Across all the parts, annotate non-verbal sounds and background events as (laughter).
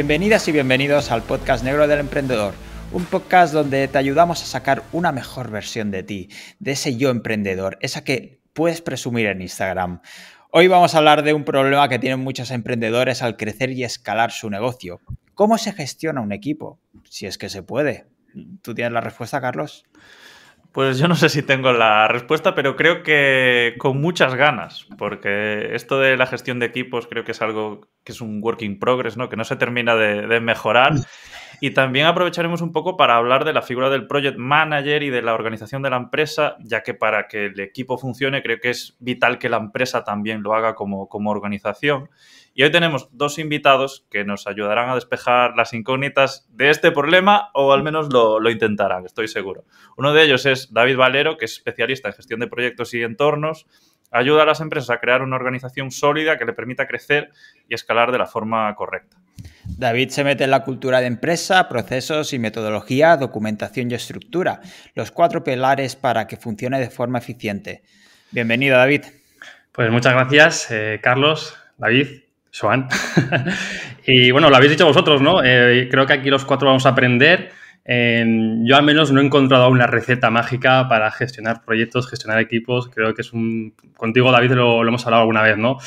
Bienvenidas y bienvenidos al podcast negro del emprendedor, un podcast donde te ayudamos a sacar una mejor versión de ti, de ese yo emprendedor, esa que puedes presumir en Instagram. Hoy vamos a hablar de un problema que tienen muchos emprendedores al crecer y escalar su negocio. ¿Cómo se gestiona un equipo? Si es que se puede. ¿Tú tienes la respuesta, Carlos? Pues yo no sé si tengo la respuesta, pero creo que con muchas ganas, porque esto de la gestión de equipos creo que es algo que es un work in progress, ¿no? Que no se termina de mejorar (laughs) Y también aprovecharemos un poco para hablar de la figura del project manager y de la organización de la empresa, ya que para que el equipo funcione creo que es vital que la empresa también lo haga como, como organización. Y hoy tenemos dos invitados que nos ayudarán a despejar las incógnitas de este problema o al menos lo, lo intentarán, estoy seguro. Uno de ellos es David Valero, que es especialista en gestión de proyectos y entornos ayuda a las empresas a crear una organización sólida que le permita crecer y escalar de la forma correcta. David se mete en la cultura de empresa, procesos y metodología, documentación y estructura, los cuatro pilares para que funcione de forma eficiente. Bienvenido, David. Pues muchas gracias, eh, Carlos, David, Joan. (laughs) y bueno, lo habéis dicho vosotros, ¿no? Eh, creo que aquí los cuatro vamos a aprender Em, yo al menos no he encontrado una receta mágica para gestionar proyectos, gestionar equipos. Creo que es un, contigo David lo, hemos hablado alguna vez, ¿no?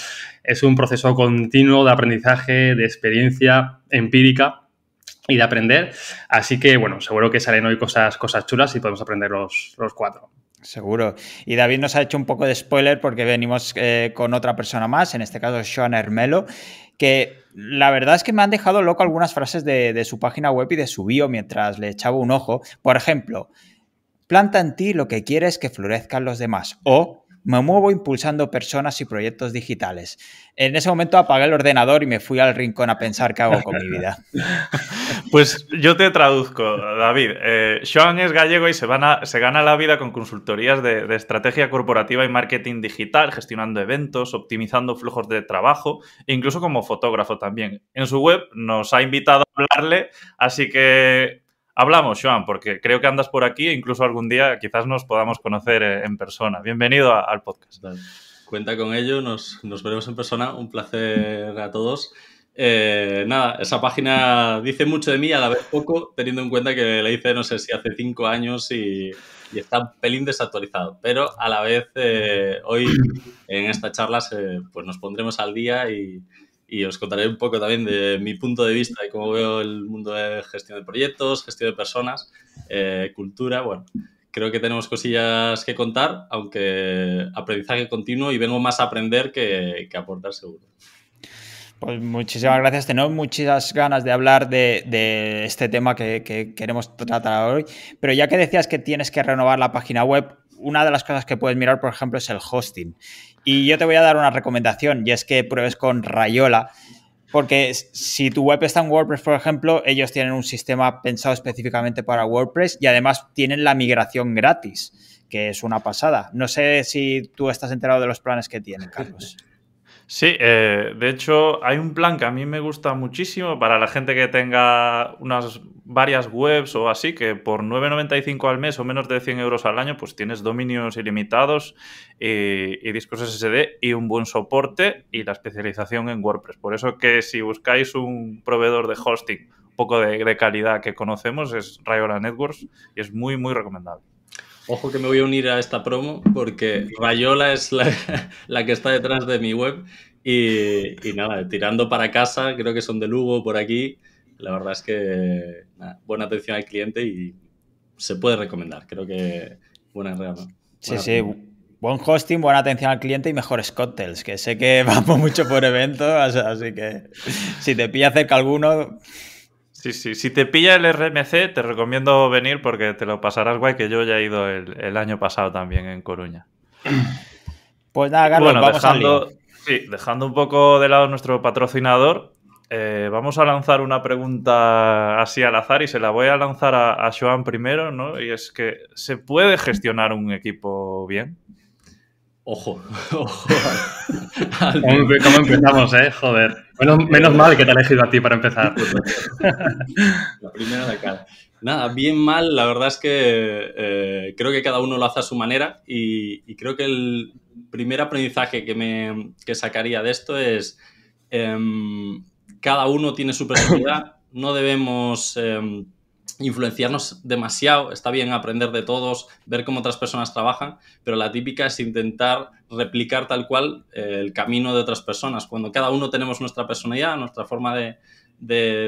Es un proceso continuo de aprendizaje, de experiencia empírica y de aprender. Así que, bueno, seguro que salen hoy cosas, cosas chulas y podemos aprender los, cuatro. Seguro. Y David nos ha hecho un poco de spoiler porque venimos eh, con otra persona más, en este caso Sean Hermelo, que la verdad es que me han dejado loco algunas frases de, su página web y de su bio mientras le echaba un ojo. Por ejemplo, planta en ti lo que quieres que florezcan los demás. O me muevo impulsando personas y proyectos digitales. En ese momento apagué el ordenador y me fui al rincón a pensar qué hago con mi vida. (laughs) Pues yo te traduzco, David. Sean eh, es gallego y se, se, gana la vida con consultorías de, estrategia corporativa y marketing digital, gestionando eventos, optimizando flujos de trabajo, e incluso como fotógrafo también. En su web nos ha invitado a hablarle, así que hablamos, Joan, porque creo que andas por aquí e incluso algún día quizás nos podamos conocer eh, en persona. Bienvenido al podcast. Cuenta con ello, nos, nos, veremos en persona. Un placer a todos. Eh, nada, esa página dice mucho de mí, a la vez poco, teniendo en cuenta que la hice, no sé si hace cinco años y, y está un pelín desactualizado. Pero a la vez, eh, hoy en esta charla pues nos pondremos al día y, y os contaré un poco también de mi punto de vista y cómo veo el mundo de gestión de proyectos, gestión de personas, eh, cultura, bueno. Creo que tenemos cosillas que contar, aunque aprendizaje continuo y vengo más a aprender que, a aportar seguro. Pues muchísimas gracias. Tenemos muchas ganas de hablar de, este tema que, que, queremos tratar hoy. Pero ya que decías que tienes que renovar la página web, una de las cosas que puedes mirar, por ejemplo, es el hosting. Y yo te voy a dar una recomendación, y es que pruebes con Rayola, porque si tu web está en WordPress, por ejemplo, ellos tienen un sistema pensado específicamente para WordPress y además tienen la migración gratis, que es una pasada. No sé si tú estás enterado de los planes que tienen, Carlos. (laughs) Sí, eh, de hecho hay un plan que a mí me gusta muchísimo para la gente que tenga unas varias webs o así, que por 9,95 al mes o menos de 100 euros al año, pues tienes dominios ilimitados eh, y, discos SSD y un buen soporte y la especialización en WordPress. Por eso que si buscáis un proveedor de hosting, un poco de, de calidad que conocemos, es Rayola Networks y es muy, muy recomendable. Ojo que me voy a unir a esta promo porque Rayola es la, (laughs) que está detrás de mi web y, nada, tirando para casa, creo que son de Lugo por aquí. La verdad es que buena atención al cliente y se puede recomendar. Creo que buena real. Sí, sí. Buen hosting, buena atención al cliente y mejores cócteles, que sé que (laughs) vamos mucho por eventos, así que si te pilla cerca alguno, Sí, sí. Si te pilla el RMC, te recomiendo venir porque te lo pasarás guay, que yo ya he ido el, año pasado también en Coruña. (clears throat) Pues nada, Carlos, bueno, vamos dejando, sí, dejando un poco de lado nuestro patrocinador, eh, vamos a lanzar una pregunta así al azar y se la voy a lanzar a, a Joan primero, ¿no? Y es que, ¿se puede gestionar un equipo bien? Ojo, (laughs) ojo. ¿cómo empezamos, eh? Joder. Menos, mal que te he elegido a ti para empezar. La primera de cada. Nada, bien mal, la verdad es que eh, creo que cada uno lo hace a su manera y, creo que el primer aprendizaje que, me, sacaría de esto es em, cada uno tiene su personalidad, no debemos em, influenciarnos demasiado. Está bien aprender de todos, ver cómo otras personas trabajan, pero la típica es intentar replicar tal cual eh, el camino de otras personas, cuando cada uno tenemos nuestra personalidad, nuestra forma de,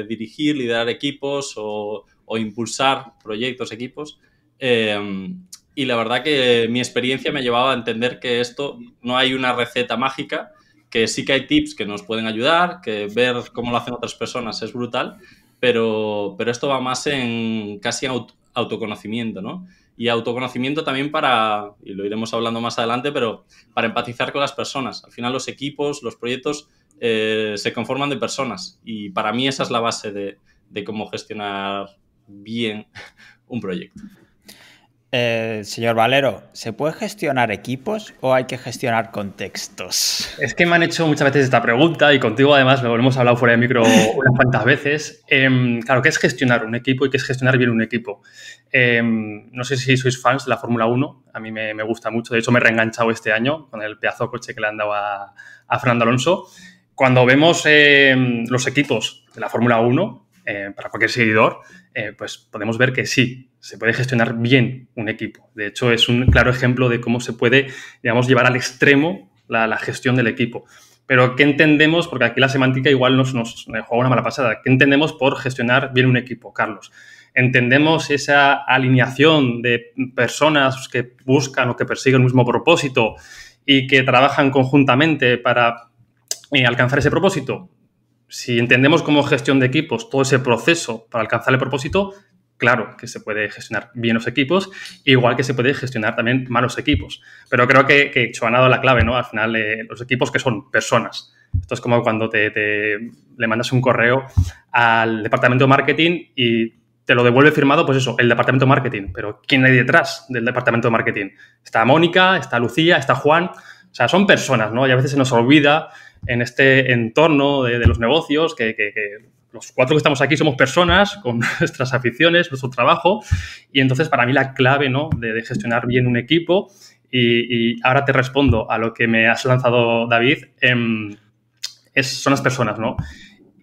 dirigir, liderar equipos o, impulsar proyectos, equipos. Eh, y la verdad que mi experiencia me llevaba a entender que esto no hay una receta mágica, que sí que hay tips que nos pueden ayudar, que ver cómo lo hacen otras personas es brutal, pero, esto va más en casi autoconocimiento, ¿no? Y autoconocimiento también para, y lo iremos hablando más adelante, pero para empatizar con las personas. Al final los equipos, los proyectos eh, se conforman de personas y para mí esa es la base de cómo gestionar bien (laughs) un proyecto. Eh, señor Valero, ¿se puede gestionar equipos o hay que gestionar contextos? Es que me han hecho muchas veces esta pregunta y contigo además lo hemos hablado fuera de micro unas cuantas veces. Em, claro, ¿qué es gestionar un equipo y qué es gestionar bien un equipo? Em, no sé si sois fans de la Fórmula 1, a mí me, gusta mucho, de hecho me he reenganchado este año con el pedazo de coche que le han dado a, a Fernando Alonso. Cuando vemos em, los equipos de la Fórmula 1, eh, para cualquier seguidor, eh, pues podemos ver que sí, se puede gestionar bien un equipo. De hecho, es un claro ejemplo de cómo se puede, digamos, llevar al extremo la, gestión del equipo. Pero, ¿qué entendemos? Porque aquí la semántica igual nos, nos, juega una mala pasada. ¿Qué entendemos por gestionar bien un equipo, Carlos? ¿Entendemos esa alineación de personas que buscan o que persiguen el mismo propósito y que trabajan conjuntamente para eh, alcanzar ese propósito? Si entendemos como gestión de equipos todo ese proceso para alcanzar el propósito, claro que se puede gestionar bien los equipos, igual que se puede gestionar también malos equipos. Pero creo que, que ha la clave, ¿no? Al final, eh, los equipos que son personas. Esto es como cuando te, le mandas un correo al departamento de marketing y te lo devuelve firmado, pues eso, el departamento de marketing. Pero ¿quién hay detrás del departamento de marketing? Está Mónica, está Lucía, está Juan. O sea, son personas, ¿no? Y a veces se nos olvida en este entorno de, los negocios que, que los cuatro que estamos aquí somos personas con (laughs) nuestras aficiones, nuestro trabajo, y entonces para mí la clave ¿no? de, gestionar bien un equipo, y, ahora te respondo a lo que me has lanzado David, em, son las personas, ¿no?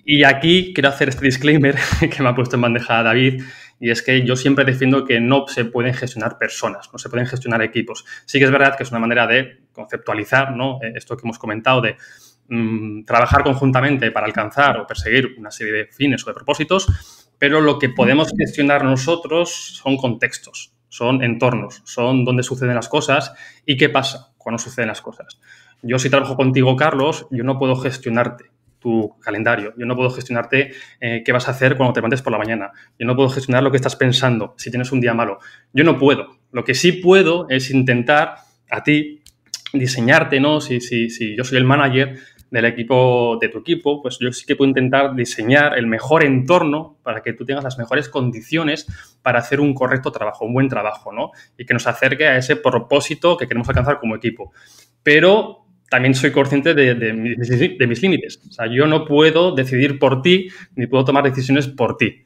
Y aquí quiero hacer este disclaimer (laughs) que me ha puesto en bandeja David, y es que yo siempre defiendo que no se pueden gestionar personas, no se pueden gestionar equipos. Sí que es verdad que es una manera de conceptualizar, ¿no? Eh, esto que hemos comentado de Mm, trabajar conjuntamente para alcanzar o perseguir una serie de fines o de propósitos, pero lo que podemos gestionar nosotros son contextos, son entornos, son donde suceden las cosas y qué pasa cuando suceden las cosas. Yo si trabajo contigo, Carlos, yo no puedo gestionarte tu calendario. Yo no puedo gestionarte eh, qué vas a hacer cuando te levantes por la mañana. Yo no puedo gestionar lo que estás pensando si tienes un día malo. Yo no puedo. Lo que sí puedo es intentar a ti diseñarte, ¿no? Si, si, si yo soy el manager, del equipo, de tu equipo, pues yo sí que puedo intentar diseñar el mejor entorno para que tú tengas las mejores condiciones para hacer un correcto trabajo, un buen trabajo, ¿no? Y que nos acerque a ese propósito que queremos alcanzar como equipo. Pero también soy consciente de, mis, límites. O sea, yo no puedo decidir por ti ni puedo tomar decisiones por ti.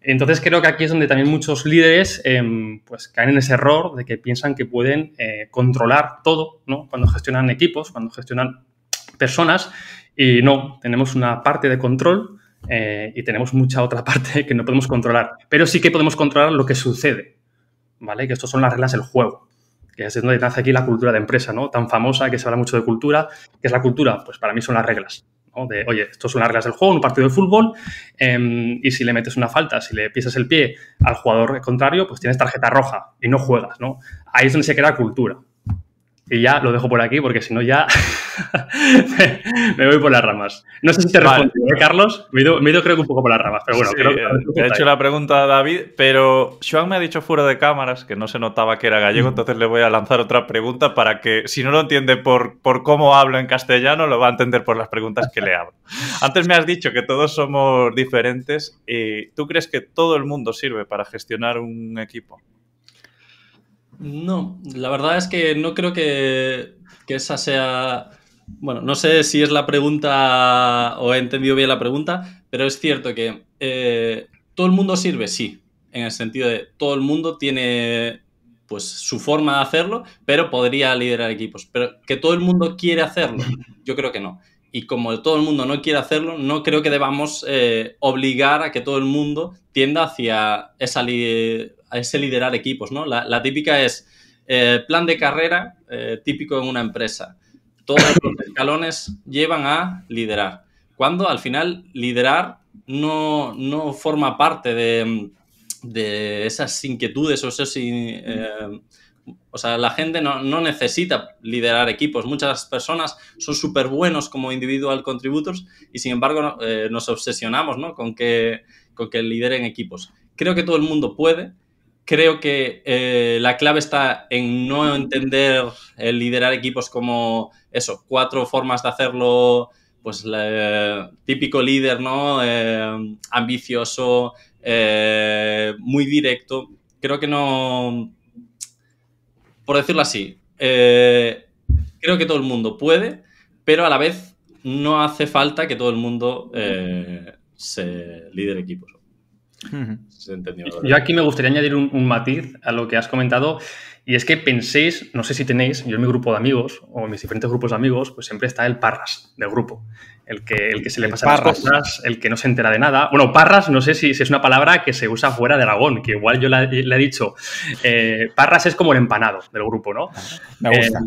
Entonces creo que aquí es donde también muchos líderes em, pues caen en ese error de que piensan que pueden eh, controlar todo, ¿no? Cuando gestionan equipos, cuando gestionan personas y no, tenemos una parte de control eh, y tenemos mucha otra (laughs) parte que no podemos controlar, pero sí que podemos controlar lo que sucede, ¿vale? Que estas son las reglas del juego, que es donde nace aquí la cultura de empresa, ¿no? Tan famosa que se habla mucho de cultura, que es la cultura, pues para mí son las reglas. ¿no? De, oye, esto son las reglas del juego, un partido de fútbol, em, y si le metes una falta, si le pisas el pie al jugador contrario, pues tienes tarjeta roja y no juegas, ¿no? Ahí es donde se crea cultura, y ya lo dejo por aquí porque si no ya (laughs) me voy por las ramas. No sé si te responde ¿eh, Carlos. Me he, ido, creo que un poco por las ramas, pero bueno. creo eh, he hecho la pregunta a David, pero Joan me ha dicho fuera de cámaras que no se notaba que era gallego, mm. entonces le voy a lanzar otra pregunta para que si no lo entiende por, por cómo hablo en castellano, lo va a entender por las preguntas que le hago. (laughs) Antes me has dicho que todos somos diferentes. y eh, ¿Tú crees que todo el mundo sirve para gestionar un equipo? No, la verdad es que no creo que, esa sea... Bueno, no sé si es la pregunta o he entendido bien la pregunta, pero es cierto que eh, todo el mundo sirve, sí, en el sentido de todo el mundo tiene pues su forma de hacerlo, pero podría liderar equipos. Pero que todo el mundo quiere hacerlo, yo creo que no. Y como todo el mundo no quiere hacerlo, no creo que debamos eh, obligar a que todo el mundo tienda hacia esa, a ese liderar equipos, ¿no? La, típica es eh, plan de carrera eh, típico en una empresa. Todos los (laughs) escalones llevan a liderar. Cuando al final liderar no, no forma parte de, esas inquietudes eh, o sea, la gente no, necesita liderar equipos. Muchas personas son súper buenos como individual contributors y sin embargo nos obsesionamos con, que, con que lideren equipos. Creo que todo el mundo puede, creo que eh, la clave está en no entender el eh, liderar equipos como eso, cuatro formas de hacerlo, pues eh, típico líder, ¿no? ambicioso, muy directo. Creo que no, por decirlo así, creo que todo el mundo puede, pero a la vez no hace falta que todo el mundo se lidere equipos yo aquí me gustaría añadir un, matiz a lo que has comentado y es que penséis, no sé si tenéis, yo en mi grupo de amigos o en mis diferentes grupos de amigos, pues siempre está el parras del grupo, el que, el se le pasa las cosas, el que no se entera de nada. Bueno, parras, no sé si, es una palabra que se usa fuera de Aragón, que igual yo le he dicho, eh, parras es como el empanado del grupo, ¿no? Me gusta.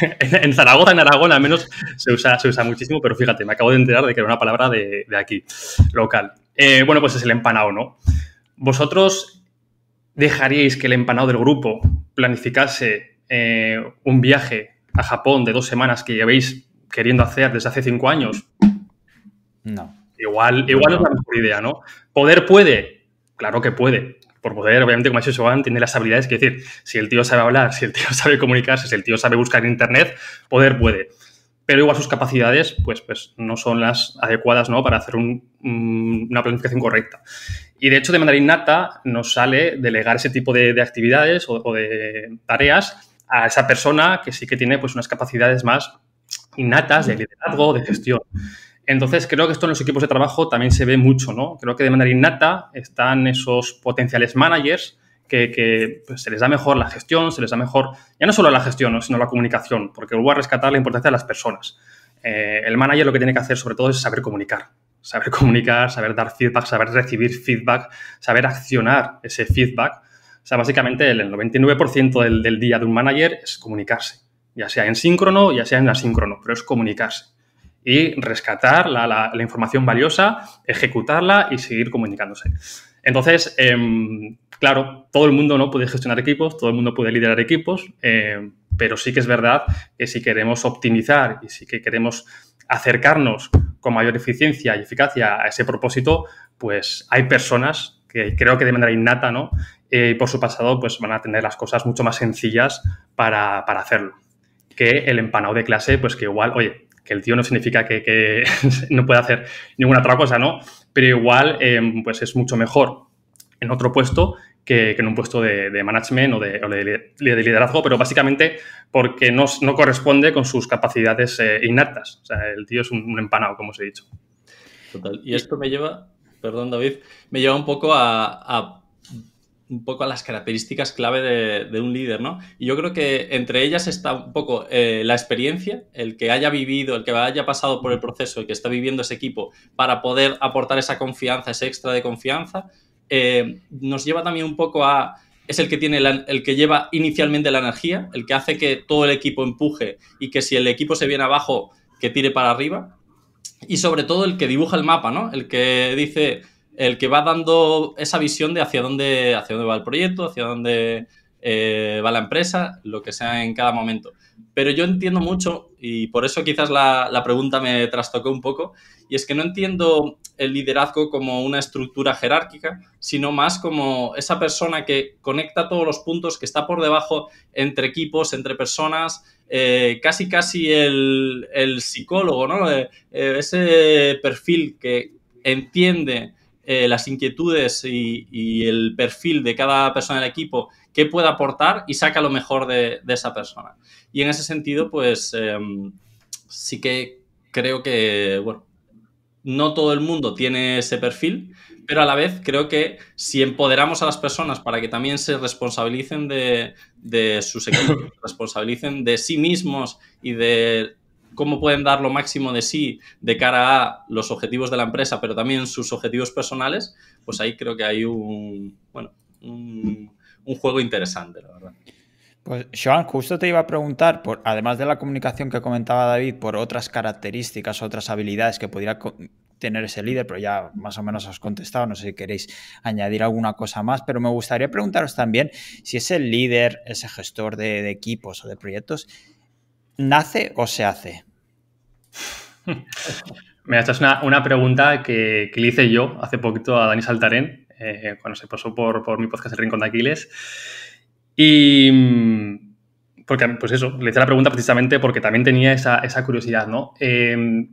(laughs) en, Zaragoza, en Aragón al menos se usa, se usa muchísimo, pero fíjate, me acabo de enterar de que era una palabra de, de aquí, local. Eh, bueno, pues es el empanado, ¿no? ¿Vosotros dejaríais que el empanado del grupo planificase eh, un viaje a Japón de dos semanas que llevéis queriendo hacer desde hace cinco años? No. Igual, igual es la mejor idea, ¿no? ¿Poder puede? Claro que puede. Por poder, obviamente, como ha dicho tiene las habilidades. que decir, si el tío sabe hablar, si el tío (laughs) sabe comunicarse, si el tío sabe buscar en internet, poder puede pero igual sus capacidades pues, pues no son las adecuadas ¿no? para hacer una planificación correcta. Y de hecho, de manera innata nos sale delegar ese tipo de, actividades o, de tareas a esa persona que sí que tiene pues, unas capacidades más innatas de liderazgo, de gestión. Entonces, creo que esto en los equipos de trabajo también se ve mucho, ¿no? Creo que de manera innata están esos potenciales managers que, pues, se les da mejor la gestión, se les da mejor, ya no solo la gestión, sino la comunicación, porque vuelvo a rescatar la importancia de las personas. Eh, el manager lo que tiene que hacer sobre todo es saber comunicar, saber (laughs) comunicar, saber dar feedback, saber recibir feedback, saber accionar ese feedback. O sea, básicamente el 99% del, del, día de un manager es comunicarse, ya sea en síncrono, ya sea en asíncrono, pero es comunicarse. Y rescatar la, información valiosa, ejecutarla y seguir comunicándose. Entonces, em, Claro, todo el mundo no puede gestionar equipos, todo el mundo puede liderar equipos, eh, pero sí que es verdad que si queremos optimizar y si que queremos acercarnos con mayor eficiencia y eficacia a ese propósito, pues hay personas que creo que de manera innata, ¿no? Eh, por su pasado, pues van a tener las cosas mucho más sencillas para, hacerlo. Que el empanado de clase, pues que igual, oye, que el tío no significa que, (laughs) no pueda hacer ninguna otra cosa, ¿no? Pero igual, eh, pues es mucho mejor en otro puesto que, en un puesto de, management o de, liderazgo, pero básicamente porque no, corresponde con sus capacidades eh, inactas. O sea, el tío es un, empanado, como os he dicho. Total. Y esto me lleva, perdón David, me lleva un poco a, un poco a las características clave de, un líder, ¿no? Y yo creo que entre ellas está un poco eh, la experiencia, el que haya vivido, el que haya pasado por el proceso, el que está viviendo ese equipo para poder aportar esa confianza, ese extra de confianza. Eh, nos lleva también un poco a es el que tiene el que lleva inicialmente la energía, el que hace que todo el equipo empuje y que si el equipo se viene abajo, que tire para arriba. Y sobre todo el que dibuja el mapa, ¿no? El que dice, el que va dando esa visión de hacia dónde, hacia dónde va el proyecto, hacia dónde eh, va la empresa, lo que sea en cada momento. Pero yo entiendo mucho, y por eso quizás la, pregunta me trastocó un poco, y es que no entiendo el liderazgo como una estructura jerárquica, sino más como esa persona que conecta todos los puntos, que está por debajo entre equipos, entre personas, eh, casi casi el, psicólogo, ¿no? Eh, ese perfil que entiende eh, las inquietudes y, el perfil de cada persona del equipo, que pueda aportar y saca lo mejor de, esa persona. Y en ese sentido, pues em, sí que creo que, bueno, no todo el mundo tiene ese perfil, pero a la vez creo que si empoderamos a las personas para que también se responsabilicen de, de sus equipos, (coughs) responsabilicen de sí mismos y de cómo pueden dar lo máximo de sí de cara a los objetivos de la empresa, pero también sus objetivos personales, pues ahí creo que hay un, bueno, un, juego interesante, la verdad. Pues Joan, justo te iba a preguntar, por, además de la comunicación que comentaba David, por otras características, otras habilidades que pudiera tener ese líder, pero ya más o menos os contestado, no sé si queréis añadir alguna cosa más, pero me gustaría preguntaros también si ese líder, ese gestor de equipos o de proyectos, ¿nace o se hace? Me ha hecho una, una pregunta que, que, le hice yo hace poquito a Dani Saltarén, eh, eh, cuando se pasó por, por mi podcast El Rincón de Aquiles. Y mm, porque, pues eso, le hice la pregunta precisamente porque también tenía esa, esa curiosidad, ¿no? Em,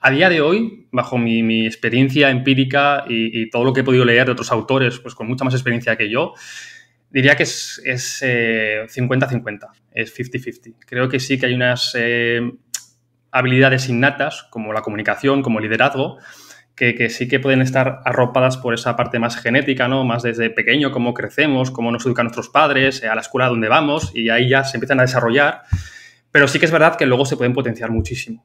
a día de hoy, bajo mi, mi experiencia empírica y, todo lo que he podido leer de otros autores, pues con mucha más experiencia que yo, diría que es 50-50, es 50-50. Eh, Creo que sí que hay unas habilidades innatas, como la comunicación, como liderazgo, que, sí que pueden estar arropadas por esa parte más genética, ¿no? Más desde pequeño, cómo crecemos, cómo nos educan nuestros padres, eh, a la escuela donde vamos, y ahí ya se empiezan a desarrollar. Pero sí que es verdad que luego se pueden potenciar muchísimo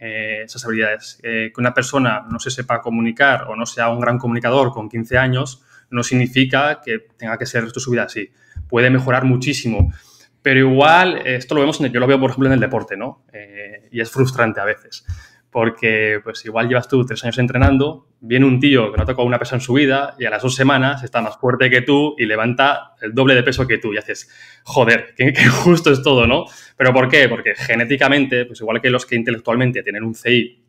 eh, esas habilidades. Eh, que una persona no se sepa comunicar o no sea un gran comunicador con 15 años no significa que tenga que ser su vida así. Puede mejorar muchísimo pero igual, esto lo vemos, yo lo veo por ejemplo en el deporte, ¿no? Eh, y es frustrante a veces, porque pues igual llevas tú tres años entrenando, viene un tío que no ha tocado una pesa en su vida y a las dos semanas está más fuerte que tú y levanta el doble de peso que tú y haces, joder, qué justo es todo, ¿no? Pero ¿por qué? Porque genéticamente, pues igual que los que intelectualmente tienen un CI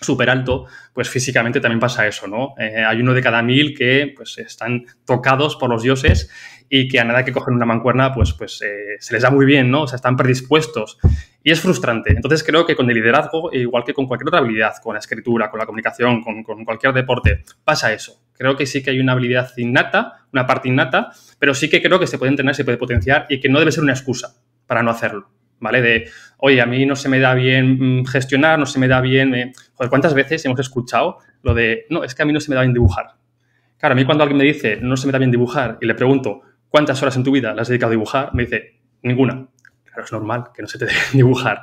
súper alto, pues físicamente también pasa eso, ¿no? Eh, hay uno de cada mil que pues, están tocados por los dioses y que a nada que cogen una mancuerna, pues, pues eh, se les da muy bien, ¿no? O sea, están predispuestos. Y es frustrante. Entonces creo que con el liderazgo, igual que con cualquier otra habilidad, con la escritura, con la comunicación, con, con cualquier deporte, pasa eso. Creo que sí que hay una habilidad innata, una parte innata, pero sí que creo que se puede entrenar, se puede potenciar y que no debe ser una excusa para no hacerlo. ¿vale? De, oye, a mí no se me da bien mm, gestionar, no se me da bien... joder, ¿cuántas veces hemos escuchado lo de, no, es que a mí no se me da bien dibujar? Claro, a mí cuando alguien me dice, no se me da bien dibujar, y le pregunto, ¿cuántas horas en tu vida las has dedicado a dibujar? Me dice, ninguna. Claro, es normal que no se te dé (laughs) dibujar.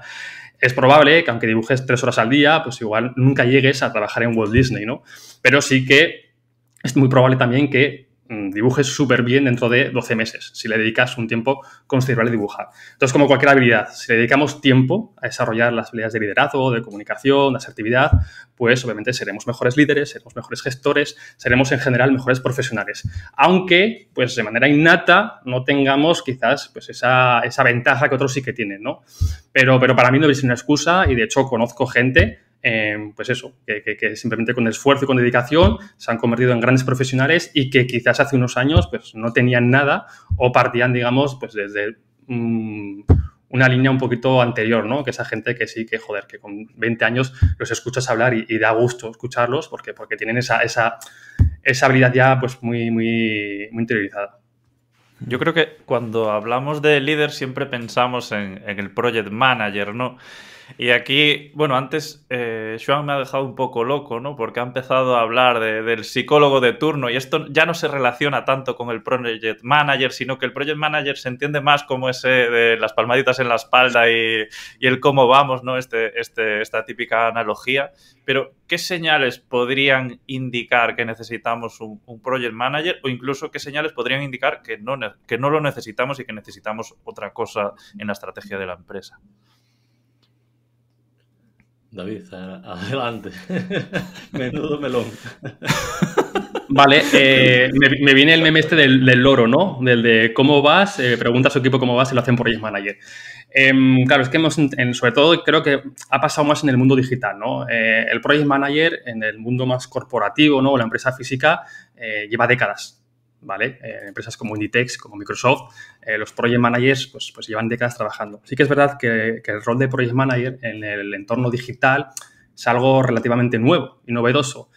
Es probable que aunque dibujes tres horas al día, pues igual nunca llegues a trabajar en Walt Disney, ¿no? Pero sí que es muy probable también que Mm, dibujes súper bien dentro de 12 meses, si le dedicas un tiempo considerable a dibujar. Entonces, como cualquier habilidad, si le dedicamos tiempo a desarrollar las habilidades de liderazgo, de comunicación, de asertividad, pues obviamente seremos mejores líderes, seremos mejores gestores, seremos en general mejores profesionales. Aunque, pues de manera innata, no tengamos quizás pues, esa, ventaja que otros sí que tienen, ¿no? Pero, pero para mí no es una excusa y de hecho conozco gente pues eso, que, simplemente con esfuerzo y con dedicación se han convertido en grandes profesionales y que quizás hace unos años pues no tenían nada o partían, digamos, pues desde una línea un poquito anterior, ¿no? Que esa gente que sí, que joder, que con 20 años los escuchas hablar y, da gusto escucharlos porque, porque tienen esa, esa, esa habilidad ya pues muy, muy, muy interiorizada. Yo creo que cuando hablamos de líder siempre pensamos en, en el project manager, ¿no? Y aquí, bueno, antes eh, me ha dejado un poco loco, ¿no? Porque ha empezado a hablar del psicólogo de turno y esto ya no se relaciona tanto con el project manager, sino que el project manager se entiende más como ese de las palmaditas en la espalda y, el cómo vamos, ¿no? Este, este, esta típica analogía. Pero, ¿qué señales podrían indicar que necesitamos un, project manager o incluso qué señales podrían indicar que que no lo necesitamos y que necesitamos otra cosa en la estrategia de la empresa? David, adelante. (laughs) Menudo melón. Vale, eh, me, viene el meme este del, loro, ¿no? Del de cómo vas, eh, pregunta a su equipo cómo vas y lo hacen por Project Manager. Em, claro, es que hemos, en, sobre todo creo que ha pasado más en el mundo digital, ¿no? Eh, el Project Manager en el mundo más corporativo, ¿no? O la empresa física lleva décadas ¿vale? En eh, empresas como Inditex, como Microsoft, eh, los project managers pues, pues, llevan décadas trabajando. Sí que es verdad que, el rol de project manager en el entorno digital es algo relativamente nuevo y novedoso.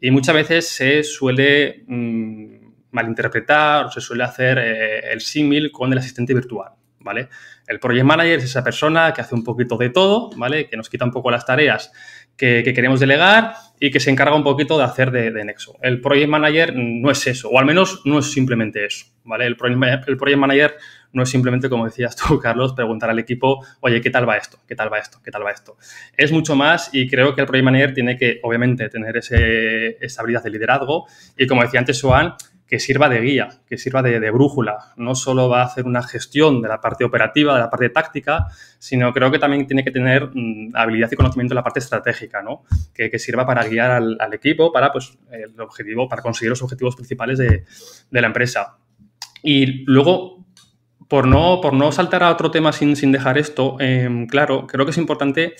Y muchas veces se suele mm, malinterpretar o se suele hacer eh, el símil con el asistente virtual. ¿Vale? El project manager es esa persona que hace un poquito de todo, ¿vale? Que nos quita un poco las tareas que, queremos delegar y que se encarga un poquito de hacer de, nexo. El Project Manager no es eso, o al menos no es simplemente eso, ¿vale? El Project, Manager no es simplemente, como decías tú, (laughs) Carlos, preguntar al equipo, oye, ¿qué tal va esto? ¿Qué tal va esto? ¿Qué tal va esto? Es mucho más y creo que el Project Manager tiene que, obviamente, tener ese, esa habilidad de liderazgo y, como decía antes, Joan, que sirva de guía, que sirva de, brújula. No solo va a hacer una gestión de la parte operativa, de la parte táctica, sino creo que también tiene que tener mm, habilidad y conocimiento en la parte estratégica, ¿no? que, sirva para guiar al, equipo, para, pues, el objetivo, para conseguir los objetivos principales de, la empresa. Y luego, por no, por no saltar a otro tema sin, sin dejar esto em, claro, creo que es importante,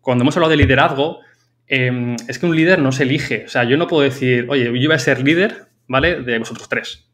cuando hemos hablado de liderazgo, em, es que un líder no se elige. O sea, yo no puedo decir, oye, yo iba a ser líder ¿vale? De vosotros tres.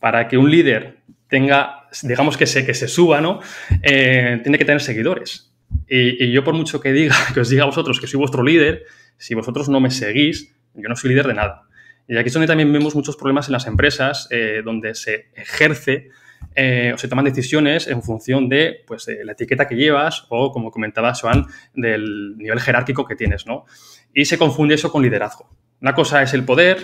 Para que un líder tenga, digamos que se, que se suba, ¿no? Eh, tiene que tener seguidores. Y, yo por mucho que diga, (laughs) que os diga a vosotros que soy vuestro líder, si vosotros no me seguís, yo no soy líder de nada. Y aquí es donde también vemos muchos problemas en las empresas, eh, donde se ejerce eh, o se toman decisiones en función de, pues, la etiqueta que llevas o, como comentaba Joan, del nivel jerárquico que tienes, ¿no? Y se confunde eso con liderazgo. Una cosa es el poder,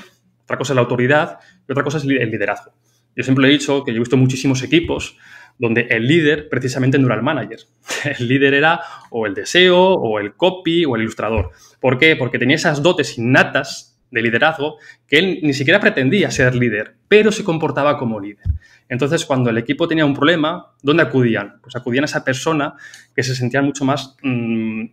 otra cosa es la autoridad y otra cosa es el liderazgo. Yo siempre he dicho que yo he visto muchísimos equipos donde el líder precisamente no era el manager. (laughs) El líder era o el deseo, o el copy, o el ilustrador. ¿Por qué? Porque tenía esas dotes innatas de liderazgo que él ni siquiera pretendía ser líder, pero se comportaba como líder. Entonces, cuando el equipo tenía un problema, ¿dónde acudían? Pues acudían a esa persona que se sentía mucho más... Mm,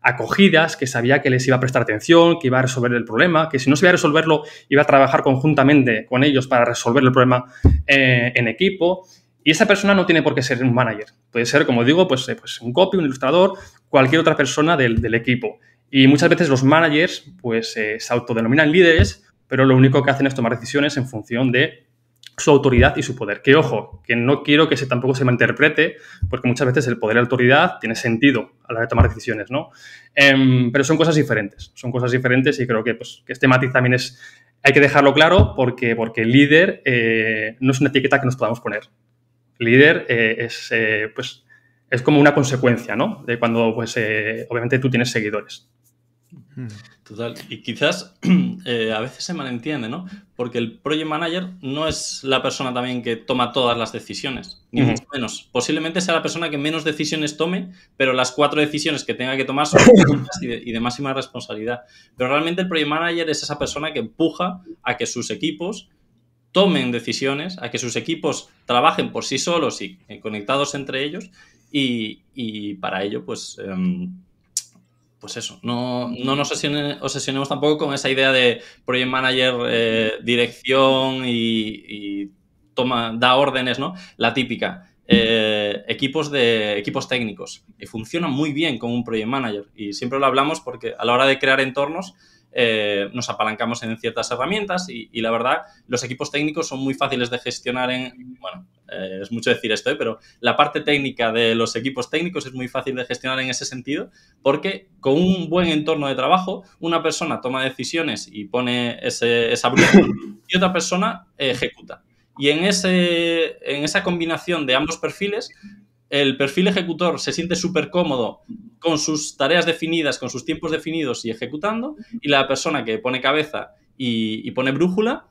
acogidas, que sabía que les iba a prestar atención, que iba a resolver el problema, que si no se iba a resolverlo, iba a trabajar conjuntamente con ellos para resolver el problema eh, en equipo. Y esa persona no tiene por qué ser un manager. Puede ser, como digo, pues, eh, pues un copy, un ilustrador, cualquier otra persona del, equipo. Y muchas veces los managers pues eh, se autodenominan líderes, pero lo único que hacen es tomar decisiones en función de su autoridad y su poder. Que ojo, que no quiero que se, tampoco se malinterprete, porque muchas veces el poder y la autoridad tiene sentido a la hora de tomar decisiones, ¿no? Em, pero son cosas diferentes, son cosas diferentes y creo que, pues, este matiz también es, hay que dejarlo claro porque, porque líder eh, no es una etiqueta que nos podamos poner. Líder eh, es, eh, pues, es como una consecuencia, ¿no? De cuando, pues, obviamente tú tienes seguidores. Y quizás (clears throat) eh, a veces se malentiende, ¿no? Porque el project manager no es la persona también que toma todas las decisiones, ni mucho menos. Posiblemente sea la persona que menos decisiones tome, pero las cuatro decisiones que tenga que tomar son (coughs) y de, y máxima responsabilidad. Pero realmente el project manager es esa persona que empuja a que sus equipos tomen decisiones, a que sus equipos trabajen por sí solos y eh, conectados entre ellos, y, para ello, pues. Em, pues eso, no, no nos obsesionemos tampoco con esa idea de project manager, eh, dirección y, toma, da órdenes, ¿no? La típica. Eh, equipos de equipos técnicos. Y funciona muy bien con un project manager. Y siempre lo hablamos porque a la hora de crear entornos eh, nos apalancamos en ciertas herramientas y, y, la verdad los equipos técnicos son muy fáciles de gestionar en, bueno, eh, es mucho decir esto, ¿eh? pero la parte técnica de los equipos técnicos es muy fácil de gestionar en ese sentido, porque con un buen entorno de trabajo, una persona toma decisiones y pone esa brújula (laughs) y otra persona ejecuta. Y en, ese, en esa combinación de ambos perfiles, el perfil ejecutor se siente súper cómodo con sus tareas definidas, con sus tiempos definidos y ejecutando, y la persona que pone cabeza y, y pone brújula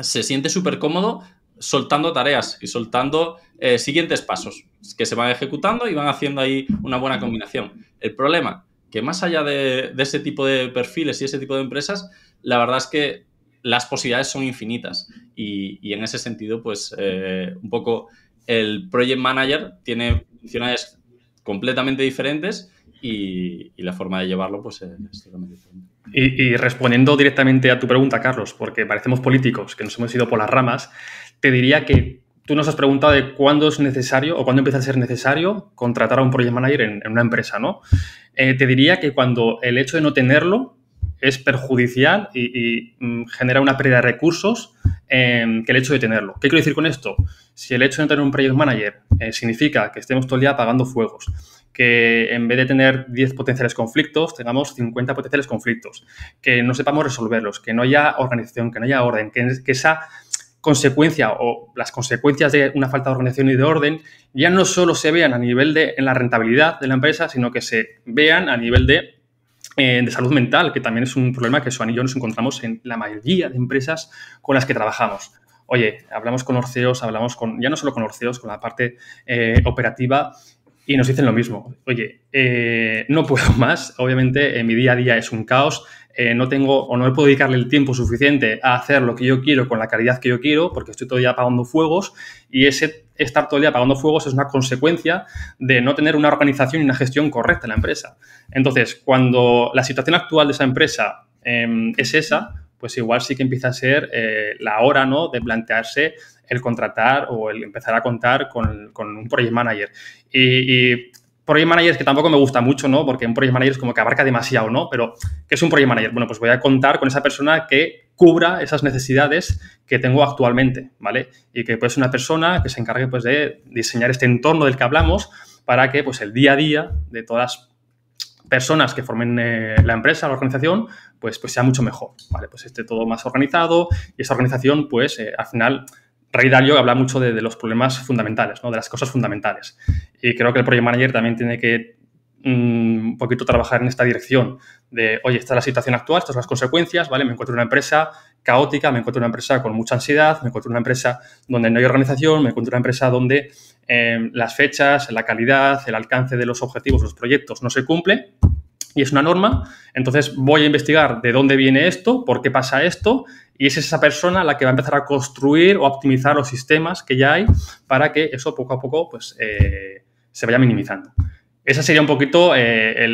se siente súper cómodo soltando tareas y soltando eh, siguientes pasos que se van ejecutando y van haciendo ahí una buena combinación. El problema, que más allá de, ese tipo de perfiles y ese tipo de empresas, la verdad es que las posibilidades son infinitas y, en ese sentido, pues eh, un poco el Project Manager tiene funcionalidades completamente diferentes y, la forma de llevarlo pues es totalmente diferente. Y, y, respondiendo directamente a tu pregunta, Carlos, porque parecemos políticos que nos hemos ido por las ramas, te diría que tú nos has preguntado de cuándo es necesario o cuándo empieza a ser necesario contratar a un project manager en, una empresa, ¿no? Eh, te diría que cuando el hecho de no tenerlo es perjudicial y, mm, genera una pérdida de recursos em, que el hecho de tenerlo. ¿Qué quiero decir con esto? Si el hecho de no tener un project manager eh, significa que estemos todo el día apagando fuegos, que en vez de tener 10 potenciales conflictos, tengamos 50 potenciales conflictos, que no sepamos resolverlos, que no haya organización, que no haya orden, que, que esa consecuencia o las consecuencias de una falta de organización y de orden ya no solo se vean a nivel de en la rentabilidad de la empresa, sino que se vean a nivel de, eh, de salud mental, que también es un problema que Suan y yo nos encontramos en la mayoría de empresas con las que trabajamos. Oye, hablamos con Orceos, hablamos con, ya no solo con Orceos, con la parte eh, operativa y nos dicen lo mismo. Oye, eh, no puedo (laughs) más, obviamente en mi día a día es un caos, eh, no tengo o no puedo dedicarle el tiempo suficiente a hacer lo que yo quiero con la calidad que yo quiero, porque estoy todo el día apagando fuegos y ese estar todo el día apagando fuegos es una consecuencia de no tener una organización y una gestión correcta en la empresa. Entonces, cuando la situación actual de esa empresa em, es esa, pues igual sí que empieza a ser eh, la hora ¿no? de plantearse el contratar o el empezar a contar con, un project manager project manager que tampoco me gusta mucho, ¿no? Porque un project manager es como que abarca demasiado, ¿no? Pero, ¿qué es un project manager? Bueno, pues voy a contar con esa persona que cubra esas necesidades que tengo actualmente, ¿vale? Y que pues una persona que se encargue pues de diseñar este entorno del que hablamos para que pues el día a día de todas las personas que formen eh, la empresa, la organización, pues, pues sea mucho mejor, ¿vale? Pues esté todo más organizado y esa organización pues eh, al final Ray Dalio habla mucho de, los problemas fundamentales, ¿no? de las cosas fundamentales. Y creo que el Project Manager también tiene que mm, un poquito trabajar en esta dirección de, oye, esta es la situación actual, estas son las consecuencias, ¿vale? Me encuentro en una empresa caótica, me encuentro en una empresa con mucha ansiedad, me encuentro en una empresa donde no hay organización, me encuentro en una empresa donde eh, las fechas, la calidad, el alcance de los objetivos, los proyectos no se cumplen y es una norma, entonces voy a investigar de dónde viene esto, por qué pasa esto, y es esa persona la que va a empezar a construir o optimizar los sistemas que ya hay para que eso poco a poco pues, eh, se vaya minimizando. Esa sería un poquito eh,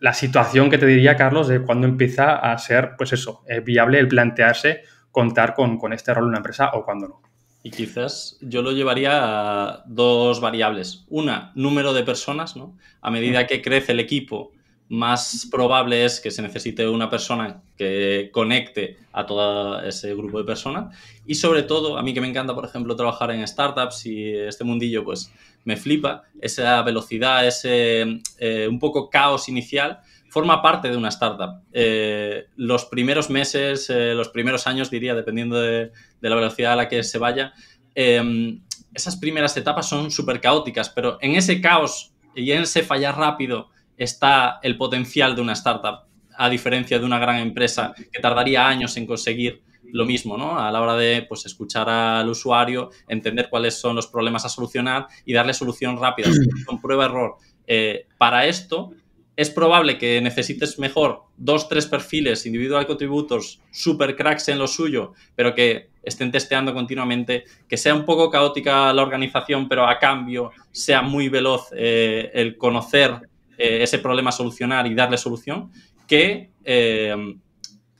la situación que te diría, Carlos, de cuando empieza a ser, pues eso, es eh, viable el plantearse contar con, con este rol en una empresa o cuando no. Y quizás yo lo llevaría a dos variables. Una, número de personas, ¿no? A medida que crece el equipo, más probable es que se necesite una persona que conecte a todo ese grupo de personas y sobre todo a mí que me encanta por ejemplo trabajar en startups y este mundillo pues me flipa esa velocidad ese eh, un poco caos inicial forma parte de una startup eh, los primeros meses eh, los primeros años diría dependiendo de, de, la velocidad a la que se vaya em, esas primeras etapas son súper caóticas pero en ese caos y en ese fallar rápido está el potencial de una startup, a diferencia de una gran empresa que tardaría años en conseguir lo mismo, ¿no? A la hora de pues, escuchar al usuario, entender cuáles son los problemas a solucionar y darle solución rápida, (clears throat) con prueba-error. Eh, para esto, es probable que necesites mejor dos, tres perfiles individual contributors super cracks en lo suyo, pero que estén testeando continuamente, que sea un poco caótica la organización, pero a cambio sea muy veloz eh, el conocer eh, ese problema solucionar y darle solución, que eh,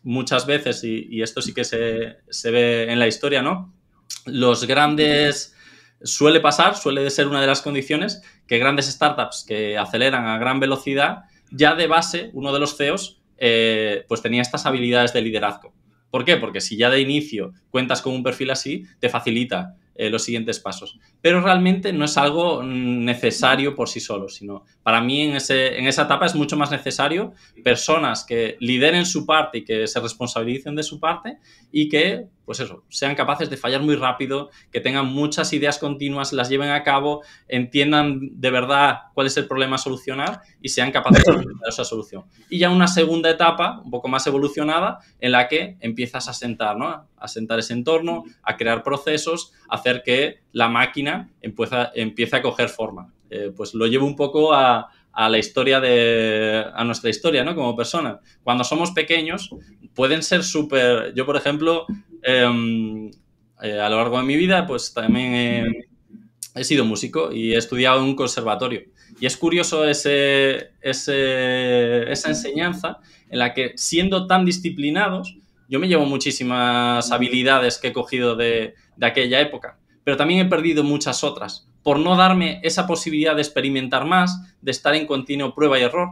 muchas veces, y, esto sí que se, ve en la historia, ¿no? Los grandes suele pasar, suele ser una de las condiciones, que grandes startups que aceleran a gran velocidad, ya de base, uno de los CEOs, eh, pues tenía estas habilidades de liderazgo. ¿Por qué? Porque si ya de inicio cuentas con un perfil así, te facilita eh, los siguientes pasos. Pero realmente no es algo necesario por sí solo, sino para mí en, en esa etapa es mucho más necesario personas que lideren su parte y que se responsabilicen de su parte y que pues eso, sean capaces de fallar muy rápido, que tengan muchas ideas continuas, las lleven a cabo, entiendan de verdad cuál es el problema a solucionar y sean capaces de encontrar (coughs) esa solución. Y ya una segunda etapa, un poco más evolucionada, en la que empiezas a sentar, ¿no? A sentar ese entorno, a crear procesos, a hacer que la máquina empiece, a coger forma. Eh, pues lo llevo un poco a, a la historia de. a nuestra historia, ¿no? Como persona. Cuando somos pequeños, pueden ser súper. Yo, por ejemplo, em, eh, a lo largo de mi vida, pues también he, sido músico y he estudiado en un conservatorio. Y es curioso ese, esa enseñanza en la que, siendo tan disciplinados, yo me llevo muchísimas habilidades que he cogido de aquella época, pero también he perdido muchas otras por no darme esa posibilidad de experimentar más, de estar en continuo prueba y error.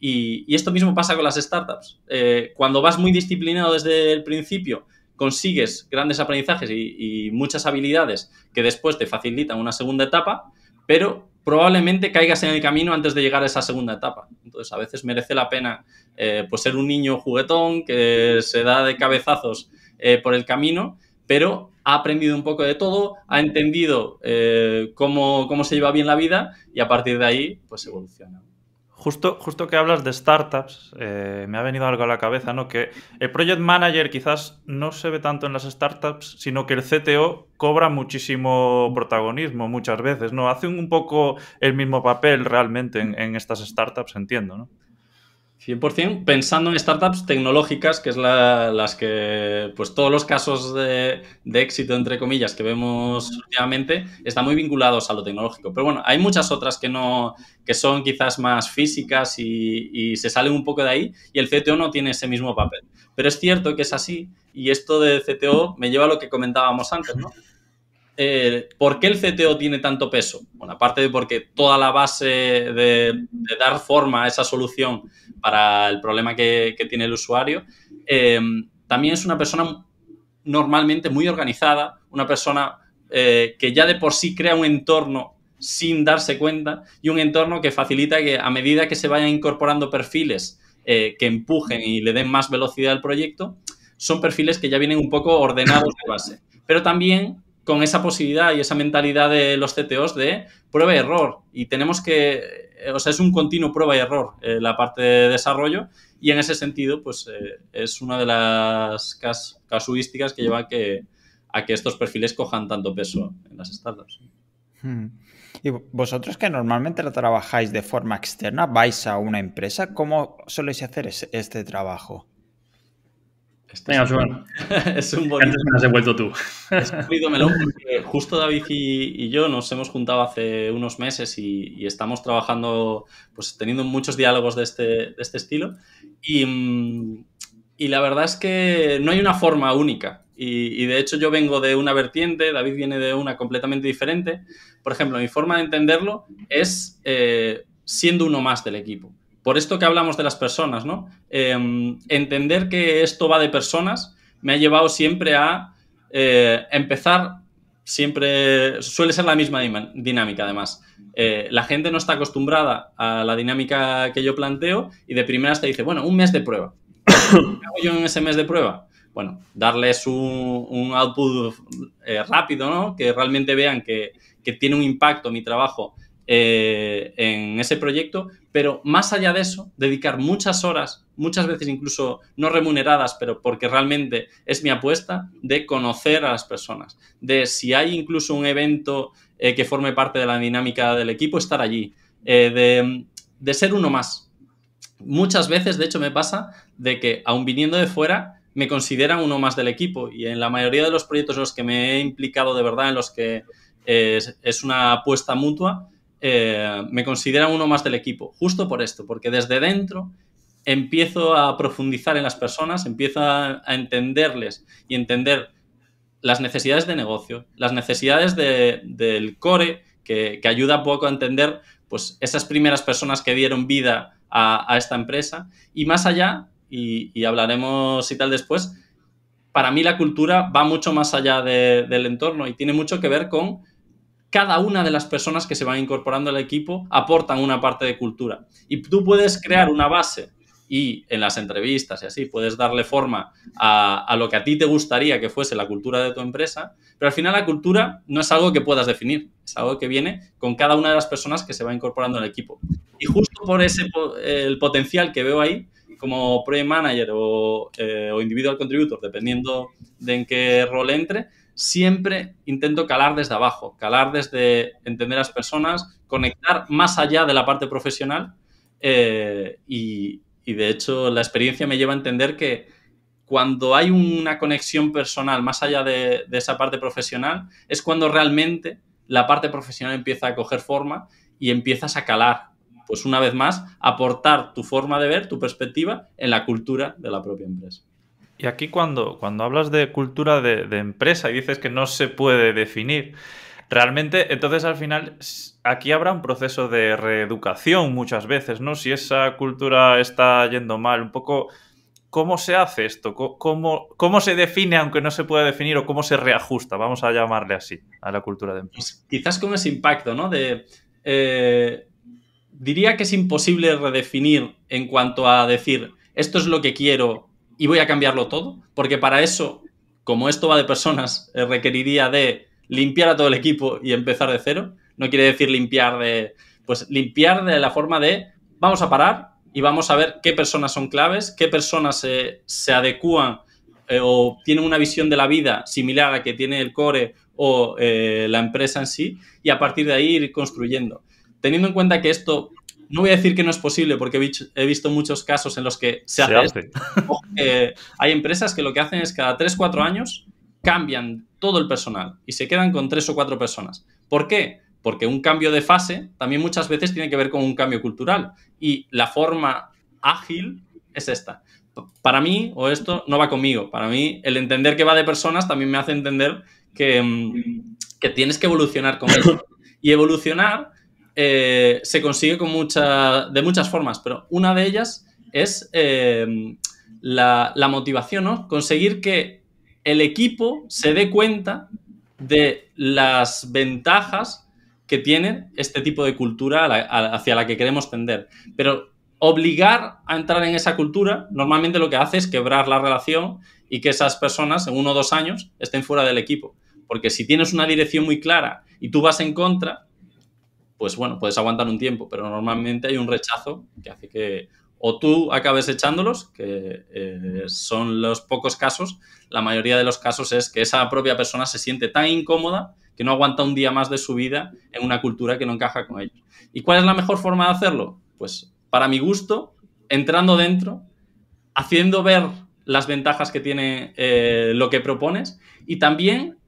Y, esto mismo pasa con las startups. Eh, cuando vas muy disciplinado desde el principio, consigues grandes aprendizajes y, muchas habilidades que después te facilitan una segunda etapa, pero probablemente caigas en el camino antes de llegar a esa segunda etapa. Entonces, a veces merece la pena eh, pues ser un niño juguetón que se da de cabezazos eh, por el camino pero ha aprendido un poco de todo, ha entendido eh, cómo, se lleva bien la vida y a partir de ahí pues evoluciona. Justo, justo que hablas de startups, eh, me ha venido algo a la cabeza, ¿no? Que el project manager quizás no se ve tanto en las startups, sino que el CTO cobra muchísimo protagonismo muchas veces, ¿no? Hace un poco el mismo papel realmente en, en estas startups, entiendo, ¿no? 100% pensando en startups tecnológicas, que es la, las que, pues todos los casos de, de, éxito, entre comillas, que vemos últimamente, están muy vinculados a lo tecnológico. Pero bueno, hay muchas otras que no, que son quizás más físicas y, y se salen un poco de ahí y el CTO no tiene ese mismo papel. Pero es cierto que es así y esto de CTO me lleva a lo que comentábamos antes, ¿no? Eh, ¿por qué el CTO tiene tanto peso? Bueno, aparte de porque toda la base de, dar forma a esa solución para el problema que, tiene el usuario, eh, también es una persona normalmente muy organizada, una persona eh, que ya de por sí crea un entorno sin darse cuenta y un entorno que facilita que a medida que se vayan incorporando perfiles que empujen y le den más velocidad al proyecto, son perfiles que ya vienen un poco ordenados de base. Pero también con esa posibilidad y esa mentalidad de los CTOs de prueba y error. Y tenemos que, eh, o sea, es un continuo prueba y error eh, la parte de desarrollo y en ese sentido, pues eh, es una de las casuísticas que lleva a que, a que estos perfiles cojan tanto peso en las startups. Hmm. Y vosotros que normalmente lo trabajáis de forma externa, vais a una empresa, ¿cómo soléis hacer este trabajo? Este Venga, es un (laughs) Antes me las he vuelto tú. es un melón porque justo David y, yo nos hemos juntado hace unos meses y, estamos trabajando, pues teniendo muchos diálogos de este, este estilo. Mm, y, la verdad es que no hay una forma única. Y, de hecho yo vengo de una vertiente, David viene de una completamente diferente. Por ejemplo, mi forma de entenderlo es eh, siendo uno más del equipo. Por esto que hablamos de las personas, em, entender que esto va de personas me ha llevado siempre a eh, empezar, siempre suele ser la misma dinámica además. Eh, la gente no está acostumbrada a la dinámica que yo planteo y de primera te dice, bueno, un mes de prueba. ¿Qué hago yo en ese mes de prueba? Bueno, darles un, output eh, rápido, Que realmente vean que, tiene un impacto mi trabajo en ese proyecto pero más allá de eso, dedicar muchas horas, muchas veces incluso no remuneradas, pero porque realmente es mi apuesta, de conocer a las personas, de si hay incluso un evento eh, que forme parte de la dinámica del equipo, estar allí, eh, de, ser uno más. Muchas veces, de hecho, me pasa de que, aun viniendo de fuera, me consideran uno más del equipo y en la mayoría de los proyectos en los que me he implicado de verdad, en los que eh, es una apuesta mutua, eh, me considera uno más del equipo, justo por esto, porque desde dentro empiezo a profundizar en las personas, empiezo a, entenderles y entender las necesidades de negocio, las necesidades del core, que, que, ayuda poco a entender pues, esas primeras personas que dieron vida a, esta empresa. Y más allá, y, hablaremos y tal después, para mí la cultura va mucho más allá del entorno y tiene mucho que ver con cada una de las personas que se van incorporando al equipo aportan una parte de cultura. Y tú puedes crear una base y en las entrevistas y así puedes darle forma a, lo que a ti te gustaría que fuese la cultura de tu empresa, pero al final la cultura no es algo que puedas definir, es algo que viene con cada una de las personas que se va incorporando al equipo. Y justo por ese el potencial que veo ahí, como project manager o, eh, o individual contributor, dependiendo de en qué rol entre, siempre intento calar desde abajo, calar desde entender a las personas, conectar más allá de la parte profesional eh, y, de hecho la experiencia me lleva a entender que cuando hay una conexión personal más allá de esa parte profesional es cuando realmente la parte profesional empieza a coger forma y empiezas a calar, pues una vez más, aportar tu forma de ver, tu perspectiva en la cultura de la propia empresa. Y aquí cuando, cuando hablas de cultura de, empresa y dices que no se puede definir, realmente entonces al final aquí habrá un proceso de reeducación muchas veces, ¿no? Si esa cultura está yendo mal, un poco cómo se hace esto, ¿Cómo, cómo se define, aunque no se pueda definir, o cómo se reajusta, vamos a llamarle así, a la cultura de empresa. Pues quizás con ese impacto, ¿no? De, eh, diría que es imposible redefinir en cuanto a decir, esto es lo que quiero y voy a cambiarlo todo, porque para eso, como esto va de personas, eh, requeriría de limpiar a todo el equipo y empezar de cero. No quiere decir limpiar de, pues limpiar de la forma de vamos a parar y vamos a ver qué personas son claves, qué personas se adecúan eh, o tienen una visión de la vida similar a la que tiene el core o eh, la empresa en sí, y a partir de ahí ir construyendo. Teniendo en cuenta que esto no voy a decir que no es posible porque he visto muchos casos en los que se, hace. (laughs) Eh, hay empresas que lo que hacen es cada 3-4 años cambian todo el personal y se quedan con tres o 4 personas. ¿Por qué? Porque un cambio de fase también muchas veces tiene que ver con un cambio cultural y la forma ágil es esta. Para mí, o esto no va conmigo, para mí el entender que va de personas también me hace entender que, mm, que tienes que evolucionar con eso. Y evolucionar eh, se consigue con de muchas formas, pero una de ellas es eh, la, motivación, Conseguir que el equipo se dé cuenta de las ventajas que tiene este tipo de cultura hacia la que queremos tender. Pero obligar a entrar en esa cultura normalmente lo que hace es quebrar la relación y que esas personas en uno o dos años estén fuera del equipo. Porque si tienes una dirección muy clara y tú vas en contra, pues bueno, puedes aguantar un tiempo, pero normalmente hay un rechazo que hace que o tú acabes echándolos, que eh, son los pocos casos, la mayoría de los casos es que esa propia persona se siente tan incómoda que no aguanta un día más de su vida en una cultura que no encaja con ellos. ¿Y cuál es la mejor forma de hacerlo? Pues para mi gusto, entrando dentro, haciendo ver las ventajas que tiene eh, lo que propones y también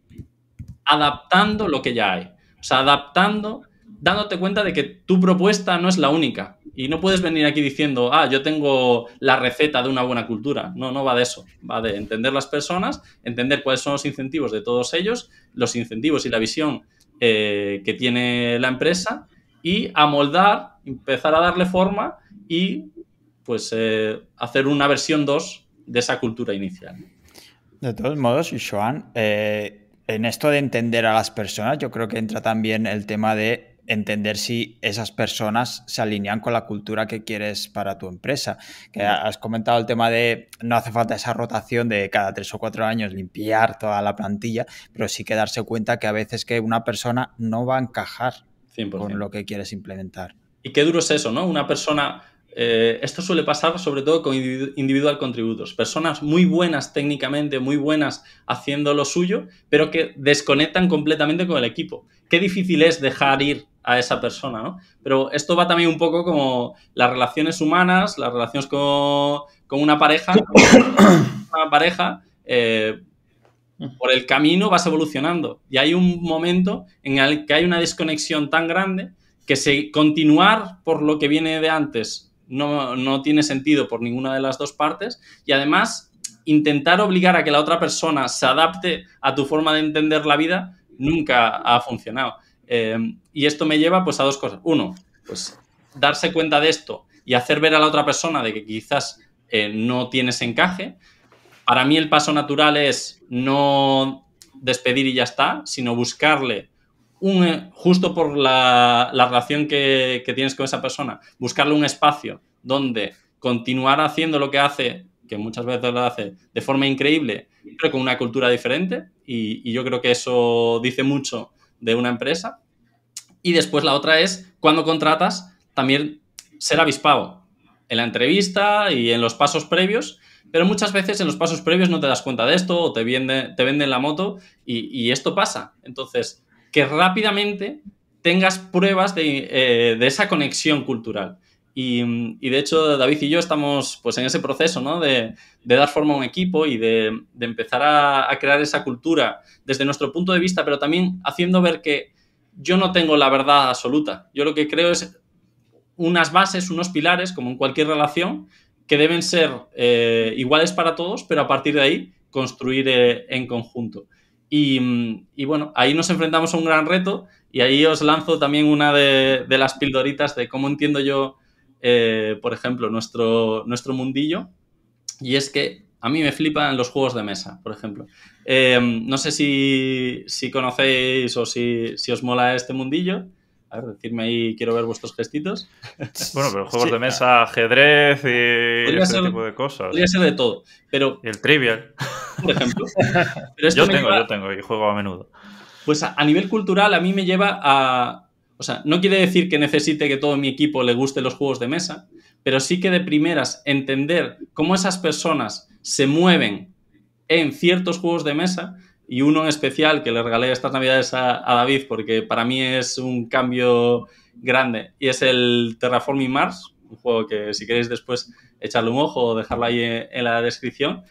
adaptando lo que ya hay. O sea, adaptando dándote cuenta de que tu propuesta no es la única. Y no puedes venir aquí diciendo, ah, yo tengo la receta de una buena cultura. No, no va de eso. Va de entender las personas, entender cuáles son los incentivos de todos ellos, los incentivos y la visión eh, que tiene la empresa y amoldar, empezar a darle forma y pues eh, hacer una versión 2 de esa cultura inicial. De todos modos, Joan, eh, en esto de entender a las personas, yo creo que entra también el tema de entender si esas personas se alinean con la cultura que quieres para tu empresa. Que has comentado el tema de no hace falta esa rotación de cada tres o cuatro años limpiar toda la plantilla, pero sí que darse cuenta que a veces que una persona no va a encajar 100%. con lo que quieres implementar. Y qué duro es eso, ¿no? Una persona... Eh, esto suele pasar sobre todo con individual contributos, personas muy buenas técnicamente, muy buenas haciendo lo suyo, pero que desconectan completamente con el equipo. Qué difícil es dejar ir a esa persona, ¿no? Pero esto va también un poco como las relaciones humanas, las relaciones con, una pareja, (coughs) pareja, eh, mm. por el camino vas evolucionando y hay un momento en el que hay una desconexión tan grande que continuar por lo que viene de antes no, no tiene sentido por ninguna de las dos partes y además intentar obligar a que la otra persona se adapte a tu forma de entender la vida nunca ha funcionado. Eh, y esto me lleva pues a dos cosas. Uno, pues darse cuenta de esto y hacer ver a la otra persona de que quizás eh, no tienes encaje. Para mí el paso natural es no despedir y ya está, sino buscarle un, eh, justo por la, relación que, tienes con esa persona, buscarle un espacio donde continuar haciendo lo que hace, que muchas veces lo hace de forma increíble, pero con una cultura diferente. Y, y yo creo que eso dice mucho de una empresa. Y después la otra es, cuando contratas, también ser avispado en la entrevista y en los pasos previos, pero muchas veces en los pasos previos no te das cuenta de esto o te, vende, te venden la moto y, esto pasa. Entonces, que rápidamente tengas pruebas de, eh, esa conexión cultural. Y, de hecho, David y yo estamos pues, en ese proceso ¿no? de, dar forma a un equipo y de, empezar a, a, crear esa cultura desde nuestro punto de vista, pero también haciendo ver que yo no tengo la verdad absoluta. Yo lo que creo es unas bases, unos pilares, como en cualquier relación, que deben ser eh, iguales para todos, pero a partir de ahí construir eh, en conjunto. Y, bueno, ahí nos enfrentamos a un gran reto y ahí os lanzo también una de, las pildoritas de cómo entiendo yo, eh, por ejemplo, nuestro, nuestro mundillo. Y es que a mí me flipan los juegos de mesa, por ejemplo. Em, no sé si, conocéis o si, os mola este mundillo. A ver, decirme ahí, quiero ver vuestros gestitos. (laughs) Bueno, pero juegos de mesa, ajedrez y ese tipo de cosas. Podría ser de todo, pero... el trivial. (laughs) Por ejemplo. yo tengo, yo tengo y juego a menudo. Pues a, a nivel cultural a mí me lleva a... O sea, no quiere decir que necesite que todo mi equipo le guste los juegos de mesa, pero sí que de primeras entender cómo esas personas se mueven en ciertos juegos de mesa y uno en especial que le regalé estas navidades a, David porque para mí es un cambio grande y es el Terraforming Mars, un juego que si queréis después echarle un ojo o dejarlo ahí en, la descripción.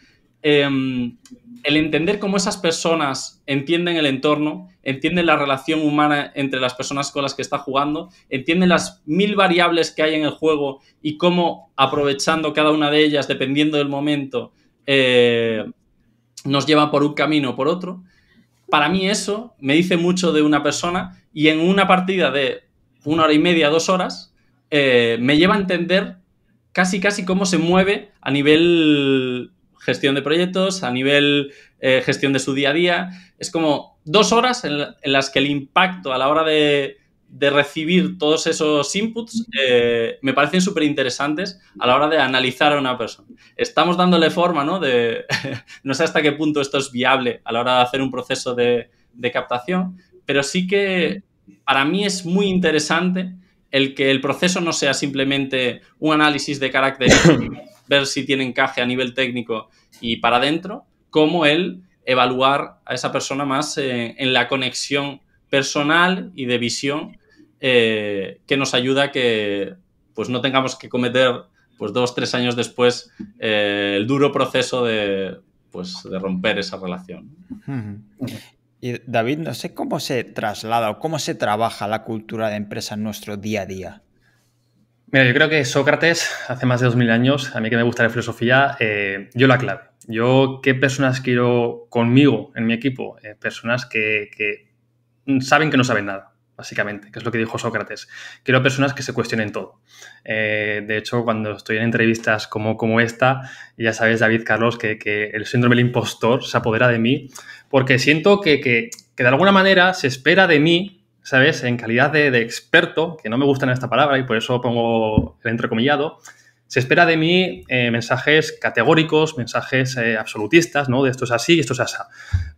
Em, el entender cómo esas personas entienden el entorno, entienden la relación humana entre las personas con las que está jugando, entienden las mil variables que hay en el juego y cómo aprovechando cada una de ellas, dependiendo del momento, eh, nos lleva por un camino o por otro. Para mí eso me dice mucho de una persona y en una partida de una hora y media, dos horas, eh, me lleva a entender casi, casi cómo se mueve a nivel gestión de proyectos, a nivel eh, gestión de su día a día. Es como dos horas en las que el impacto a la hora de, de recibir todos esos inputs eh, me parecen súper interesantes a la hora de analizar a una persona. Estamos dándole forma, ¿no? De, (laughs) no sé hasta qué punto esto es viable a la hora de hacer un proceso de, captación, pero sí que para mí es muy interesante el que el proceso no sea simplemente un análisis de carácter (coughs) ver si tiene encaje a nivel técnico y para adentro, como el evaluar a esa persona más eh, en la conexión personal y de visión eh, que nos ayuda que pues, no tengamos que cometer pues, dos, tres años después eh, el duro proceso de, pues, de romper esa relación. Y David, no sé cómo se traslada o cómo se trabaja la cultura de empresa en nuestro día a día. Mira, yo creo que Sócrates, hace más de 2000 años, a mí que me gusta la filosofía, yo eh, la clave. Yo, ¿qué personas quiero conmigo en mi equipo? personas que, que, saben que no saben nada básicamente, que es lo que dijo Sócrates. Quiero personas que se cuestionen todo. Eh, de hecho, cuando estoy en entrevistas como, como esta, ya sabes, David Carlos, que, el síndrome del impostor se apodera de mí, porque siento que, de alguna manera se espera de mí ¿sabes? En calidad de, de, experto, que no me gusta esta palabra y por eso pongo el entrecomillado, se espera de mí eh, mensajes categóricos, mensajes eh, absolutistas, ¿no? De esto es así y esto es así.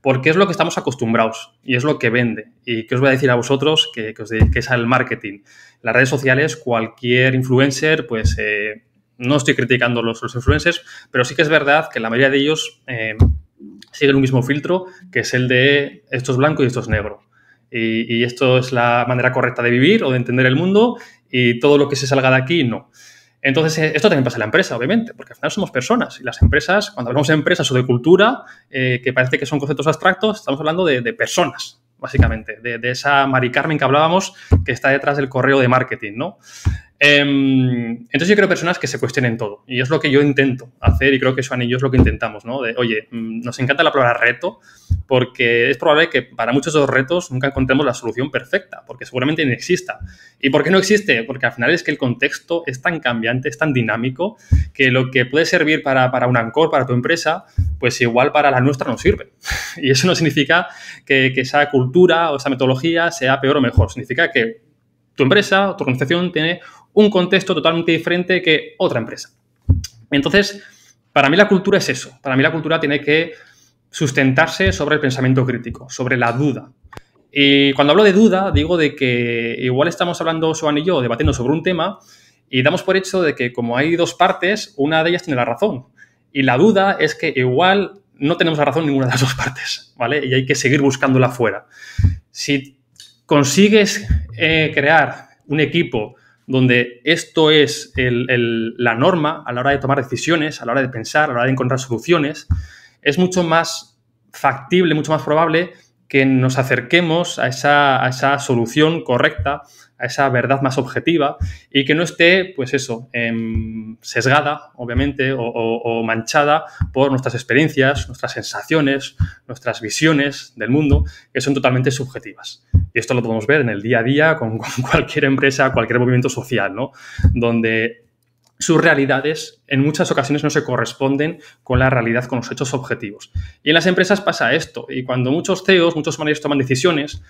Porque es lo que estamos acostumbrados y es lo que vende. ¿Y qué os voy a decir a vosotros? Que, os que es el marketing. Las redes sociales, cualquier influencer, pues eh, no estoy criticando los, los, influencers, pero sí que es verdad que la mayoría de ellos siguen un mismo filtro, que es el de esto es blanco y esto es negro. y esto es la manera correcta de vivir o de entender el mundo y todo lo que se salga de aquí, no. Entonces, eh, esto también pasa en la empresa, obviamente, porque al final somos personas y las empresas, cuando hablamos de empresas o de cultura, eh, que parece que son conceptos abstractos, estamos hablando de, personas, básicamente, de, de, esa Mari Carmen que hablábamos que está detrás del correo de marketing, ¿no? Em, entonces yo creo personas que se cuestionen todo y es lo que yo intento hacer y creo que eso y yo es lo que intentamos, ¿no? oye, mm, nos encanta la palabra reto porque es probable que para muchos de los retos nunca encontremos la solución perfecta porque seguramente no exista. ¿Y por qué no existe? Porque al final es que el contexto es tan cambiante, es tan dinámico que lo que puede servir para, un ancor, para tu empresa, pues igual para la nuestra no sirve. (laughs) Y eso no significa que, que esa cultura o esa metodología sea peor o mejor, significa que tu empresa, tu organización tiene un contexto totalmente diferente que otra empresa. Entonces, para mí la cultura es eso. Para mí la cultura tiene que sustentarse sobre el pensamiento crítico, sobre la duda. Y cuando hablo de duda, digo de que igual estamos hablando Joan y yo, debatiendo sobre un tema, y damos por hecho de que como hay dos partes, una de ellas tiene la razón. Y la duda es que igual no tenemos la razón ninguna de las dos partes, ¿vale? Y hay que seguir buscándola afuera. Si consigues eh, crear un equipo donde esto es la norma a la hora de tomar decisiones, a la hora de pensar, a la hora de encontrar soluciones, es mucho más factible, mucho más probable que nos acerquemos a a esa solución correcta, a esa verdad más objetiva y que no esté, pues eso, em, sesgada, obviamente, o, manchada por nuestras experiencias, nuestras sensaciones, nuestras visiones del mundo, que son totalmente subjetivas. Y esto lo podemos ver en el día a día (laughs) con, cualquier empresa, cualquier movimiento social, ¿no? Donde sus realidades en muchas ocasiones no se corresponden con la realidad, con los hechos objetivos. Y en las empresas pasa esto. Y cuando muchos CEOs, muchos managers toman decisiones,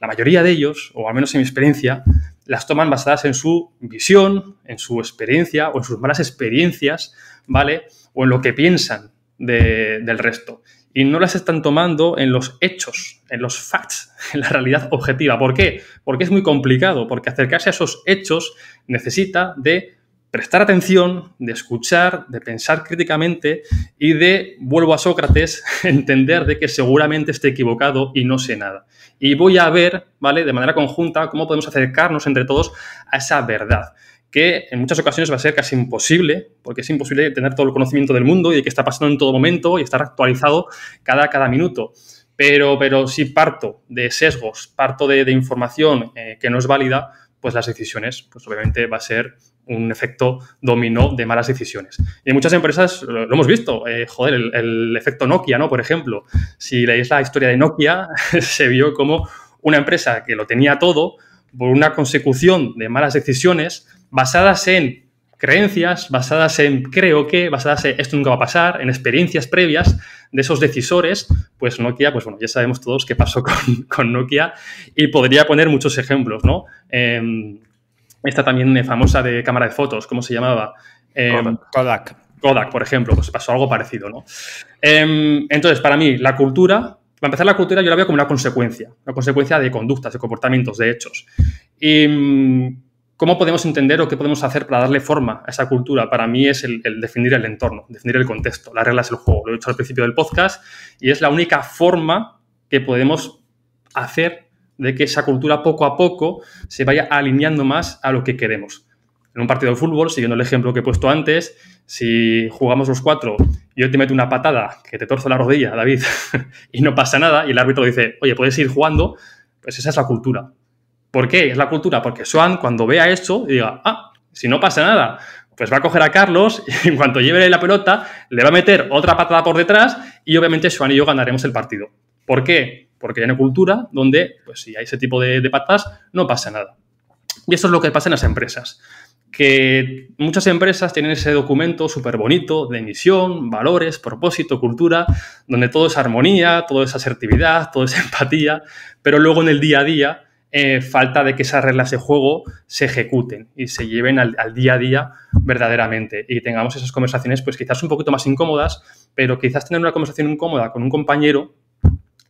la mayoría de ellos, o al menos en mi experiencia, las toman basadas en su visión, en su experiencia o en sus malas experiencias, ¿vale? O en lo que piensan del resto. Y no las están tomando en los hechos, en los facts, (laughs) en la realidad objetiva. ¿Por qué? Porque es muy complicado, porque acercarse a esos hechos necesita de prestar atención, de escuchar, de pensar críticamente y de, vuelvo a Sócrates, (laughs) entender de que seguramente esté equivocado y no sé nada y voy a ver, ¿vale? De manera conjunta cómo podemos acercarnos entre todos a esa verdad que en muchas ocasiones va a ser casi imposible, porque es imposible tener todo el conocimiento del mundo y de qué está pasando en todo momento y estar actualizado cada, cada minuto. Pero, pero si parto de sesgos, parto de, información eh, que no es válida, pues las decisiones, pues obviamente va a ser un efecto dominó de malas decisiones. Y en muchas empresas lo, hemos visto, eh, joder, el, efecto Nokia, ¿no? Por ejemplo, si leéis la historia de Nokia, (laughs) se vio como una empresa que lo tenía todo por una consecución de malas decisiones basadas en creencias, basadas en creo que, basadas en esto nunca va a pasar, en experiencias previas de esos decisores, pues Nokia, pues bueno, ya sabemos todos qué pasó (laughs) con, Nokia y podría poner muchos ejemplos, ¿no? Em, esta también famosa de cámara de fotos, ¿cómo se llamaba? Em, Kodak. Kodak, por ejemplo, pues pasó algo parecido, ¿no? Em, entonces, para mí, la cultura, para empezar, la cultura yo la veo como una consecuencia, una consecuencia de conductas, de comportamientos, de hechos. Y mm, cómo podemos entender o qué podemos hacer para darle forma a esa cultura, para mí es el, el definir el entorno, definir el contexto, las reglas del juego. Lo he dicho al principio del podcast y es la única forma que podemos hacer de que esa cultura poco a poco se vaya alineando más a lo que queremos. En un partido de fútbol, siguiendo el ejemplo que he puesto antes, si jugamos los cuatro y yo te meto una patada que te torzo la rodilla, David, (laughs) y no pasa nada, y el árbitro dice, oye, puedes ir jugando, pues esa es la cultura. ¿Por qué es la cultura? Porque Swan, cuando vea esto, diga, ah, si no pasa nada, pues va a coger a Carlos (laughs) y en cuanto lleve la pelota, le va a meter otra patada por detrás y obviamente Swan y yo ganaremos el partido. ¿Por qué? porque hay una cultura donde, pues si hay ese tipo de, patas, no pasa nada. Y esto es lo que pasa en las empresas que muchas empresas tienen ese documento súper bonito de misión, valores, propósito, cultura, donde todo es armonía, todo es asertividad, todo es (laughs) empatía, pero luego en el día a día eh, falta de que esas reglas de juego se ejecuten y se lleven al, día a día verdaderamente y tengamos esas conversaciones pues quizás un poquito más incómodas, pero quizás tener una conversación incómoda con un compañero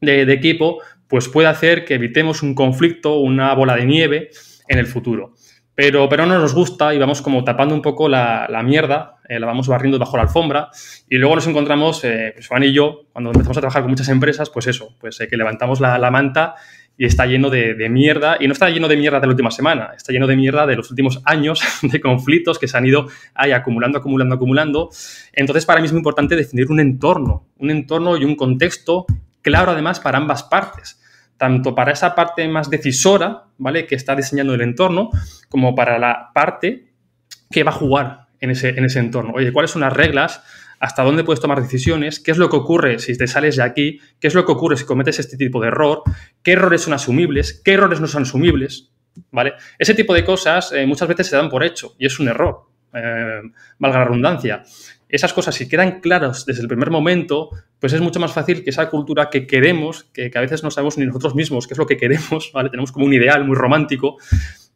de, equipo, pues puede hacer que evitemos un conflicto, una bola de nieve en el futuro. Pero, pero no nos gusta y vamos como tapando un poco la, mierda, eh, la vamos barriendo bajo la alfombra y luego nos encontramos, eh, pues Juan y yo, cuando empezamos a trabajar con muchas empresas, pues eso, pues eh, que levantamos la, manta y está lleno de, mierda, y no está lleno de mierda de la última semana, está lleno de mierda de los últimos años (laughs) de conflictos que se han ido ahí acumulando, acumulando, acumulando. Entonces para mí es muy importante definir un entorno, un entorno y un contexto claro además para ambas partes, tanto para esa parte más decisora, ¿vale? Que está diseñando el entorno, como para la parte que va a jugar en ese, en ese entorno. Oye, ¿cuáles son las reglas? hasta dónde puedes tomar decisiones, qué es lo que ocurre si te sales de aquí, qué es lo que ocurre si cometes este tipo de error, qué errores son asumibles, qué errores no son asumibles, ¿vale? Ese tipo de cosas eh, muchas veces se dan por hecho y es un error, eh, valga la redundancia esas cosas, si quedan claras desde el primer momento, pues es mucho más fácil que esa cultura que queremos, que, a veces no sabemos ni nosotros mismos qué es lo que queremos, (laughs) ¿vale? Tenemos como un ideal muy romántico,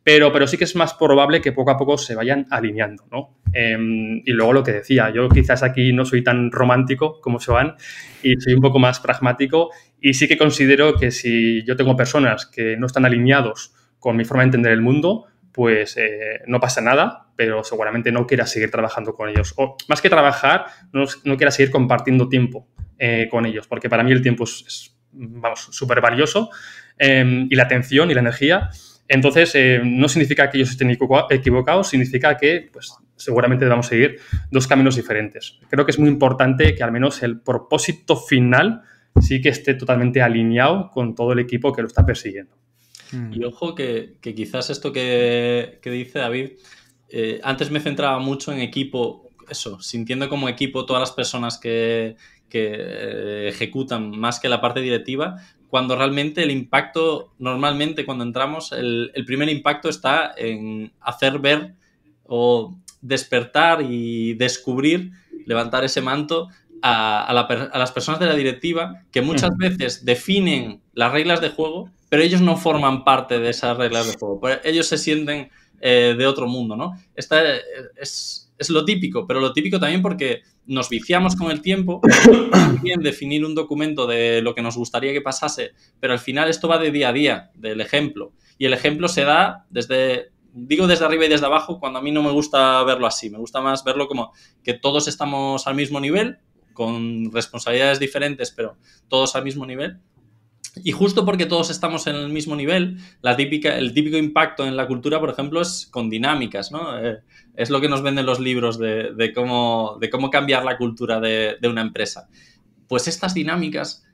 pero, pero, sí que es más probable que poco a poco se vayan alineando, ¿no? Em, y luego lo que decía, yo quizás aquí no soy tan romántico como Joan y soy un poco más pragmático y sí que considero que si yo tengo personas que no están alineados con mi forma de entender el mundo, pues eh, no pasa nada, pero seguramente no quiera seguir trabajando con ellos. O más que trabajar, no, no seguir compartiendo tiempo eh, con ellos, porque para mí el tiempo es, vamos, súper valioso em, y la atención y la energía. Entonces, eh, no significa que ellos estén equivocados, significa que pues, seguramente vamos a seguir dos caminos diferentes. Creo que es muy importante que al menos el propósito final sí que esté totalmente alineado con todo el equipo que lo está persiguiendo. Mm. Y ojo que, quizás esto que, dice David, eh, antes me centraba mucho en equipo, eso, sintiendo como equipo todas las personas que, que eh, ejecutan más que la parte directiva, cuando realmente el impacto, normalmente cuando entramos, el, el, primer impacto está en hacer ver o despertar y descubrir, levantar ese manto a las personas de la directiva que muchas veces definen las reglas de juego pero ellos no forman parte de esas reglas de juego. Ellos se sienten eh, de otro mundo, ¿no? Eh, es, es, lo típico, pero lo típico también porque nos viciamos con el tiempo (coughs) en definir un documento de lo que nos gustaría que pasase, pero al final esto va de día a día, del ejemplo. Y el ejemplo se da desde digo desde arriba y desde abajo, cuando a mí no me gusta verlo así, me gusta más verlo como que todos estamos al mismo nivel, con responsabilidades diferentes, pero todos al mismo nivel, y justo porque todos estamos en el mismo nivel, la típica, el típico impacto en la cultura, por ejemplo, es con dinámicas, ¿no? Eh, es lo que nos venden los libros de, cómo, cambiar la cultura de, una empresa. Pues estas dinámicas,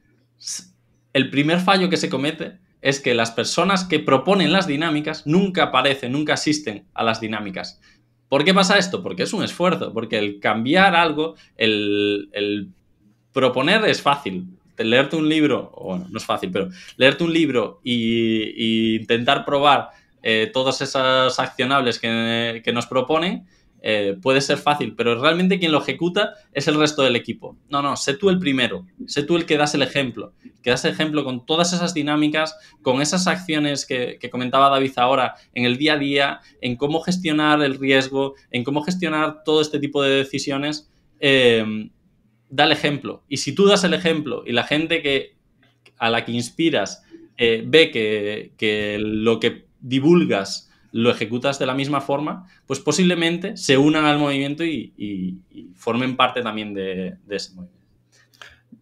el primer fallo que se comete es que las personas que proponen las dinámicas nunca aparecen, nunca asisten a las dinámicas. ¿Por qué pasa esto? Porque es un esfuerzo, porque el cambiar algo, el proponer es fácil, leerte un libro, bueno, no es fácil, pero leerte un libro e intentar probar eh, todas esas accionables que, nos propone eh, puede ser fácil, pero realmente quien lo ejecuta es el resto del equipo. No, no, sé tú el primero, sé tú el que das el ejemplo, que das el ejemplo con todas esas dinámicas, con esas acciones que, comentaba David ahora en el día a día, en cómo gestionar el riesgo, en cómo gestionar todo este tipo de decisiones. Eh, da el ejemplo. Y si tú das el ejemplo y la gente que, a la que inspiras eh, ve que, lo que divulgas lo ejecutas de la misma forma, pues posiblemente se unan al movimiento y, formen parte también de, ese movimiento.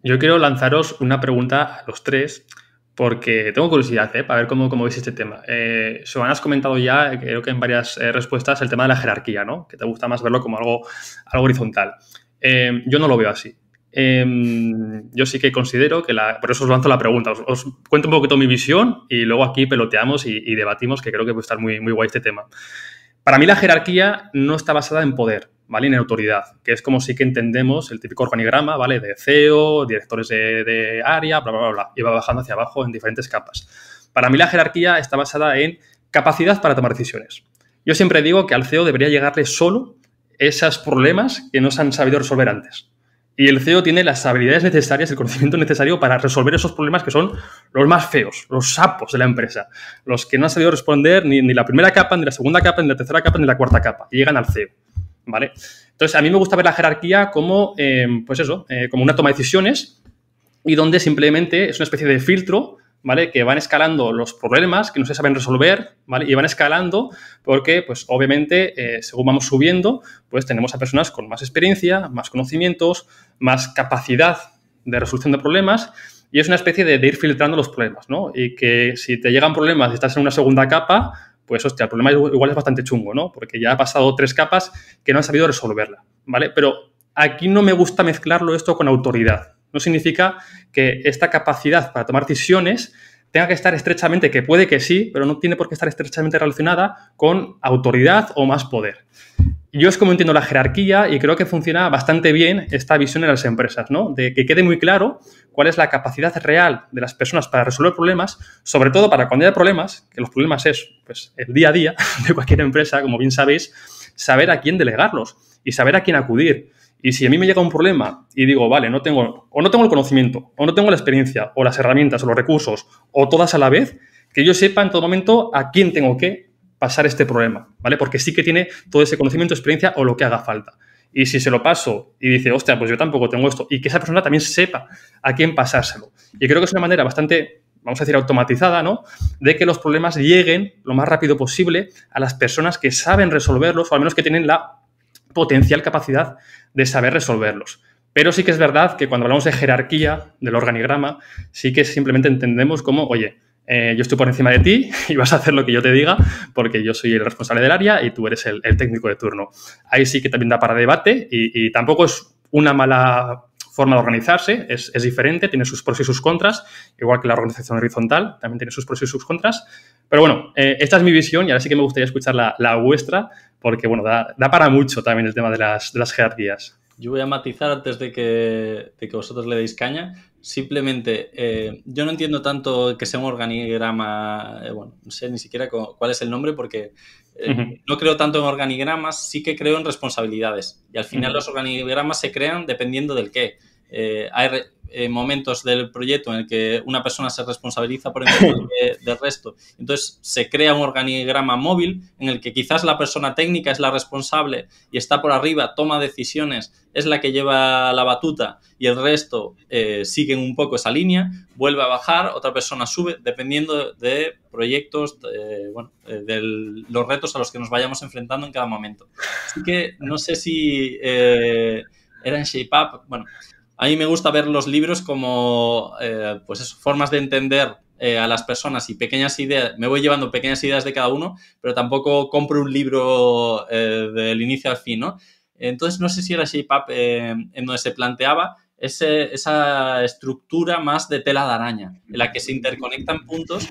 Yo quiero lanzaros una pregunta a los tres, porque tengo curiosidad eh, para ver cómo, cómo, veis este tema. Eh, has comentado ya, eh, creo que en varias respuestas, el tema de la jerarquía, ¿no? que te gusta más verlo como algo, algo horizontal. Em, yo no lo veo así. Em, yo sí que considero que la. Por eso os lanzo la pregunta. Os, cuento un poquito mi visión y luego aquí peloteamos y, debatimos, que creo que puede estar muy, muy guay este tema. Para mí, la jerarquía no está basada en poder, ¿vale? En autoridad, que es como sí que entendemos el típico organigrama, ¿vale? De CEO, directores de, área, bla, bla, bla. Y va bajando hacia abajo en diferentes capas. Para mí, la jerarquía está basada en capacidad para tomar decisiones. Yo siempre digo que al CEO debería llegarle solo esos problemas que no se han sabido resolver antes. Y el CEO tiene las habilidades necesarias, el conocimiento necesario para resolver esos problemas que son los más feos, los sapos de la empresa, los que no han sabido responder ni, la primera capa, ni la segunda capa, ni la tercera capa, ni la cuarta capa, y llegan al CEO. ¿Vale? Entonces, a mí me gusta ver la jerarquía como, eh, pues eso, eh, como una toma de decisiones y donde simplemente es una especie de filtro que van escalando los problemas que no se saben resolver, ¿vale? Y van escalando porque, pues, obviamente, eh, según vamos subiendo, pues tenemos a personas con más experiencia, más conocimientos, más capacidad de resolución de problemas y es una especie de, ir filtrando los problemas, ¿no? Y que si te llegan problemas y estás en una segunda capa, pues, hostia, el problema igual es bastante chungo, ¿no? Porque ya ha pasado tres capas que no han sabido resolverla, ¿vale? Pero aquí no me gusta mezclarlo esto con autoridad, no significa que esta capacidad para tomar decisiones tenga que estar estrechamente, que puede que sí, pero no tiene por qué estar estrechamente relacionada con autoridad o más poder. Yo es como entiendo la jerarquía y creo que funciona bastante bien esta visión en las empresas, ¿no? De que quede muy claro cuál es la capacidad real de las personas para resolver problemas, sobre todo para cuando haya problemas, que los problemas es pues, el día a día (laughs) de cualquier empresa, como bien sabéis, saber a quién delegarlos y saber a quién acudir y si a mí me llega un problema y digo, vale, no tengo, o no tengo el conocimiento, o no tengo la experiencia, o las herramientas, o los recursos, o todas a la vez, que yo sepa en todo momento a quién tengo que pasar este problema, ¿vale? Porque sí que tiene todo ese conocimiento, experiencia o lo que haga falta. Y si se lo paso y dice, hostia, pues yo tampoco tengo esto, y que esa persona también sepa a quién pasárselo. Y creo que es una manera bastante, vamos a decir, automatizada, ¿no? De que los problemas lleguen lo más rápido posible a las personas que saben resolverlos, o al menos que tienen la potencial capacidad de saber resolverlos. Pero sí que es verdad que cuando hablamos de jerarquía del organigrama, sí que simplemente entendemos como, oye, eh, yo estoy por encima de ti (laughs) y vas a hacer lo que yo te diga porque yo soy el responsable del área y tú eres el, técnico de turno. Ahí sí que también da para debate y, tampoco es una mala forma de organizarse, es, diferente, tiene sus pros y sus contras, igual que la organización horizontal también tiene sus pros y sus contras, pero bueno, eh, esta es mi visión y ahora sí que me gustaría escuchar la, vuestra, porque bueno, da, para mucho también el tema de las, jerarquías. Yo voy a matizar antes de que, vosotros le deis caña. Simplemente, eh, yo no entiendo tanto que sea un organigrama, eh, bueno, no sé ni siquiera cuál es el nombre porque no creo tanto en organigramas, sí que creo en responsabilidades. Y al final los organigramas se crean dependiendo del qué. Hay, eh, momentos del proyecto en el que una persona se responsabiliza por el (laughs) del resto. Entonces se crea un organigrama móvil en el que quizás la persona técnica es la responsable y está por arriba, toma decisiones, es la que lleva la batuta y el resto eh, sigue un poco esa línea, vuelve a bajar, otra persona sube, dependiendo de proyectos, eh, de, los retos a los que nos vayamos enfrentando en cada momento. Así que no sé si... era eran Shape Up, bueno, a mí me gusta ver los libros como eh, pues formas de entender eh, a las personas y pequeñas ideas. Me voy llevando pequeñas ideas de cada uno, pero tampoco compro un libro eh, del inicio al fin, ¿no? Entonces, no sé si era ShapeUp en donde se planteaba ese, esa estructura más de tela de araña, en la que se interconectan puntos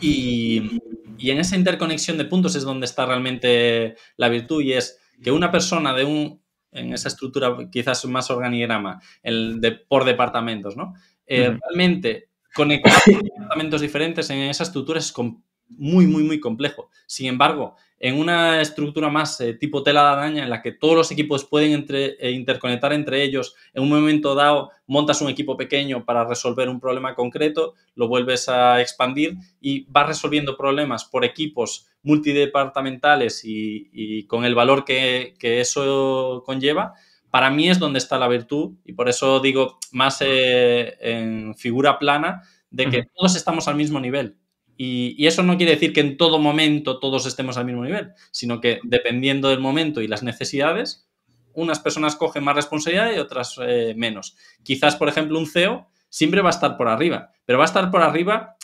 y, y en esa interconexión de puntos es donde está realmente la virtud y es que una persona de un en esa estructura quizás más organigrama, el de, por departamentos, ¿no? Eh, realmente, conectar departamentos diferentes en esa estructura es muy, muy, muy complejo. Sin embargo, en una estructura más eh, tipo tela de araña en la que todos los equipos pueden eh, interconectar entre ellos, en un momento dado montas un equipo pequeño para resolver un problema concreto, lo vuelves a expandir y vas resolviendo problemas por equipos multidepartamentales y, con el valor que, eso conlleva. Para mí es donde está la virtud y por eso digo más eh, en figura plana de que todos estamos al mismo nivel y, eso no quiere decir que en todo momento todos estemos al mismo nivel, sino que dependiendo del momento y las necesidades, unas personas cogen más responsabilidad y otras eh, menos. Quizás, por ejemplo, un CEO siempre va a estar por arriba, pero va a estar por arriba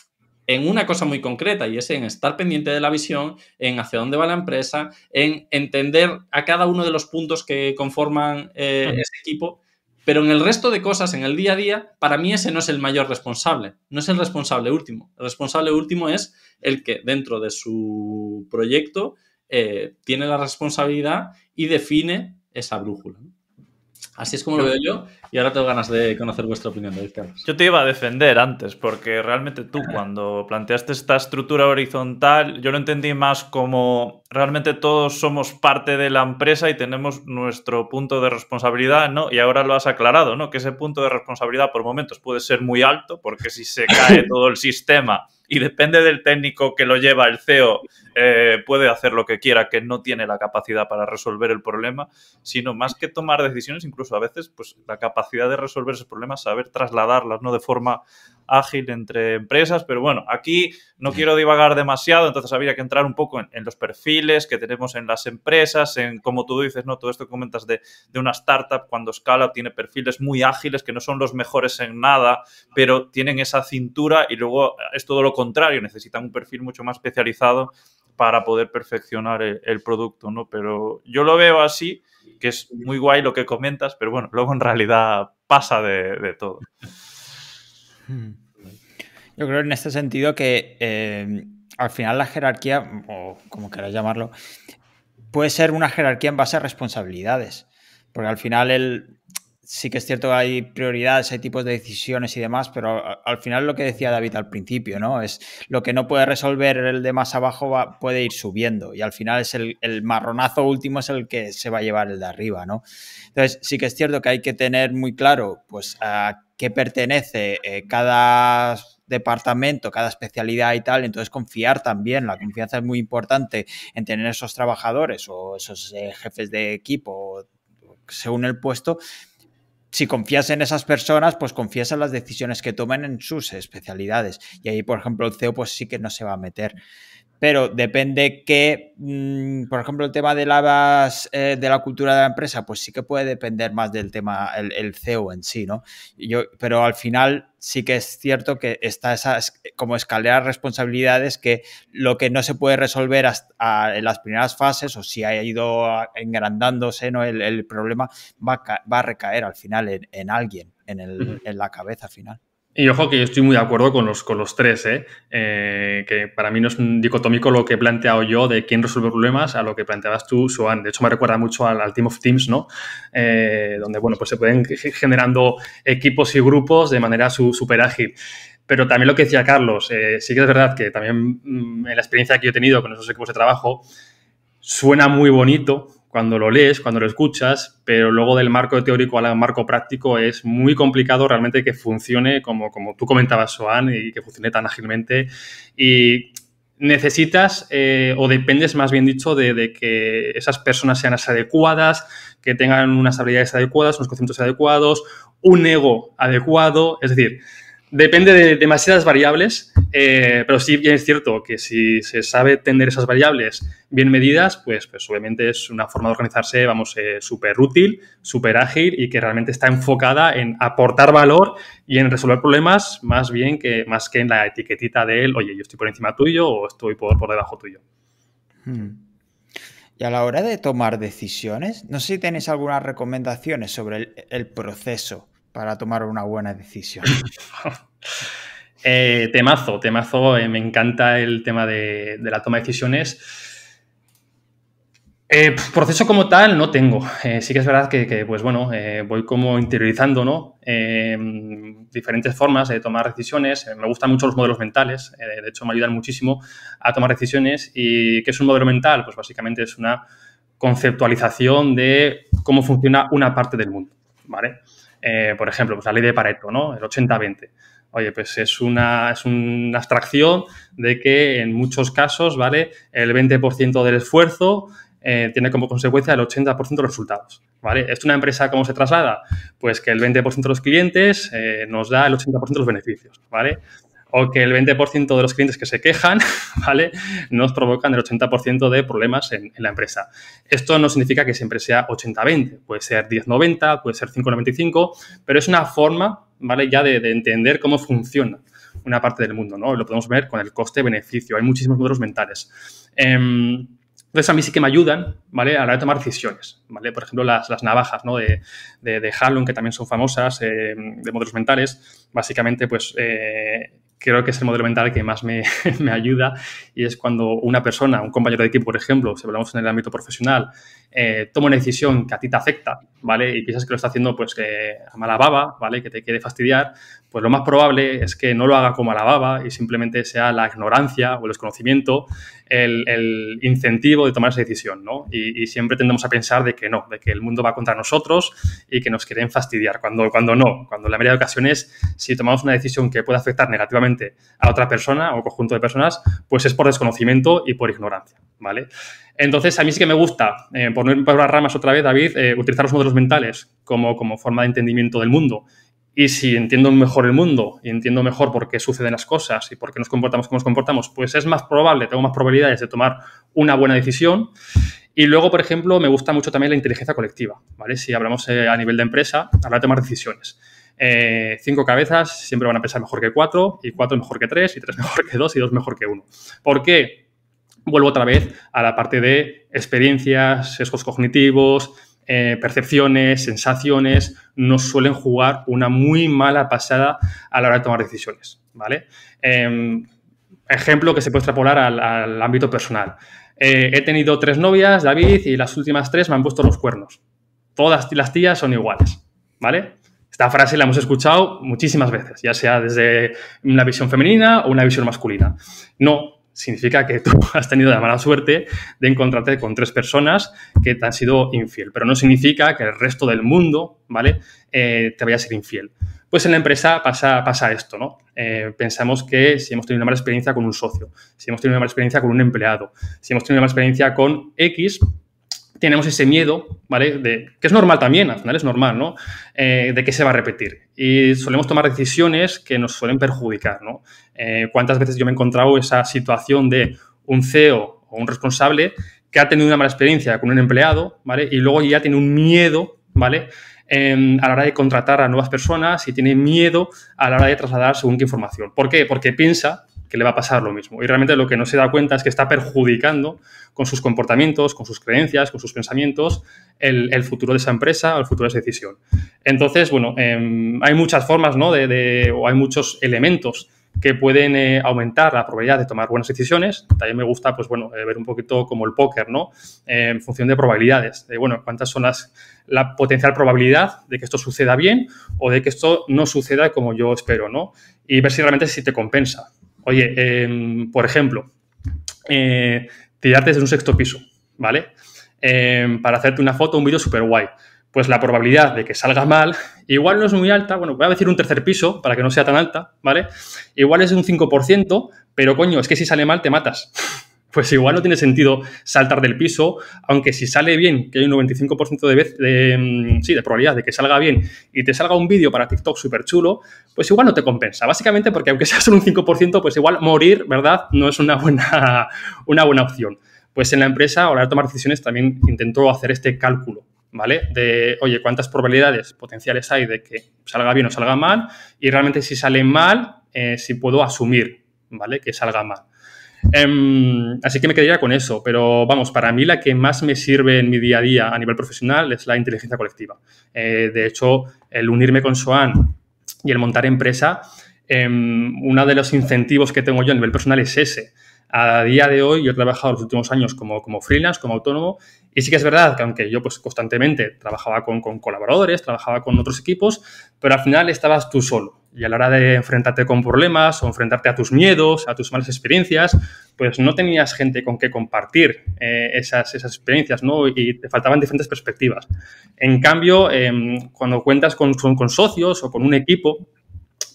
en una cosa muy concreta y es en estar pendiente de la visión, en hacia dónde va la empresa, en entender a cada uno de los puntos que conforman eh, ese equipo pero en el resto de cosas, en el día a día, para mí ese no es el mayor responsable, no es el responsable último. El responsable último es el que dentro de su proyecto eh, tiene la responsabilidad y define esa brújula. Así es como lo veo yo. Y ahora tengo ganas de conocer vuestra opinión, David Carlos. Yo te iba a defender antes, porque realmente tú cuando planteaste esta estructura horizontal, yo lo entendí más como realmente todos somos parte de la empresa y tenemos nuestro punto de responsabilidad, ¿no? Y ahora lo has aclarado, ¿no? Que ese punto de responsabilidad por momentos puede ser muy alto, porque si se cae (laughs) todo el sistema y depende del técnico que lo lleva el CEO, eh, puede hacer lo que quiera, que no tiene la capacidad para resolver el problema, sino más que tomar decisiones, incluso a veces, pues la capacidad capacidad de resolver esos problemas, saber trasladarlas ¿no? de forma ágil entre empresas. Pero bueno, aquí no quiero divagar demasiado, entonces habría que entrar un poco en, los perfiles que tenemos en las empresas, en como tú dices, ¿no? Todo esto que comentas de, de, una startup cuando escala tiene perfiles muy ágiles que no son los mejores en nada, pero tienen esa cintura y luego es todo lo contrario, necesitan un perfil mucho más especializado para poder perfeccionar el, producto, ¿no? Pero yo lo veo así, que es muy guay lo que comentas, pero bueno, luego en realidad pasa de, todo. Hmm. Yo creo en este sentido que eh, al final la jerarquía, o como queráis llamarlo, puede ser una jerarquía en base a responsabilidades. Porque al final el, sí que es cierto que hay prioridades, hay tipos de decisiones y demás, pero al final lo que decía David al principio, ¿no? Es lo que no puede resolver el de más abajo va, puede ir subiendo y al final es el, marronazo último es el que se va a llevar el de arriba, ¿no? Entonces sí que es cierto que hay que tener muy claro, pues, a qué pertenece eh, cada departamento, cada especialidad y tal, entonces confiar también, la confianza es muy importante en tener esos trabajadores o esos eh, jefes de equipo según el puesto, si confías en esas personas, pues confías en las decisiones que tomen en sus especialidades. Y ahí, por ejemplo, el CEO pues sí que no se va a meter pero depende que, mm, por ejemplo, el tema de, eh, de la cultura de la empresa, pues sí que puede depender más del tema, el, CEO en sí, ¿no? Yo, pero al final sí que es cierto que está esa, como de responsabilidades que lo que no se puede resolver en las primeras fases o si ha ido engrandándose, ¿no? El, problema va a, va a, recaer al final en, alguien, en, el, en la cabeza final. Y ojo que yo estoy muy de acuerdo con los, con los tres, ¿eh? Eh, que para mí no es un dicotómico lo que he planteado yo de quién resuelve problemas a lo que planteabas tú, Suan. De hecho, me recuerda mucho al, Team of Teams, ¿no? Eh, donde, bueno, pues se pueden ir generando equipos y grupos de manera súper ágil. Pero también lo que decía Carlos, sí que es verdad que también mm, en la experiencia que yo he tenido con esos equipos de trabajo, suena muy bonito, cuando lo lees, cuando lo escuchas, pero luego del marco teórico al marco práctico es muy complicado realmente que funcione como, como tú comentabas, Joan, y que funcione tan ágilmente. Y necesitas eh, o dependes, más bien dicho, de, que esas personas sean las adecuadas, que tengan unas habilidades adecuadas, unos conceptos adecuados, un ego adecuado, es decir, Depende de demasiadas variables, eh, pero sí es cierto que si se sabe tener esas variables bien medidas, pues, pues obviamente es una forma de organizarse, vamos, eh, súper útil, súper ágil y que realmente está enfocada en aportar valor y en resolver problemas más bien que más que en la etiquetita de oye, yo estoy por encima tuyo o estoy por, debajo tuyo. Hmm. Y a la hora de tomar decisiones, no sé si tenéis algunas recomendaciones sobre el proceso para tomar una buena decisión. (laughs) Eh, temazo, temazo, eh, me encanta el tema de, la toma de decisiones. Eh, proceso como tal no tengo. sí que es verdad que, pues bueno, voy como interiorizando, ¿no? diferentes formas de tomar decisiones. me gustan mucho los modelos mentales. de hecho, me ayudan muchísimo a tomar decisiones. ¿Y qué es un modelo mental? Pues básicamente es una conceptualización de cómo funciona una parte del mundo, ¿vale? Eh, por ejemplo, pues la ley de Pareto, ¿no? El 80-20. Oye, pues es una, es una abstracción de que en muchos casos, ¿vale? El 20% del esfuerzo eh, tiene como consecuencia el 80% de los resultados. ¿vale? ¿Esto una empresa cómo se traslada? Pues que el 20% de los clientes eh, nos da el 80% de los beneficios. ¿vale? o que el 20% de los clientes que se quejan, (laughs) ¿vale? Nos provocan el 80% de problemas en, la empresa. Esto no significa que siempre sea 80-20, puede ser 10-90, puede ser 5-95, pero es una forma, ¿vale? Ya de, entender cómo funciona una parte del mundo, ¿no? Lo podemos ver con el coste-beneficio, hay muchísimos modelos mentales. Em, entonces, a mí sí que me ayudan, ¿vale? A la hora de tomar decisiones, ¿vale? Por ejemplo, las, navajas, ¿no? De, de, que también son famosas, eh, de modelos mentales. Básicamente, pues, eh, creo que es el modelo mental que más (laughs) me, ayuda y es cuando una persona, un compañero de equipo, por ejemplo, si hablamos en el ámbito profesional, eh, toma una decisión que a ti te afecta, ¿vale? Y piensas que lo está haciendo pues que eh, a mala baba, ¿vale? Que te quiere fastidiar, pues lo más probable es que no lo haga como alababa y simplemente sea la ignorancia o el desconocimiento el, incentivo de tomar esa decisión, ¿no? Y, siempre tendemos a pensar de que no, de que el mundo va contra nosotros y que nos quieren fastidiar, cuando, no, cuando en la mayoría de ocasiones si tomamos una decisión que puede afectar negativamente a otra persona o conjunto de personas, pues es por desconocimiento y por ignorancia, ¿vale? Entonces, a mí sí que me gusta, eh, por no ir por las ramas otra vez, David, eh, utilizar los modelos mentales como, como forma de entendimiento del mundo y si entiendo mejor el mundo y entiendo mejor por qué suceden las cosas y por qué nos comportamos como nos comportamos, pues es más probable, tengo más probabilidades de tomar una buena decisión. Y luego, por ejemplo, me gusta mucho también la inteligencia colectiva, ¿vale? Si hablamos eh, a nivel de empresa, hablar de tomar decisiones. Eh, cinco cabezas siempre van a pensar mejor que cuatro, y cuatro mejor que tres, y tres (laughs) mejor que dos, y dos mejor que uno. ¿Por qué? Vuelvo otra vez a la parte de experiencias, sesgos cognitivos, eh, percepciones, sensaciones, nos suelen jugar una muy mala pasada a la hora de tomar decisiones, ¿vale? Em, ejemplo que se puede extrapolar al, ámbito personal. Eh, he tenido tres novias, David, y las últimas tres me han puesto los cuernos. Todas las tías son iguales, ¿vale? Esta frase la hemos escuchado muchísimas veces, ya sea desde una visión femenina o una visión masculina. No, significa que tú (laughs) has tenido la mala suerte de encontrarte con tres personas que te han sido infiel, pero no significa que el resto del mundo, ¿vale?, eh, te vaya a ser infiel. Pues en la empresa pasa, pasa esto, ¿no? Eh, pensamos que si hemos tenido una mala experiencia con un socio, si hemos tenido una mala experiencia con un empleado, si hemos tenido una mala experiencia con X, tenemos ese miedo, ¿vale? De, que es normal también, al final es normal, ¿no? Eh, de que se va a repetir. Y solemos tomar decisiones que nos suelen perjudicar, ¿no? Eh, ¿Cuántas veces yo me he encontrado esa situación de un CEO o un responsable que ha tenido una mala experiencia con un empleado, ¿vale? Y luego ya tiene un miedo, ¿vale? a la hora de contratar a nuevas personas y tiene miedo a la hora de trasladar según qué información. ¿Por qué? Porque piensa le va a pasar lo mismo. Y realmente lo que no se da cuenta es que está perjudicando con sus comportamientos, con sus creencias, con sus pensamientos, el, futuro de esa empresa o el futuro de esa decisión. Entonces, bueno, em, hay muchas formas, ¿no? De, o hay muchos elementos que pueden eh, aumentar la probabilidad de tomar buenas decisiones. También me gusta, pues bueno, eh, ver un poquito como el póker, ¿no? Eh, en función de probabilidades, bueno, cuántas son las, la potencial probabilidad de que esto suceda bien o de que esto no suceda como yo espero, ¿no? Y ver si realmente si te compensa. Oye, em, por ejemplo, eh, tirarte desde un sexto piso, ¿vale? Em, para hacerte una foto, un vídeo súper guay. Pues la probabilidad de que salga mal, igual no es muy alta, bueno, voy a decir un tercer piso para que no sea tan alta, ¿vale? Igual es un 5%, pero coño, es que si sale mal te matas pues igual no tiene sentido saltar del piso, aunque si sale bien, que hay un 95% de, de, mm, sí, de probabilidad de que salga bien y te salga un vídeo para TikTok súper chulo, pues igual no te compensa. Básicamente porque aunque (laughs) sea solo un 5%, pues igual morir, ¿verdad? No es una buena, (laughs) una buena opción. Pues en la empresa, a la hora de tomar decisiones, también intentó hacer este cálculo. ¿Vale? De, oye, ¿cuántas probabilidades potenciales hay de que salga bien o salga mal? Y realmente si sale mal, eh, si puedo asumir, ¿vale? Que salga mal. Em, así que me quedaría con eso, pero vamos, para mí la que más me sirve en mi día a día a nivel profesional es la inteligencia colectiva. Eh, de hecho, el unirme con Soan y el montar empresa, em, uno de los incentivos que tengo yo a nivel personal es ese. A día de hoy yo he trabajado los últimos años como, como freelance, como autónomo, y sí que es verdad que aunque yo pues constantemente trabajaba con colaboradores, trabajaba con otros equipos, pero al final estabas tú solo. Y a la hora de enfrentarte con problemas o enfrentarte a tus miedos, a tus malas experiencias, pues no tenías gente con qué compartir eh, esas, experiencias, ¿no? Y te faltaban diferentes perspectivas. En cambio, em, cuando cuentas con, socios o con un equipo,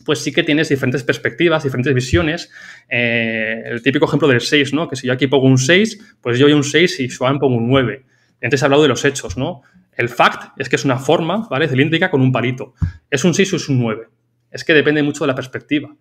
pues sí que tienes diferentes perspectivas, diferentes visiones. Eh, el típico ejemplo del 6, ¿no? Que si yo aquí pongo un 6, pues yo voy un 6 y Swan pongo un 9. Antes he hablado de los hechos, ¿no? El fact es que es una forma, ¿vale? Cilíndrica con un palito. Es un 6 o es un 9. Es que depende mucho de la perspectiva.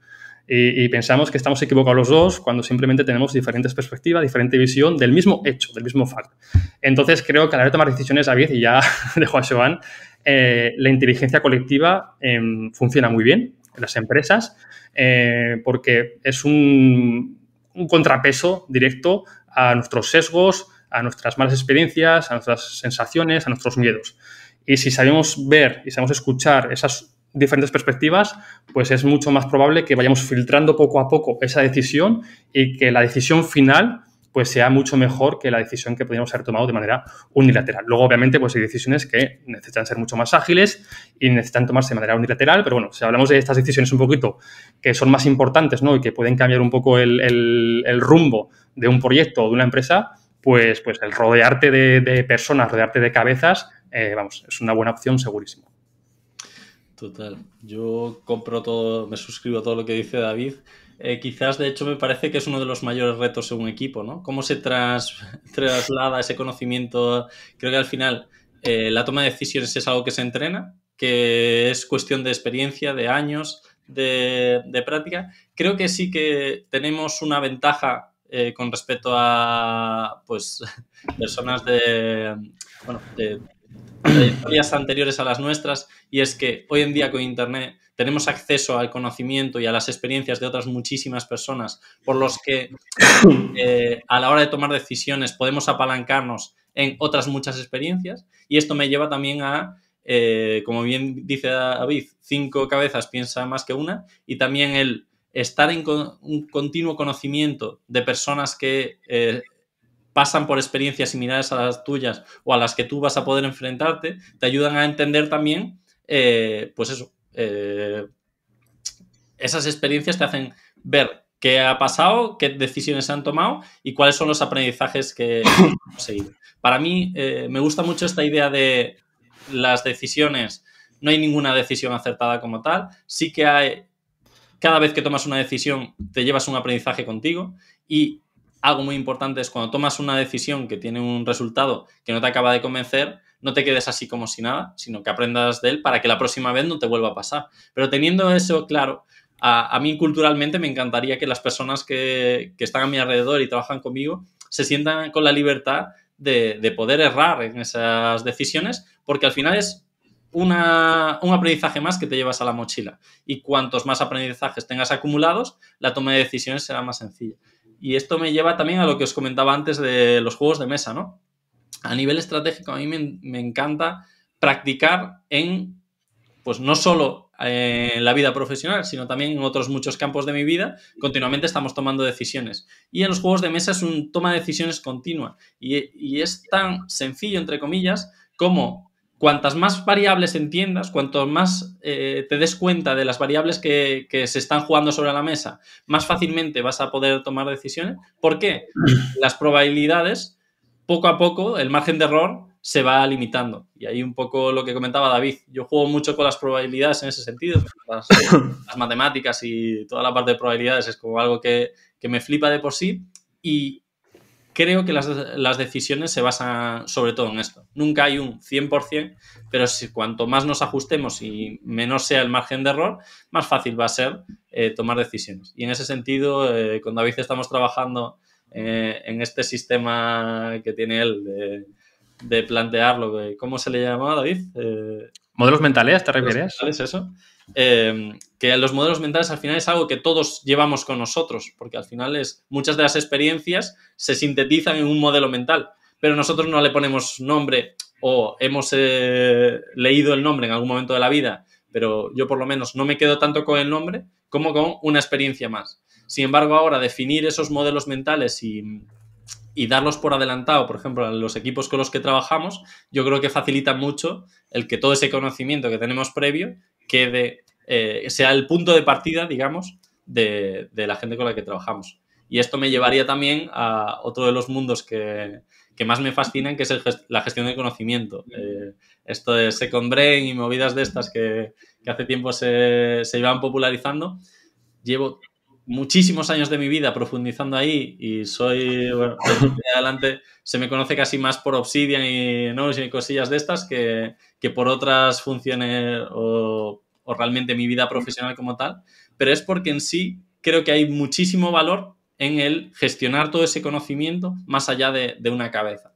Y, pensamos que estamos equivocados los dos cuando simplemente tenemos diferentes perspectivas, diferente visión del mismo hecho, del mismo fact. Entonces creo que a la hora de tomar decisiones, David, y ya dejo a Joan, la inteligencia colectiva em, funciona muy bien en las empresas eh, porque es un, un contrapeso directo a nuestros sesgos, a nuestras malas experiencias, a nuestras sensaciones, a nuestros miedos. Y si sabemos ver y sabemos escuchar esas diferentes perspectivas, pues es mucho más probable que vayamos filtrando poco a poco esa decisión y que la decisión final pues sea mucho mejor que la decisión que podríamos haber tomado de manera unilateral. Luego, obviamente, pues hay decisiones que necesitan ser mucho más ágiles y necesitan tomarse de manera unilateral, pero bueno, si hablamos de estas decisiones un poquito que son más importantes ¿no? y que pueden cambiar un poco el, rumbo de un proyecto o de una empresa, pues, pues el rodearte de, de personas, rodearte de cabezas, eh, vamos, es una buena opción segurísimo. Total. Yo compro todo, me suscribo a todo lo que dice David. Eh, quizás, de hecho, me parece que es uno de los mayores retos en un equipo, ¿no? Cómo se tras, (laughs) traslada ese conocimiento. Creo que al final eh, la toma de decisiones es algo que se entrena, que es cuestión de experiencia, de años, de, práctica. Creo que sí que tenemos una ventaja eh, con respecto a, pues, (laughs) personas de, bueno, de historias anteriores a las nuestras y es que hoy en día con Internet tenemos acceso al conocimiento y a las experiencias de otras muchísimas personas, por los que eh, a la hora de tomar decisiones podemos apalancarnos en otras muchas experiencias y esto me lleva también a, eh, como bien dice David, cinco cabezas piensa más que una y también el estar en un continuo conocimiento de personas que eh, pasan por experiencias similares a las tuyas o a las que tú vas a poder enfrentarte, te ayudan a entender también, eh, pues eso, eh, esas experiencias te hacen ver qué ha pasado, qué decisiones se han tomado y cuáles son los aprendizajes que han (coughs) conseguido. Para mí eh, me gusta mucho esta idea de las decisiones. No hay ninguna decisión acertada como tal. Sí que hay, cada vez que tomas una decisión, te llevas un aprendizaje contigo y algo muy importante es cuando tomas una decisión que tiene un resultado que no te acaba de convencer, no te quedes así como si nada, sino que aprendas de él para que la próxima vez no te vuelva a pasar. Pero teniendo eso claro, a, mí culturalmente me encantaría que las personas que, están a mi alrededor y trabajan conmigo se sientan con la libertad de, poder errar en esas decisiones, porque al final es un aprendizaje más que te llevas a la mochila. Y cuantos más aprendizajes tengas acumulados, la toma de decisiones será más sencilla. Y esto me lleva también a lo que os comentaba antes de los juegos de mesa, ¿no? A nivel estratégico, a mí me, encanta practicar en, pues no solo eh, en la vida profesional, sino también en otros muchos campos de mi vida, continuamente estamos tomando decisiones. Y en los juegos de mesa es un toma de decisiones continua. Y, y es tan sencillo, entre comillas, como cuantas más variables entiendas, cuanto más eh, te des cuenta de las variables que, se están jugando sobre la mesa, más fácilmente vas a poder tomar decisiones. ¿Por qué? (clears throat) Las probabilidades, poco a poco, el margen de error se va limitando. Y ahí un poco lo que comentaba David. Yo juego mucho con las probabilidades en ese sentido. Las, (coughs) matemáticas y toda la parte de probabilidades es como algo que, que me flipa de por sí. Y, creo que las, decisiones se basan sobre todo en esto. Nunca hay un 100%, pero cuanto más nos ajustemos y menos sea el margen de error, más fácil va a ser eh, tomar decisiones. Y en ese sentido, eh, con David estamos trabajando eh, en este sistema que tiene él de, de plantearlo. ¿Cómo se le llama, David? ¿Modelos mentales te refieres? Mentales, eso que los modelos mentales al final es algo que todos llevamos con nosotros, porque al final es muchas de las experiencias se sintetizan en un modelo mental, pero nosotros no le ponemos nombre o hemos eh, leído el nombre en algún momento de la vida, pero yo por lo menos no me quedo tanto con el nombre como con una experiencia más. Sin embargo, ahora definir esos modelos mentales y, y darlos por adelantado, por ejemplo, a los equipos con los que trabajamos, yo creo que facilita mucho el que todo ese conocimiento que tenemos previo quede eh, sea el punto de partida, digamos, de, la gente con la que trabajamos. Y esto me llevaría también a otro de los mundos que, más me fascinan, que es la gestión del conocimiento. Eh, esto de Second Brain y movidas de estas que, hace tiempo se, iban popularizando. Llevo muchísimos años de mi vida profundizando ahí y soy, bueno, de adelante se me conoce casi más por Obsidian y, y cosillas de estas que, que por otras funciones o o realmente mi vida profesional como tal, pero es porque en sí creo que hay muchísimo valor en el gestionar todo ese conocimiento más allá de, una cabeza.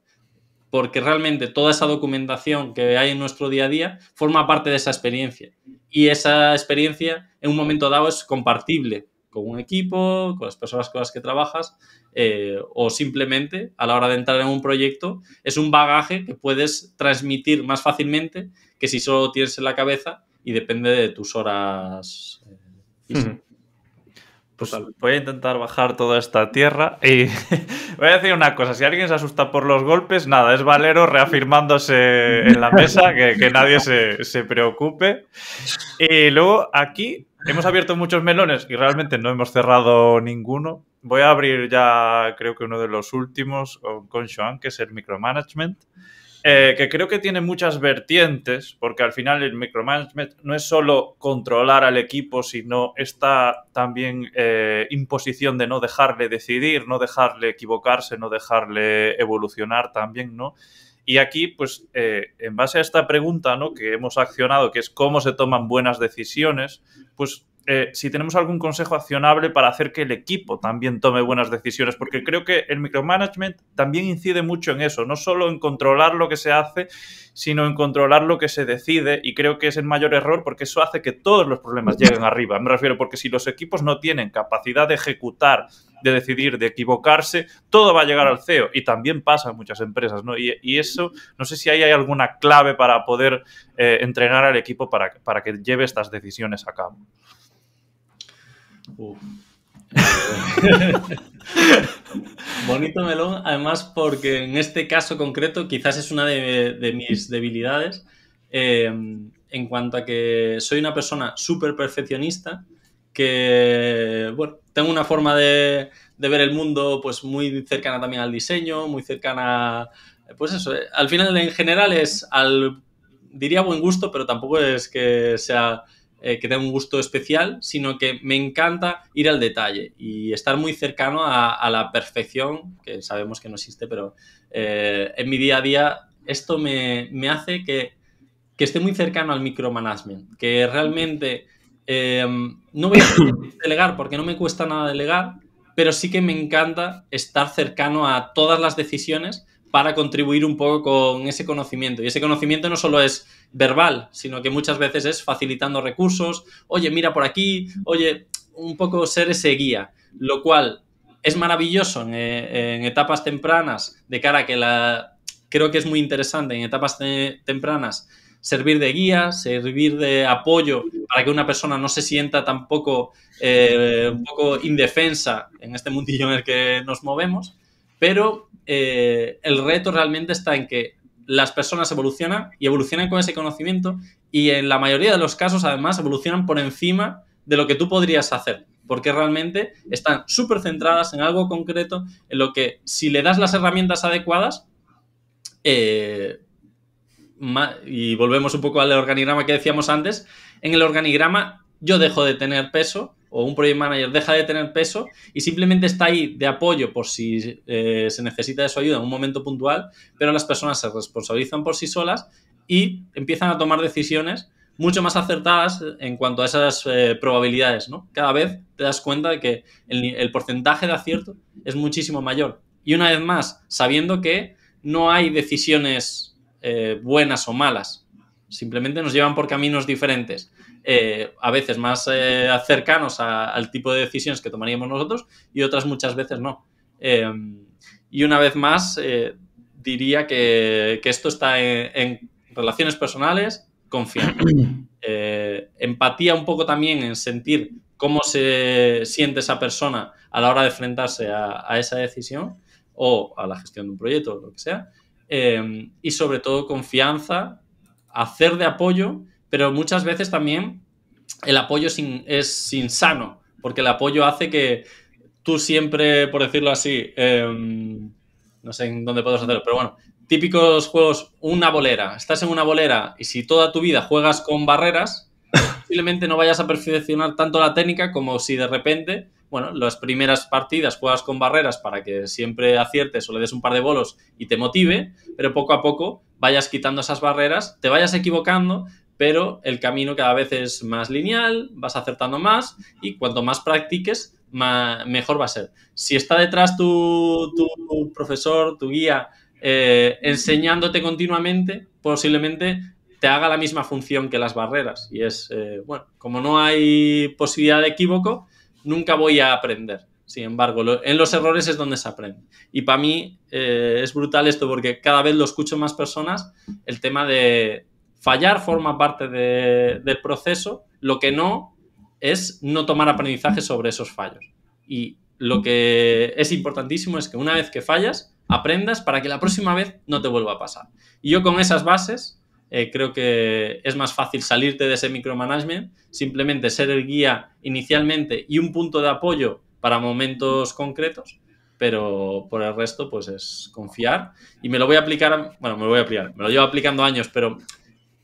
Porque realmente toda esa documentación que hay en nuestro día a día forma parte de esa experiencia. Y esa experiencia en un momento dado es compartible con un equipo, con las personas con las que trabajas, eh, o simplemente a la hora de entrar en un proyecto, es un bagaje que puedes transmitir más fácilmente que si solo tienes en la cabeza y depende de tus horas. Eh, pues voy a intentar bajar toda esta tierra y (laughs) voy a decir una cosa, si alguien se asusta por los golpes, nada, es Valero reafirmándose en la mesa, (laughs) que, nadie se, preocupe. Y luego aquí hemos abierto muchos melones y realmente no hemos cerrado ninguno. Voy a abrir ya creo que uno de los últimos con Sean, que es el micromanagement. Eh, que creo que tiene muchas vertientes, porque al final el micromanagement no es solo controlar al equipo, sino esta también eh, imposición de no dejarle decidir, no dejarle equivocarse, no dejarle evolucionar también, ¿no? Y aquí, pues, eh, en base a esta pregunta, ¿no? Que hemos accionado, que es cómo se toman buenas decisiones, pues eh, si tenemos algún consejo accionable para hacer que el equipo también tome buenas decisiones, porque creo que el micromanagement también incide mucho en eso, no solo en controlar lo que se hace, sino en controlar lo que se decide, y creo que es el mayor error porque eso hace que todos los problemas lleguen (laughs) arriba. Me refiero, porque si los equipos no tienen capacidad de ejecutar, de decidir, de equivocarse, todo va a llegar al CEO, y también pasa en muchas empresas, Y, eso, no sé si ahí hay alguna clave para poder eh, entrenar al equipo para que lleve estas decisiones a cabo. (laughs) Bonito melón, además porque en este caso concreto quizás es una de, mis debilidades em, en cuanto a que soy una persona súper perfeccionista, que, bueno, tengo una forma de, ver el mundo pues muy cercana también al diseño, muy cercana, pues eso, eh, al final en general es al, diría buen gusto, pero tampoco es que sea eh, que da un gusto especial, sino que me encanta ir al detalle y estar muy cercano a, la perfección, que sabemos que no existe, pero eh, en mi día a día esto me, hace que, esté muy cercano al micromanagement, que realmente eh, no voy a (coughs) delegar porque no me cuesta nada delegar, pero sí que me encanta estar cercano a todas las decisiones para contribuir un poco con ese conocimiento. Y ese conocimiento no solo es verbal, sino que muchas veces es facilitando recursos, oye, mira por aquí, oye, un poco ser ese guía, lo cual es maravilloso en, eh, etapas tempranas, de cara a que la, creo que es muy interesante en etapas tempranas servir de guía, servir de apoyo para que una persona no se sienta tampoco eh, un poco indefensa en este mundillo en el que nos movemos, pero eh, el reto realmente está en que las personas evolucionan y evolucionan con ese conocimiento y en la mayoría de los casos además evolucionan por encima de lo que tú podrías hacer, porque realmente están súper centradas en algo concreto, en lo que si le das las herramientas adecuadas, eh, y volvemos un poco al organigrama que decíamos antes, en el organigrama yo dejo de tener peso o un project manager deja de tener peso y simplemente está ahí de apoyo por si eh, se necesita de su ayuda en un momento puntual, pero las personas se responsabilizan por sí solas y empiezan a tomar decisiones mucho más acertadas en cuanto a esas eh, probabilidades, Cada vez te das cuenta de que el, porcentaje de acierto es muchísimo mayor. Y una vez más, sabiendo que no hay decisiones eh, buenas o malas, simplemente nos llevan por caminos diferentes. Eh, a veces más eh, cercanos al tipo de decisiones que tomaríamos nosotros y otras muchas veces no. Eh, y una vez más, diría que, esto está en, relaciones personales, confianza. (clears throat) empatía un poco también en sentir cómo se siente esa persona a la hora de enfrentarse a, a esa decisión o a la gestión de un proyecto o lo que sea. y sobre todo confianza, hacer de apoyo pero muchas veces también el apoyo es insano, porque el apoyo hace que tú siempre, por decirlo así, em, no sé en dónde puedo hacerlo, pero bueno, típicos juegos, una bolera, estás en una bolera y si toda tu vida juegas con barreras, posiblemente no vayas a perfeccionar tanto la técnica como si de repente, bueno, las primeras partidas juegas con barreras para que siempre aciertes o le des un par de bolos y te motive, pero poco a poco vayas quitando esas barreras, te vayas equivocando, pero el camino cada vez es más lineal, vas acertando más y cuanto más practiques, mejor va a ser. Si está detrás tu, profesor, tu guía, eh, enseñándote continuamente, posiblemente te haga la misma función que las barreras. Y es, eh, bueno, como no hay posibilidad de equívoco, nunca voy a aprender. Sin embargo, en los errores es donde se aprende. Y para mí eh, es brutal esto porque cada vez lo escucho más personas, el tema de, Fallar forma parte del proceso, lo que no es no tomar aprendizaje sobre esos fallos. Y lo que es importantísimo es que una vez que fallas, aprendas para que la próxima vez no te vuelva a pasar. Y yo con esas bases eh, creo que es más fácil salirte de ese micromanagement, simplemente ser el guía inicialmente y un punto de apoyo para momentos concretos, pero por el resto pues es confiar y me lo voy a aplicar, bueno, me lo voy a aplicar, me lo llevo aplicando años, pero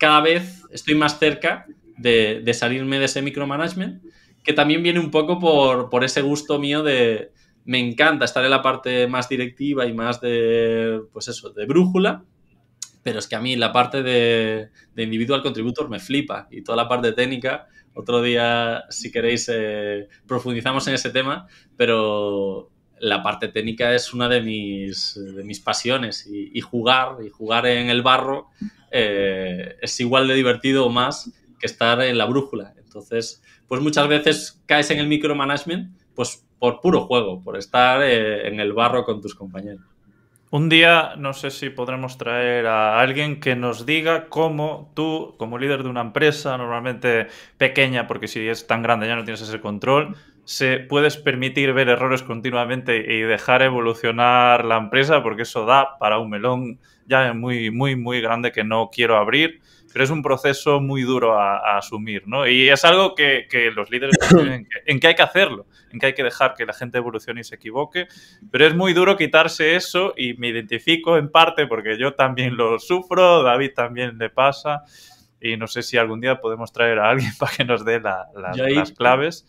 cada vez estoy más cerca de, salirme de ese micromanagement, que también viene un poco por, ese gusto mío de, me encanta estar en la parte más directiva y más de, pues eso, de brújula, pero es que a mí la parte de, individual contributor me flipa y toda la parte técnica, otro día, si queréis, eh, profundizamos en ese tema, pero la parte técnica es una de mis, de mis pasiones y, jugar, y jugar en el barro eh, es igual de divertido o más que estar en la brújula. Entonces, pues muchas veces caes en el micromanagement pues por puro juego, por estar eh, en el barro con tus compañeros. Un día no sé si podremos traer a alguien que nos diga cómo tú, como líder de una empresa normalmente pequeña, porque si es tan grande ya no tienes ese control, se puedes permitir ver errores continuamente y dejar evolucionar la empresa, porque eso da para un melón ya muy, muy, muy grande que no quiero abrir, pero es un proceso muy duro a, asumir, ¿no? Y es algo que, los líderes (coughs) en que, hay que hacerlo, en que hay que dejar que la gente evolucione y se equivoque, pero es muy duro quitarse eso y me identifico en parte porque yo también lo sufro, David también le pasa. Y no sé si algún día podemos traer a alguien (laughs) para que nos dé las claves.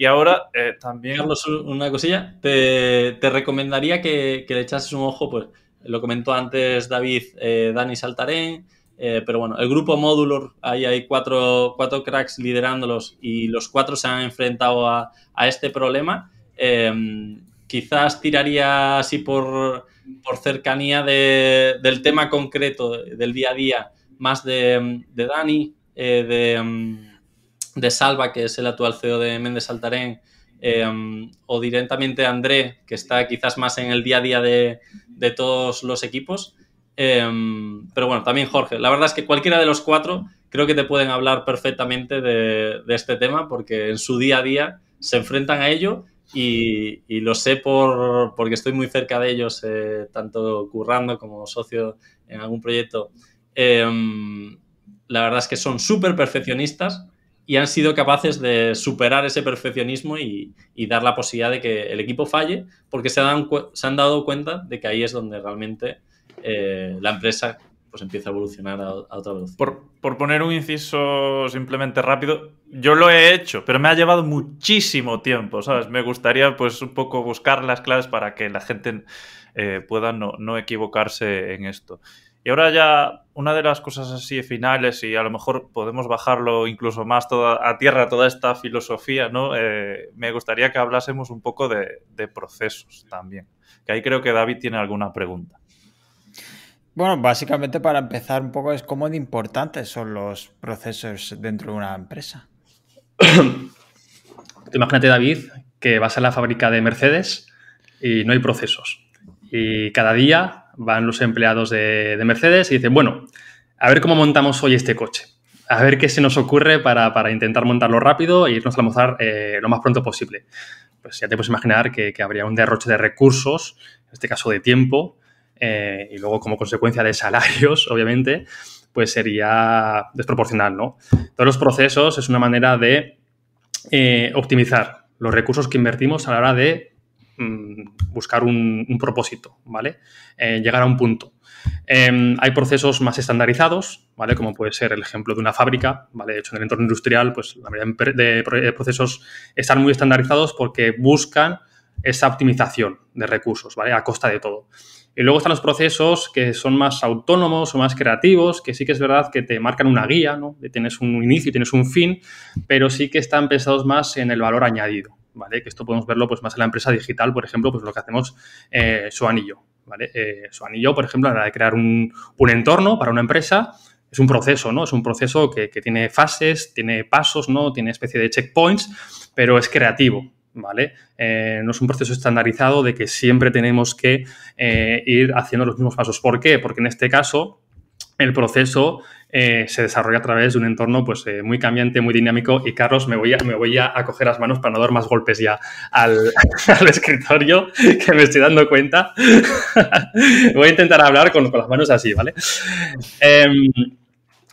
Y ahora, eh, también, Carlos, una cosilla, te, te recomendaría que, que, le echases un ojo, pues lo comentó antes David, eh, Dani Saltarén, eh, pero bueno, el grupo Módulo, ahí hay cuatro, cuatro, cracks liderándolos y los cuatro se han enfrentado a, a este problema. Em, quizás tiraría así por, por cercanía de, del tema concreto del día a día, más de, de Dani, de em, de Salva, que es el actual CEO de Méndez Altarén, em, o directamente André, que está quizás más en el día a día de, todos los equipos. Em, pero bueno, también Jorge. La verdad es que cualquiera de los cuatro creo que te pueden hablar perfectamente de, este tema porque en su día a día se enfrentan a ello y, lo sé porque estoy muy cerca de ellos, eh, tanto currando como socio en algún proyecto. Em, la verdad es que son súper perfeccionistas, y han sido capaces de superar ese perfeccionismo y, dar la posibilidad de que el equipo falle, porque se han, se han dado cuenta de que ahí es donde realmente eh, la empresa pues empieza a evolucionar a, otra velocidad. Por, poner un inciso simplemente rápido, yo lo he hecho, pero me ha llevado muchísimo tiempo, ¿sabes? Me gustaría pues un poco buscar las claves para que la gente eh, pueda no, no equivocarse en esto. Y ahora ya una de las cosas así finales, y a lo mejor podemos bajarlo incluso más a tierra toda esta filosofía, ¿no? Eh, me gustaría que hablásemos un poco de, de, procesos también, que ahí creo que David tiene alguna pregunta. Bueno, básicamente para empezar un poco es cómo de importantes son los procesos dentro de una empresa. Imagínate, David, que vas a la fábrica de Mercedes y no hay procesos. Y cada día van los empleados de, Mercedes y dicen, bueno, a ver cómo montamos hoy este coche, a ver qué se nos ocurre para, intentar montarlo rápido e irnos a almorzar eh, lo más pronto posible. Pues ya te puedes imaginar que, habría un derroche de recursos, en este caso de tiempo, eh, y luego como consecuencia de salarios, (laughs) obviamente, pues sería desproporcional, ¿no? Todos los procesos es una manera de eh, optimizar los recursos que invertimos a la hora de Mm, buscar un, propósito, ¿vale? Eh, llegar a un punto. Em, hay procesos más estandarizados, ¿vale? Como puede ser el ejemplo de una fábrica, ¿vale? De hecho, en el entorno industrial, pues la mayoría de procesos están muy estandarizados porque buscan esa optimización de recursos, ¿vale? A costa de todo. Y luego están los procesos que son más autónomos o más creativos, que sí que es verdad que te marcan una guía, ¿no? Tienes un inicio, tienes un fin, pero sí que están pensados más en el valor añadido, que esto podemos verlo pues, más en la empresa digital, por ejemplo, pues lo que hacemos eh, anillo y yo, ¿vale? Eh, por ejemplo, a la de crear un, entorno para una empresa, es un proceso, ¿no? Es un proceso que, tiene fases, tiene pasos, ¿no? Tiene especie de checkpoints, pero es creativo, ¿vale? Eh, no es un proceso estandarizado de que siempre tenemos que eh, ir haciendo los mismos pasos. ¿Por qué? Porque en este caso el proceso eh, se desarrolla a través de un entorno pues, eh, muy cambiante, muy dinámico. Y Carlos, me voy, a, me voy a, coger las manos para no dar más golpes ya al, (laughs) escritorio, que me estoy dando cuenta. (laughs) voy a intentar hablar con, las manos así, ¿vale? Em,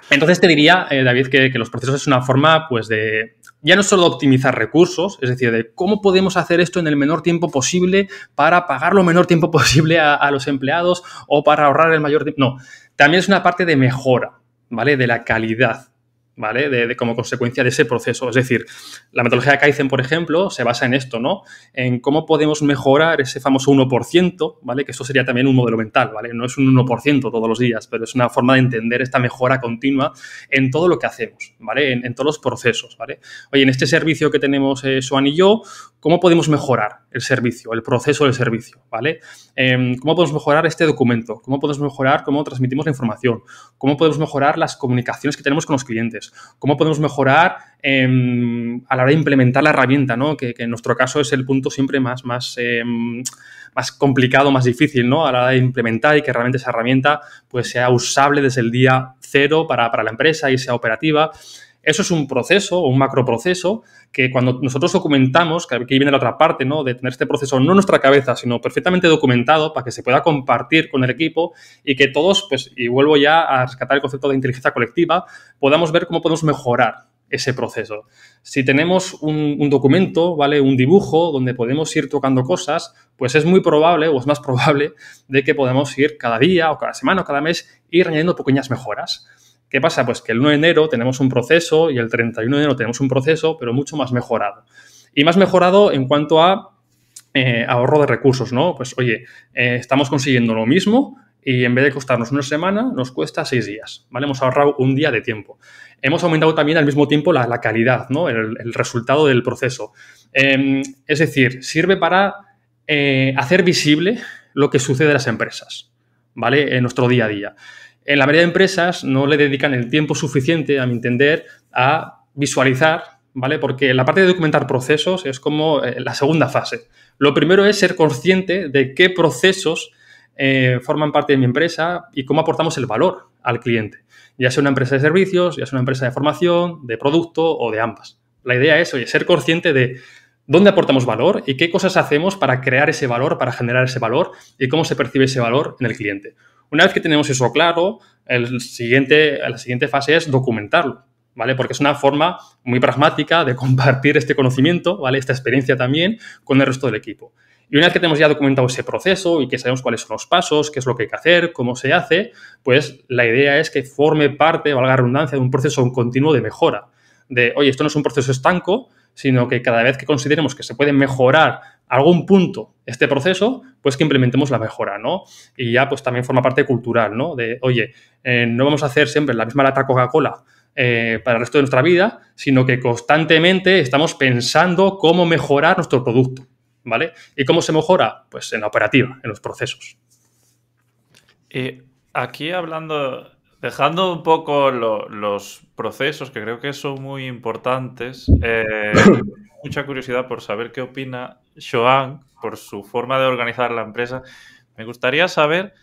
entonces te diría, eh, David, que, los procesos es una forma, pues, de ya no solo optimizar recursos, es decir, de cómo podemos hacer esto en el menor tiempo posible para pagar lo menor tiempo (laughs) posible a, a los empleados o para ahorrar el mayor tiempo. No, también es una parte de mejora. ¿vale? De la calidad ¿vale? De, como consecuencia de ese proceso. Es decir, la metodología de Kaizen, por ejemplo, se basa en esto, ¿no? En cómo podemos mejorar ese famoso 1%, ¿vale? Que eso sería también un modelo mental, ¿vale? No es un 1% todos los días, pero es una forma de entender esta mejora continua en todo lo que hacemos, ¿vale? En, todos los procesos, ¿vale? Oye, en este servicio que tenemos eh, y yo, ¿cómo podemos mejorar el servicio, el proceso del servicio, ¿vale? Em, ¿Cómo podemos mejorar este documento? ¿Cómo podemos mejorar cómo transmitimos la información? ¿Cómo podemos mejorar las comunicaciones que tenemos con los clientes? cómo podemos mejorar em, a la hora de implementar la herramienta, Que, en nuestro caso es el punto siempre más, más, em, complicado, más difícil a la hora de implementar y que realmente esa herramienta pues, sea usable desde el día cero para la empresa y sea operativa. Eso es un proceso, un macroproceso, que cuando nosotros documentamos, que aquí viene la otra parte, ¿no? De tener este proceso no en nuestra cabeza, sino perfectamente documentado para que se pueda compartir con el equipo y que todos, pues, y vuelvo ya a rescatar el concepto de inteligencia colectiva, podamos ver cómo podemos mejorar ese proceso. Si tenemos un, un, documento, ¿vale? Un dibujo donde podemos ir tocando cosas, pues es muy probable o es más (laughs) probable de que podamos ir cada día o cada semana o cada mes ir añadiendo pequeñas mejoras. ¿Qué pasa? Pues que el 1 de enero tenemos un proceso y el 31 de enero tenemos un proceso, pero mucho más mejorado. Y más mejorado en cuanto a eh, ahorro de recursos, ¿no? Pues oye, eh, estamos consiguiendo lo mismo y en vez de costarnos una semana, nos cuesta seis días, ¿vale? Hemos ahorrado un día de tiempo. Hemos aumentado también al mismo tiempo la, calidad, ¿no? El, resultado del proceso. Em, es decir, sirve para eh, hacer visible lo que sucede a las empresas, ¿vale? En nuestro día a día en la mayoría de empresas no le dedican el tiempo suficiente, a mi entender, a visualizar, ¿vale? Porque la parte de documentar procesos es como eh, la segunda fase. Lo primero es ser consciente de qué procesos eh, forman parte de mi empresa y cómo aportamos el valor al cliente, ya sea una empresa de servicios, ya sea una empresa de formación, de producto o de ambas. La idea es, oye, ser consciente de dónde aportamos valor y qué cosas hacemos para crear ese valor, para generar ese valor y cómo se percibe ese valor en el cliente. Una vez que tenemos eso claro, el siguiente, la siguiente fase es documentarlo, ¿vale? Porque es una forma muy pragmática de (laughs) compartir este conocimiento, ¿vale? Esta experiencia también con el resto del equipo. Y una vez que tenemos ya documentado ese proceso y que sabemos cuáles son los pasos, qué es lo que hay que hacer, cómo se hace, pues la idea es que forme parte, valga la redundancia, de un proceso continuo de mejora. De, oye, esto no es un proceso estanco, sino que cada vez que consideremos que se puede mejorar algún punto este proceso, pues que implementemos la mejora, ¿no? Y ya pues también forma parte cultural, ¿no? De, oye, eh, no vamos a hacer siempre la misma lata Coca-Cola eh, para el resto de nuestra vida, sino que constantemente estamos pensando cómo mejorar nuestro producto, ¿vale? ¿Y cómo se mejora? Pues en la operativa, en los procesos. Eh, aquí hablando Dejando un poco los procesos, que creo que son muy importantes, eh, (coughs) mucha curiosidad por saber qué opina Joan por su forma de organizar la empresa. Me gustaría saber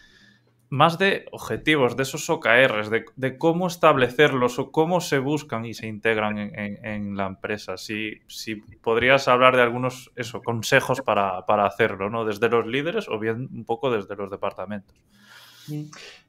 más de objetivos, de esos OKRs, de, cómo establecerlos o cómo se buscan y se integran en, la empresa. Si, podrías hablar de algunos consejos para, para hacerlo, ¿no? Desde los líderes o bien un poco desde los departamentos.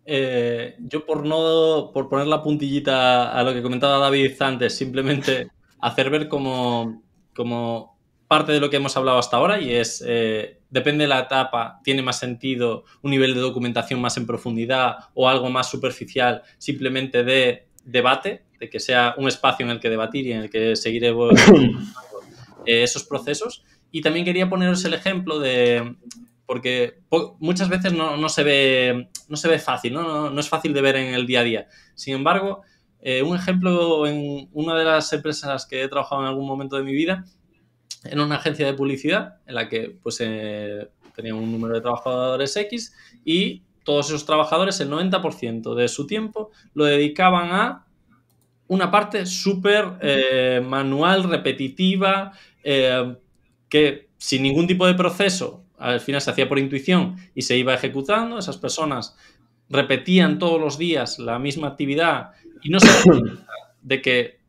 Eh, yo por no por poner la puntillita a lo que comentaba David antes, simplemente (laughs) hacer ver como, como parte de lo que hemos hablado hasta ahora y es, eh, depende de la etapa, tiene más sentido un nivel de documentación más en profundidad o algo más superficial, simplemente de debate, de que sea un espacio en el que debatir y en el que seguir (coughs) eh, esos procesos. Y también quería poneros el ejemplo de, porque muchas veces no, se ve, no se ve fácil, ¿no? es fácil de ver en el día a día. Sin embargo, eh, un ejemplo en una de las empresas que he trabajado en algún momento de mi vida, en una agencia de publicidad en la que pues, eh, tenía un número de trabajadores X y todos esos trabajadores, el 90% de su tiempo, lo dedicaban a una parte súper eh, manual, repetitiva, que sin ningún tipo de proceso al final se hacía por intuición y se iba ejecutando, esas personas repetían todos los días la misma actividad y no se (coughs) de que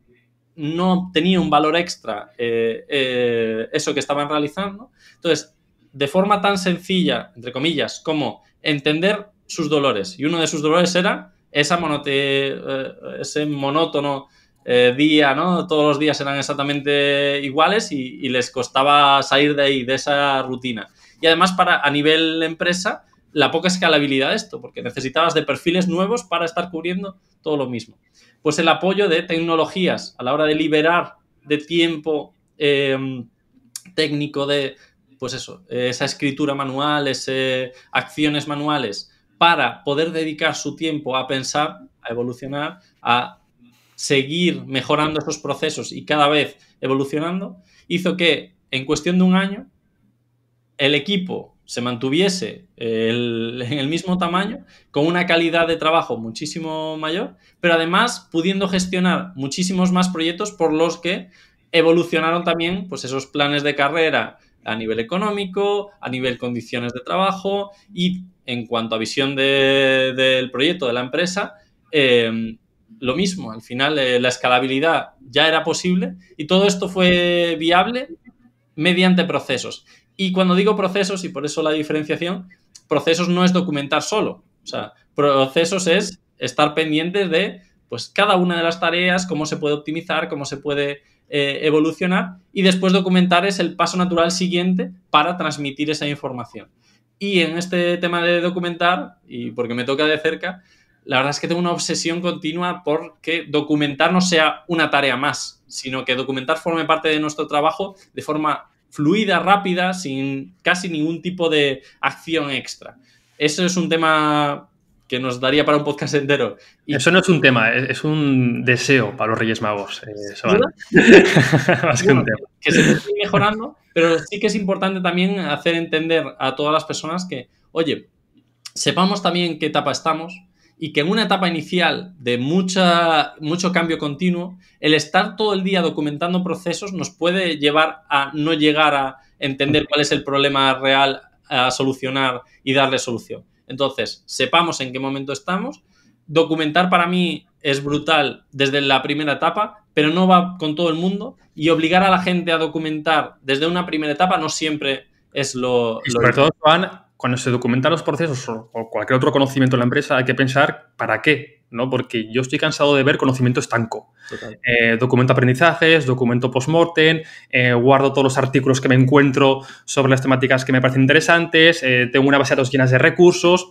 no tenía un valor extra eh, eh, eso que estaban realizando. Entonces, de forma tan sencilla, entre comillas, como entender sus dolores. Y uno de sus dolores era eh, ese monótono día, ¿no? Todos los días eran exactamente iguales y, y les costaba salir de ahí, de esa rutina y además para a nivel empresa la poca escalabilidad de esto, porque necesitabas de perfiles nuevos para estar cubriendo todo lo mismo. Pues el apoyo de tecnologías a la hora de liberar de tiempo eh, técnico de, pues eso, eh, esa escritura manual, acciones manuales, para poder dedicar su tiempo a pensar, a evolucionar, a seguir mejorando esos procesos y cada vez evolucionando, hizo que en cuestión de un año el equipo se mantuviese en el mismo tamaño, con una calidad de trabajo muchísimo mayor, pero además pudiendo gestionar muchísimos más proyectos por los que evolucionaron también pues, esos planes de carrera a nivel económico, a nivel condiciones de trabajo y en cuanto a visión del proyecto de la empresa, em, lo mismo, al final eh, la escalabilidad ya era posible y todo esto fue viable mediante procesos. Y cuando digo procesos, y por eso la diferenciación, procesos no es documentar solo. O sea, procesos es estar pendientes de pues, cada una de las tareas, cómo se puede optimizar, cómo se puede eh, evolucionar, y después documentar es el paso natural siguiente para transmitir esa información. Y en este tema de documentar, y porque me toca de cerca, la verdad es que tengo una obsesión continua por que documentar no sea una tarea más, sino que documentar forme parte de nuestro trabajo de forma fluida, rápida, sin casi ningún tipo de acción extra. Eso es un tema que nos daría para un podcast entero. Eso no es un tema, es, un deseo para los Reyes Magos. Eso, eh, (laughs) que, un tema. que se está mejorando, pero sí que es importante también hacer entender a todas las personas que, oye, sepamos también qué etapa estamos, y que en una etapa inicial de mucha, mucho cambio continuo, el estar todo el día documentando procesos nos puede llevar a no llegar a entender cuál es el problema real a solucionar y darle solución. Entonces, sepamos en qué momento estamos. Documentar para mí es brutal desde la primera etapa, pero no va con todo el mundo y obligar a la gente a documentar desde una primera etapa no siempre es lo... Y cuando se documentan los procesos o cualquier otro conocimiento en la empresa, hay que pensar para qué, ¿no? Porque yo estoy cansado de ver conocimiento estanco. Eh, documento aprendizajes, documento post-mortem, eh, guardo todos los artículos que me encuentro sobre las temáticas que me parecen interesantes, eh, tengo una base de datos llena de recursos,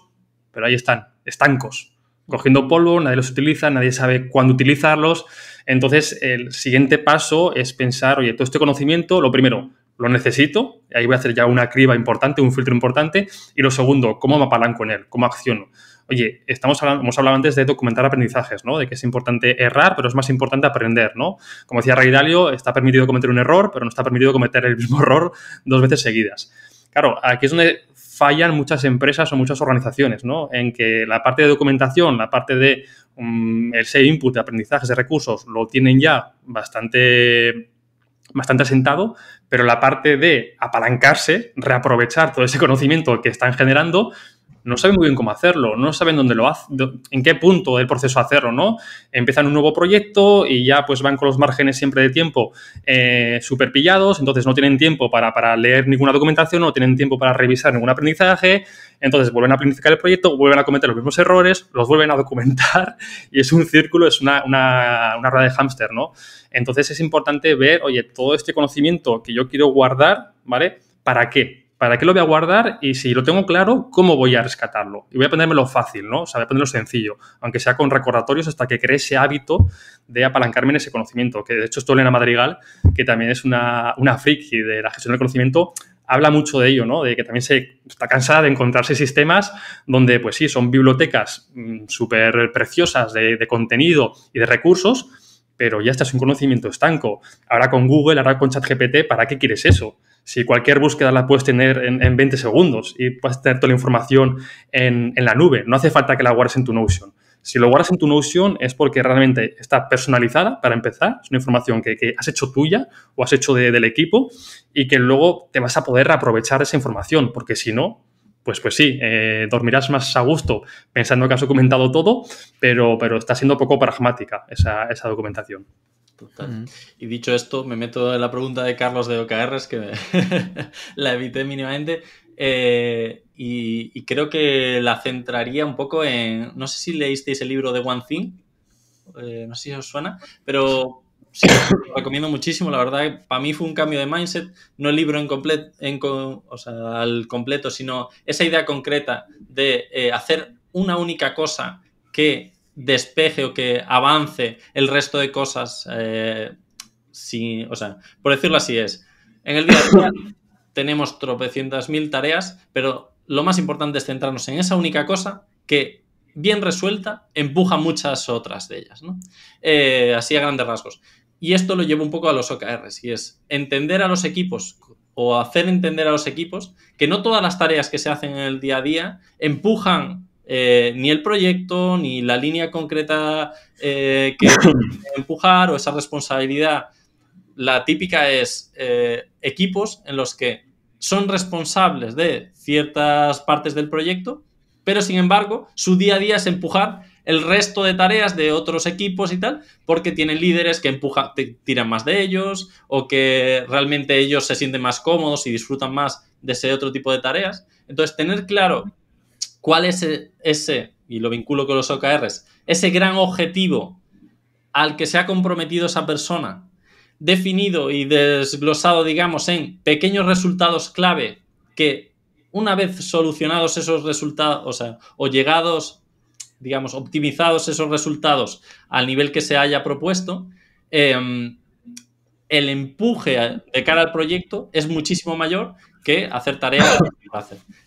pero ahí están, estancos, cogiendo polvo, nadie los utiliza, nadie sabe cuándo utilizarlos. Entonces, el siguiente paso es pensar, oye, todo este conocimiento, lo primero, lo necesito, ahí voy a hacer ya una criba importante, un filtro importante, y lo segundo, cómo me apalanco en él, cómo acciono. Oye, estamos hablando, hemos hablado antes de documentar aprendizajes, ¿no? De que es importante errar, pero es más importante aprender, ¿no? Como decía Ray está permitido cometer un error, pero no está permitido cometer el mismo (laughs) error dos veces seguidas. Claro, aquí es donde fallan muchas empresas o muchas organizaciones, ¿no? En que la parte de documentación, la parte de mm, ese input de aprendizajes de recursos lo tienen ya bastante bastante asentado, pero la parte de apalancarse, reaprovechar todo ese conocimiento que están generando no saben muy bien cómo hacerlo, no saben dónde lo hacen, en qué punto del proceso hacerlo, ¿no? Empiezan un nuevo proyecto y ya pues van con los márgenes siempre de tiempo eh, super pillados, entonces no tienen tiempo para, leer ninguna documentación, no tienen tiempo para revisar ningún aprendizaje, entonces vuelven a planificar el proyecto, vuelven a cometer los mismos errores, los vuelven a documentar (laughs) y es un círculo, es una, una, una rueda de hámster, ¿no? Entonces es importante ver, oye, todo este conocimiento que yo quiero guardar, ¿vale? ¿Para qué? ¿para qué lo voy a guardar? Y si lo tengo claro, ¿cómo voy a rescatarlo? Y voy a ponérmelo fácil, ¿no? O sea, voy a ponerlo sencillo, aunque sea con recordatorios hasta que cree ese hábito de apalancarme en ese conocimiento, que de hecho esto Madrigal, que también es una, una de la gestión del conocimiento, habla mucho de ello, ¿no? De que también se está cansada de encontrarse sistemas donde, pues sí, son bibliotecas mm, súper preciosas de, contenido y de recursos, pero ya está es un conocimiento estanco. Ahora con Google, ahora con ChatGPT, ¿para qué quieres eso? Si cualquier búsqueda la puedes tener en, 20 segundos y puedes tener toda la información en, la nube, no hace falta que la guardes en tu Notion. Si lo guardas en tu Notion es porque realmente está personalizada para empezar, es una información que, has hecho tuya o has hecho del equipo y que luego te vas a poder aprovechar esa información, porque si no, pues, pues sí, eh, dormirás más a gusto pensando que has documentado todo, pero, pero está siendo poco pragmática esa documentación. Y dicho esto, me meto en la pregunta de Carlos de OKRs, que (laughs) la evité mínimamente. Eh, y, creo que la centraría un poco en. No sé si leísteis el libro de One Thing, eh, no sé si os suena, pero sí, lo recomiendo muchísimo. La verdad, para mí fue un cambio de mindset, no el libro en completo, al completo, sino esa idea concreta de eh, hacer una única cosa que despeje o que avance el resto de cosas. Eh, o sea, por decirlo así es, en el día a día (laughs) tenemos tropecientas mil tareas, pero lo más importante es centrarnos en esa única cosa que, bien resuelta, empuja muchas otras de ellas, eh, así a grandes rasgos. Y esto lo llevo un poco a los OKRs, y es entender a los equipos o hacer entender a los equipos que no todas las tareas que se hacen en el día a día empujan eh, ni el proyecto, ni la línea concreta eh, que (coughs) empujar o esa responsabilidad. La típica es eh, equipos en los que son responsables de ciertas partes del proyecto, pero sin embargo su día a día es empujar el resto de tareas de otros equipos y tal, porque tienen líderes que empujan, tiran más de ellos o que realmente ellos se sienten más cómodos y disfrutan más de ese otro tipo de tareas. Entonces, tener claro cuál es e-, ese, y lo vinculo con los OKRs, ese gran objetivo al que se ha comprometido esa persona, definido y desglosado, digamos, en pequeños resultados clave que una vez solucionados esos resultados, o sea, o llegados, digamos, optimizados esos resultados al nivel que se haya propuesto, em, el empuje de cara al proyecto es muchísimo mayor que hacer tareas.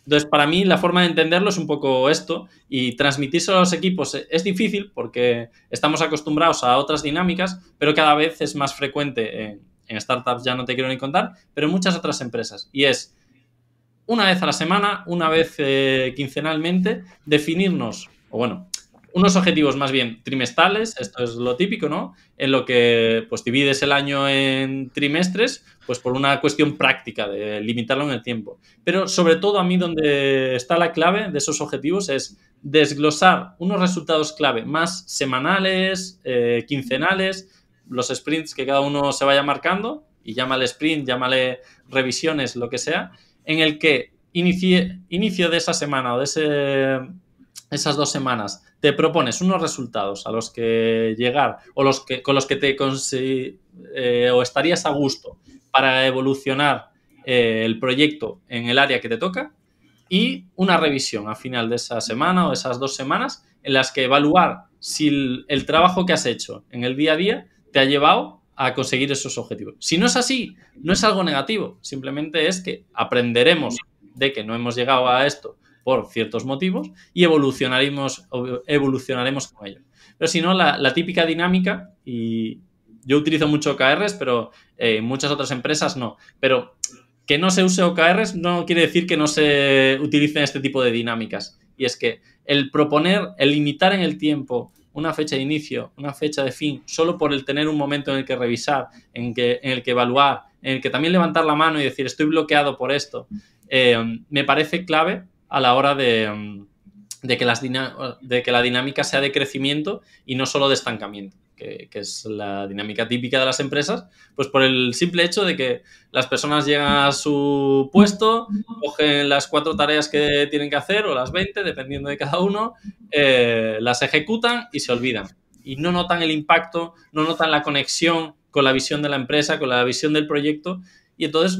Entonces, para mí, la forma de entenderlo es un poco esto y transmitirse a los equipos es difícil porque estamos acostumbrados a otras dinámicas, pero cada vez es más frecuente en, startups, ya no te quiero ni contar, pero en muchas otras empresas. Y es una vez a la semana, una vez eh, quincenalmente, definirnos, o bueno, unos objetivos más bien trimestrales, esto es lo típico, ¿no? En lo que pues divides el año en trimestres, pues por una cuestión práctica de limitarlo en el tiempo. Pero sobre todo a mí donde está la clave de esos objetivos es desglosar unos resultados clave más semanales, eh, quincenales, los sprints que cada uno se vaya marcando y llámale sprint, llámale revisiones, lo que sea, en el que inicio de esa semana o de ese esas dos semanas te propones unos resultados a los que llegar o los que, con los que te eh, o estarías a gusto para evolucionar eh, el proyecto en el área que te toca y una revisión a final de esa semana o esas dos semanas en las que evaluar si el trabajo que has hecho en el día a día te ha llevado a conseguir esos objetivos. Si no es así, no es algo negativo, simplemente es que aprenderemos de que no hemos llegado a esto por ciertos motivos y evolucionaremos, evolucionaremos con ello. Pero si no, la, típica dinámica, y yo utilizo mucho OKRs, pero eh, muchas otras empresas no, pero que no se use OKRs no quiere decir que no se utilicen este tipo de dinámicas. Y es que el proponer, el limitar en el tiempo una fecha de inicio, una fecha de fin, solo por el tener un momento en el que revisar, en, el que evaluar, en el que también levantar la mano y decir estoy bloqueado por esto, eh, me parece clave a la hora mm, de, que la dinámica sea de crecimiento y no solo de estancamiento, que, es la dinámica típica de las empresas, pues por el simple hecho de que las personas llegan a su puesto, cogen las cuatro tareas que tienen que hacer o las 20, dependiendo de cada uno, eh, las ejecutan y se olvidan. Y no notan el impacto, no notan la conexión con la visión de la empresa, con la visión del proyecto, y entonces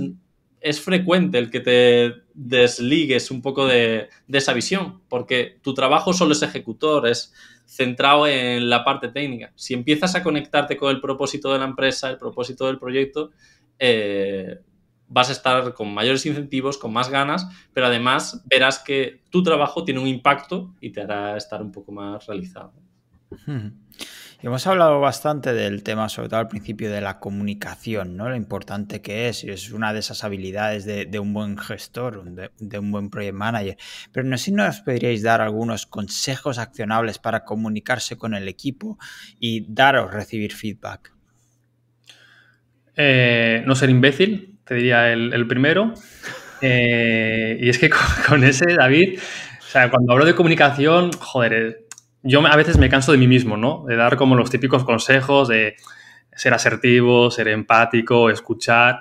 es frecuente el que te desligues un poco de, esa visión, porque tu trabajo solo es ejecutor, es centrado en la parte técnica. Si empiezas a conectarte con el propósito de la empresa, el propósito del proyecto, eh, vas a estar con mayores incentivos, con más ganas, pero además verás que tu trabajo tiene un impacto y te hará estar un poco más realizado. Hmm. Hemos hablado bastante del tema, sobre todo al principio, de la comunicación, ¿no? Lo importante que es, y es una de esas habilidades de, un buen gestor, de, un buen project manager. Pero no sé si nos podríais dar algunos consejos accionables para comunicarse con el equipo y daros, recibir feedback. Eh, no ser imbécil, te diría el, primero. Eh, y es que (laughs) con, ese, David, o sea, cuando hablo de comunicación, joder, eh, yo a veces me canso de mí mismo, ¿no? De dar como los típicos consejos de ser asertivo, ser empático, escuchar.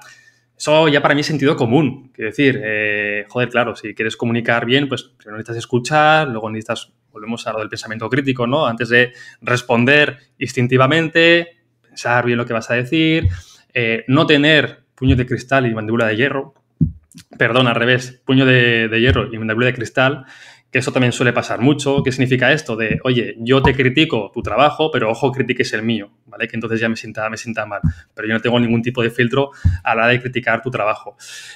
Eso ya para mí es sentido común. Quiero decir, eh, joder, claro, si quieres comunicar bien, pues primero necesitas escuchar, luego necesitas, volvemos a lo del pensamiento crítico, ¿no? Antes de responder instintivamente, pensar bien lo que vas a decir, eh, no tener puño de cristal y mandíbula de hierro, perdón, al revés, puño de, de hierro y mandíbula de cristal, que eso también suele pasar mucho. ¿Qué significa esto? De, oye, yo te critico tu trabajo, pero ojo, critiques el mío, ¿vale? Que entonces ya me sienta, me sienta mal. Pero yo no tengo ningún tipo de filtro a la hora de criticar tu trabajo.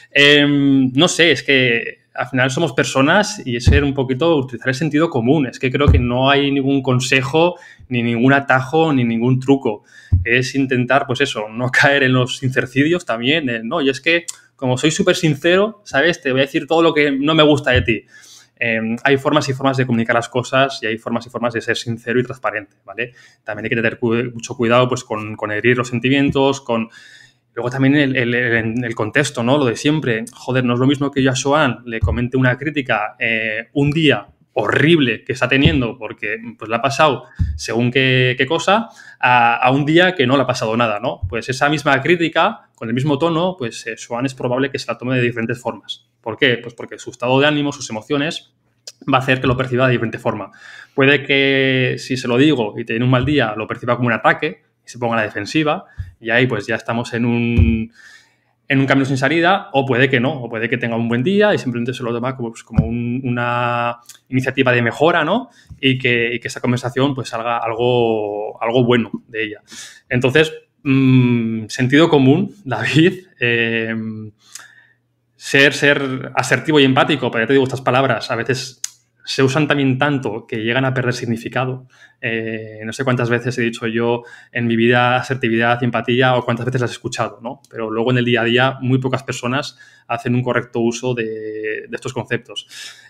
Em, no sé, es que al final somos personas y es ser un poquito utilizar el sentido común. Es que creo que no hay ningún consejo, ni ningún atajo, ni ningún truco. Es intentar, pues eso, no (laughs) caer en los incercidios también. no, y es que como soy súper sincero, ¿sabes? Te voy a decir todo lo que no me gusta de ti. Em, hay formas y formas de comunicar las cosas y hay formas y formas de ser sincero y transparente, ¿vale? También hay que tener mucho cuidado pues, con, herir los sentimientos, con... Luego también el, el, contexto, ¿no? Lo de siempre. Joder, no es lo mismo que yo a Joan le comente una crítica eh, un día horrible que está teniendo porque pues, le ha pasado según qué, cosa a, un día que no le ha pasado nada, ¿no? Pues esa misma crítica, con el mismo tono, pues eh, es probable que se la tome de diferentes formas. ¿Por qué? Pues porque su estado de ánimo, sus emociones va a hacer que lo perciba de diferente forma. Puede que si se lo digo y tiene un mal día, lo perciba como un ataque y se ponga a la defensiva y ahí pues ya estamos en un en un camino sin salida, o puede que no, o puede que tenga un buen día y simplemente se lo toma como, pues, como una iniciativa de mejora, ¿no? Y que, esa conversación pues salga algo, algo bueno de ella. Entonces, mm, sentido común, (laughs) David, eh, ser, ser asertivo y empático, pero ya te digo, estas palabras a veces se usan también tanto que llegan a perder significado. Eh, no sé cuántas veces he dicho yo en mi vida asertividad simpatía... o cuántas veces las he escuchado, ¿no? Pero luego en el día a día muy pocas personas hacen un correcto uso de, estos conceptos.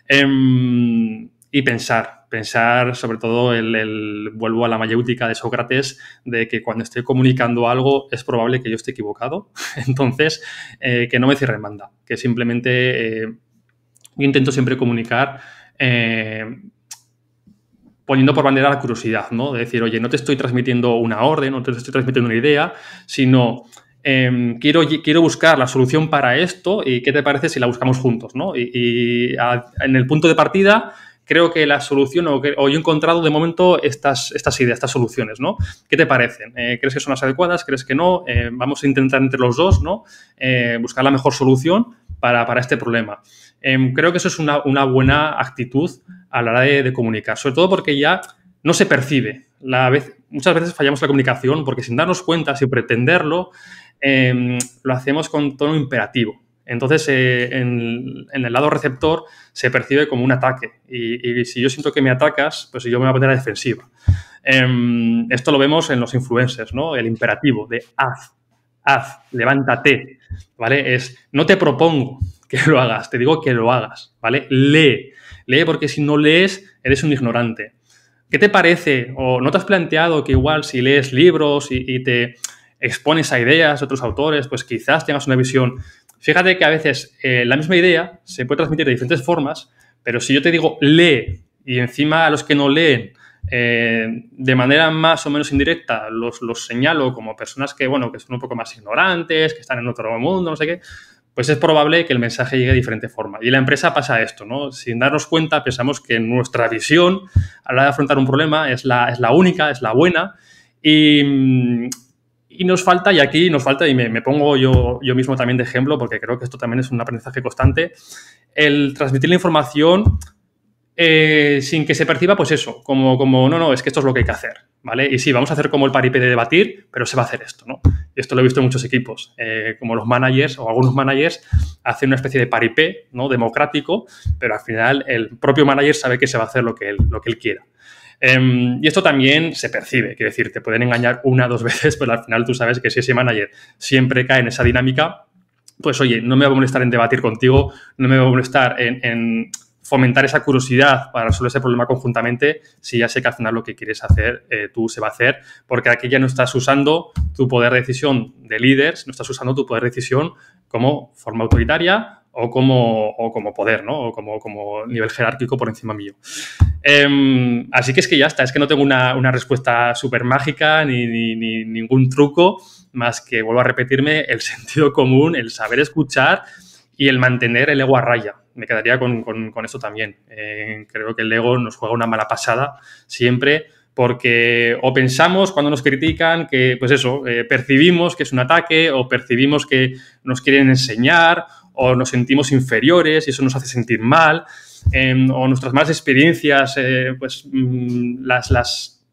Em, y pensar, pensar sobre todo el, vuelvo a la mayéutica de Sócrates, de que cuando estoy comunicando algo es probable que yo esté equivocado, (laughs) entonces eh, que no me cierren manda... que simplemente eh, intento siempre comunicar eh, poniendo por bandera la curiosidad, ¿no? De decir, oye, no te estoy transmitiendo una orden, no te estoy transmitiendo una idea, sino em, quiero, quiero, buscar la solución para esto y qué te parece si la buscamos juntos, Y, en el punto de partida creo que la solución o, he encontrado de momento estas, estas ideas, estas soluciones, ¿no? ¿Qué te parecen? Eh, ¿Crees que son las adecuadas? ¿Crees que no? Eh, vamos a intentar entre los dos, ¿no? buscar la mejor solución para, este problema. Em, creo que eso es una, buena actitud a la hora de, comunicar, sobre todo porque ya no se percibe. muchas veces fallamos la comunicación porque sin darnos cuenta, sin pretenderlo, em, lo hacemos con tono imperativo. Entonces, eh, en, el lado receptor se percibe como un ataque. Y, si yo siento que me atacas, pues yo me voy a poner a defensiva. Em, esto lo vemos en los influencers, ¿no? El imperativo de haz, haz, levántate, ¿vale? Es, no te propongo (laughs) que lo hagas, te digo que lo hagas, ¿vale? Lee, lee porque si no lees, eres un ignorante. ¿Qué te parece? ¿O no te has planteado que igual si lees libros y, te expones a ideas de otros autores, pues quizás tengas una visión? Fíjate que a veces eh, la misma idea se puede transmitir de diferentes formas, pero si yo te digo lee y encima a los que no leen eh, de manera más o menos indirecta los, los señalo como personas que, bueno, que son un poco más ignorantes, que están en otro mundo, no sé qué, pues es probable que el mensaje llegue de diferente forma. Y la empresa pasa esto, ¿no? Sin darnos cuenta, pensamos que nuestra visión a la hora de afrontar un problema es la, es la única, es la buena. Y, nos falta, y aquí nos falta, y me, pongo yo, yo mismo también de ejemplo, porque creo que esto también es un aprendizaje constante, el transmitir la información eh, sin que se perciba, pues eso, como, como, no, no, es que esto es lo que hay que hacer, ¿vale? Y sí, vamos a hacer como el paripé de debatir, pero se va a hacer esto, ¿no? Y esto lo he visto en muchos equipos, eh, como los managers o algunos managers hacen una especie de paripé, ¿no? Democrático, pero al final el propio manager sabe que se va a hacer lo que él, lo que él quiera. Em, y esto también se percibe, quiero decir, te pueden engañar una o dos (laughs) veces, pero al final tú sabes que si ese manager siempre cae en esa dinámica, pues oye, no me va a molestar en debatir contigo, no me va a molestar en fomentar esa curiosidad para resolver ese problema conjuntamente si ya sé que al final lo que quieres hacer eh, tú se va a hacer, porque aquí ya no estás usando tu poder de decisión de líder, no estás usando tu poder de decisión como forma autoritaria o como, poder, ¿no? O como, nivel jerárquico por encima mío. Em, así que es que ya está, es que no tengo una, respuesta súper mágica ni ningún truco, más que, vuelvo a repetirme, el (laughs) sentido común, el saber escuchar y el mantener el ego a raya me quedaría con, con, eso también. Eh, creo que el ego nos juega una mala pasada siempre porque o pensamos cuando nos critican que, pues eso, eh, percibimos que es un ataque o percibimos que nos quieren enseñar o nos sentimos inferiores y eso nos hace sentir mal em, o nuestras malas experiencias, eh, pues mm, las, las,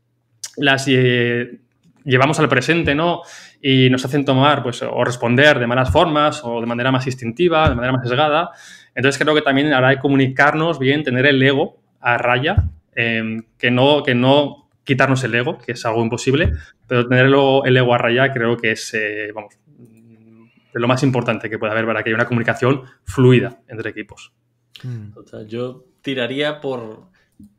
las llevamos al presente, ¿no? Y nos hacen tomar, pues, o responder de malas formas o de manera más instintiva, de manera más sesgada. Entonces creo que también habrá de comunicarnos bien, tener el ego a raya, em, que, no, que no quitarnos el ego, que es algo imposible, pero tener el, ego a raya creo que es, eh, lo más importante que puede haber para que haya una comunicación fluida entre equipos. Mm. yo tiraría por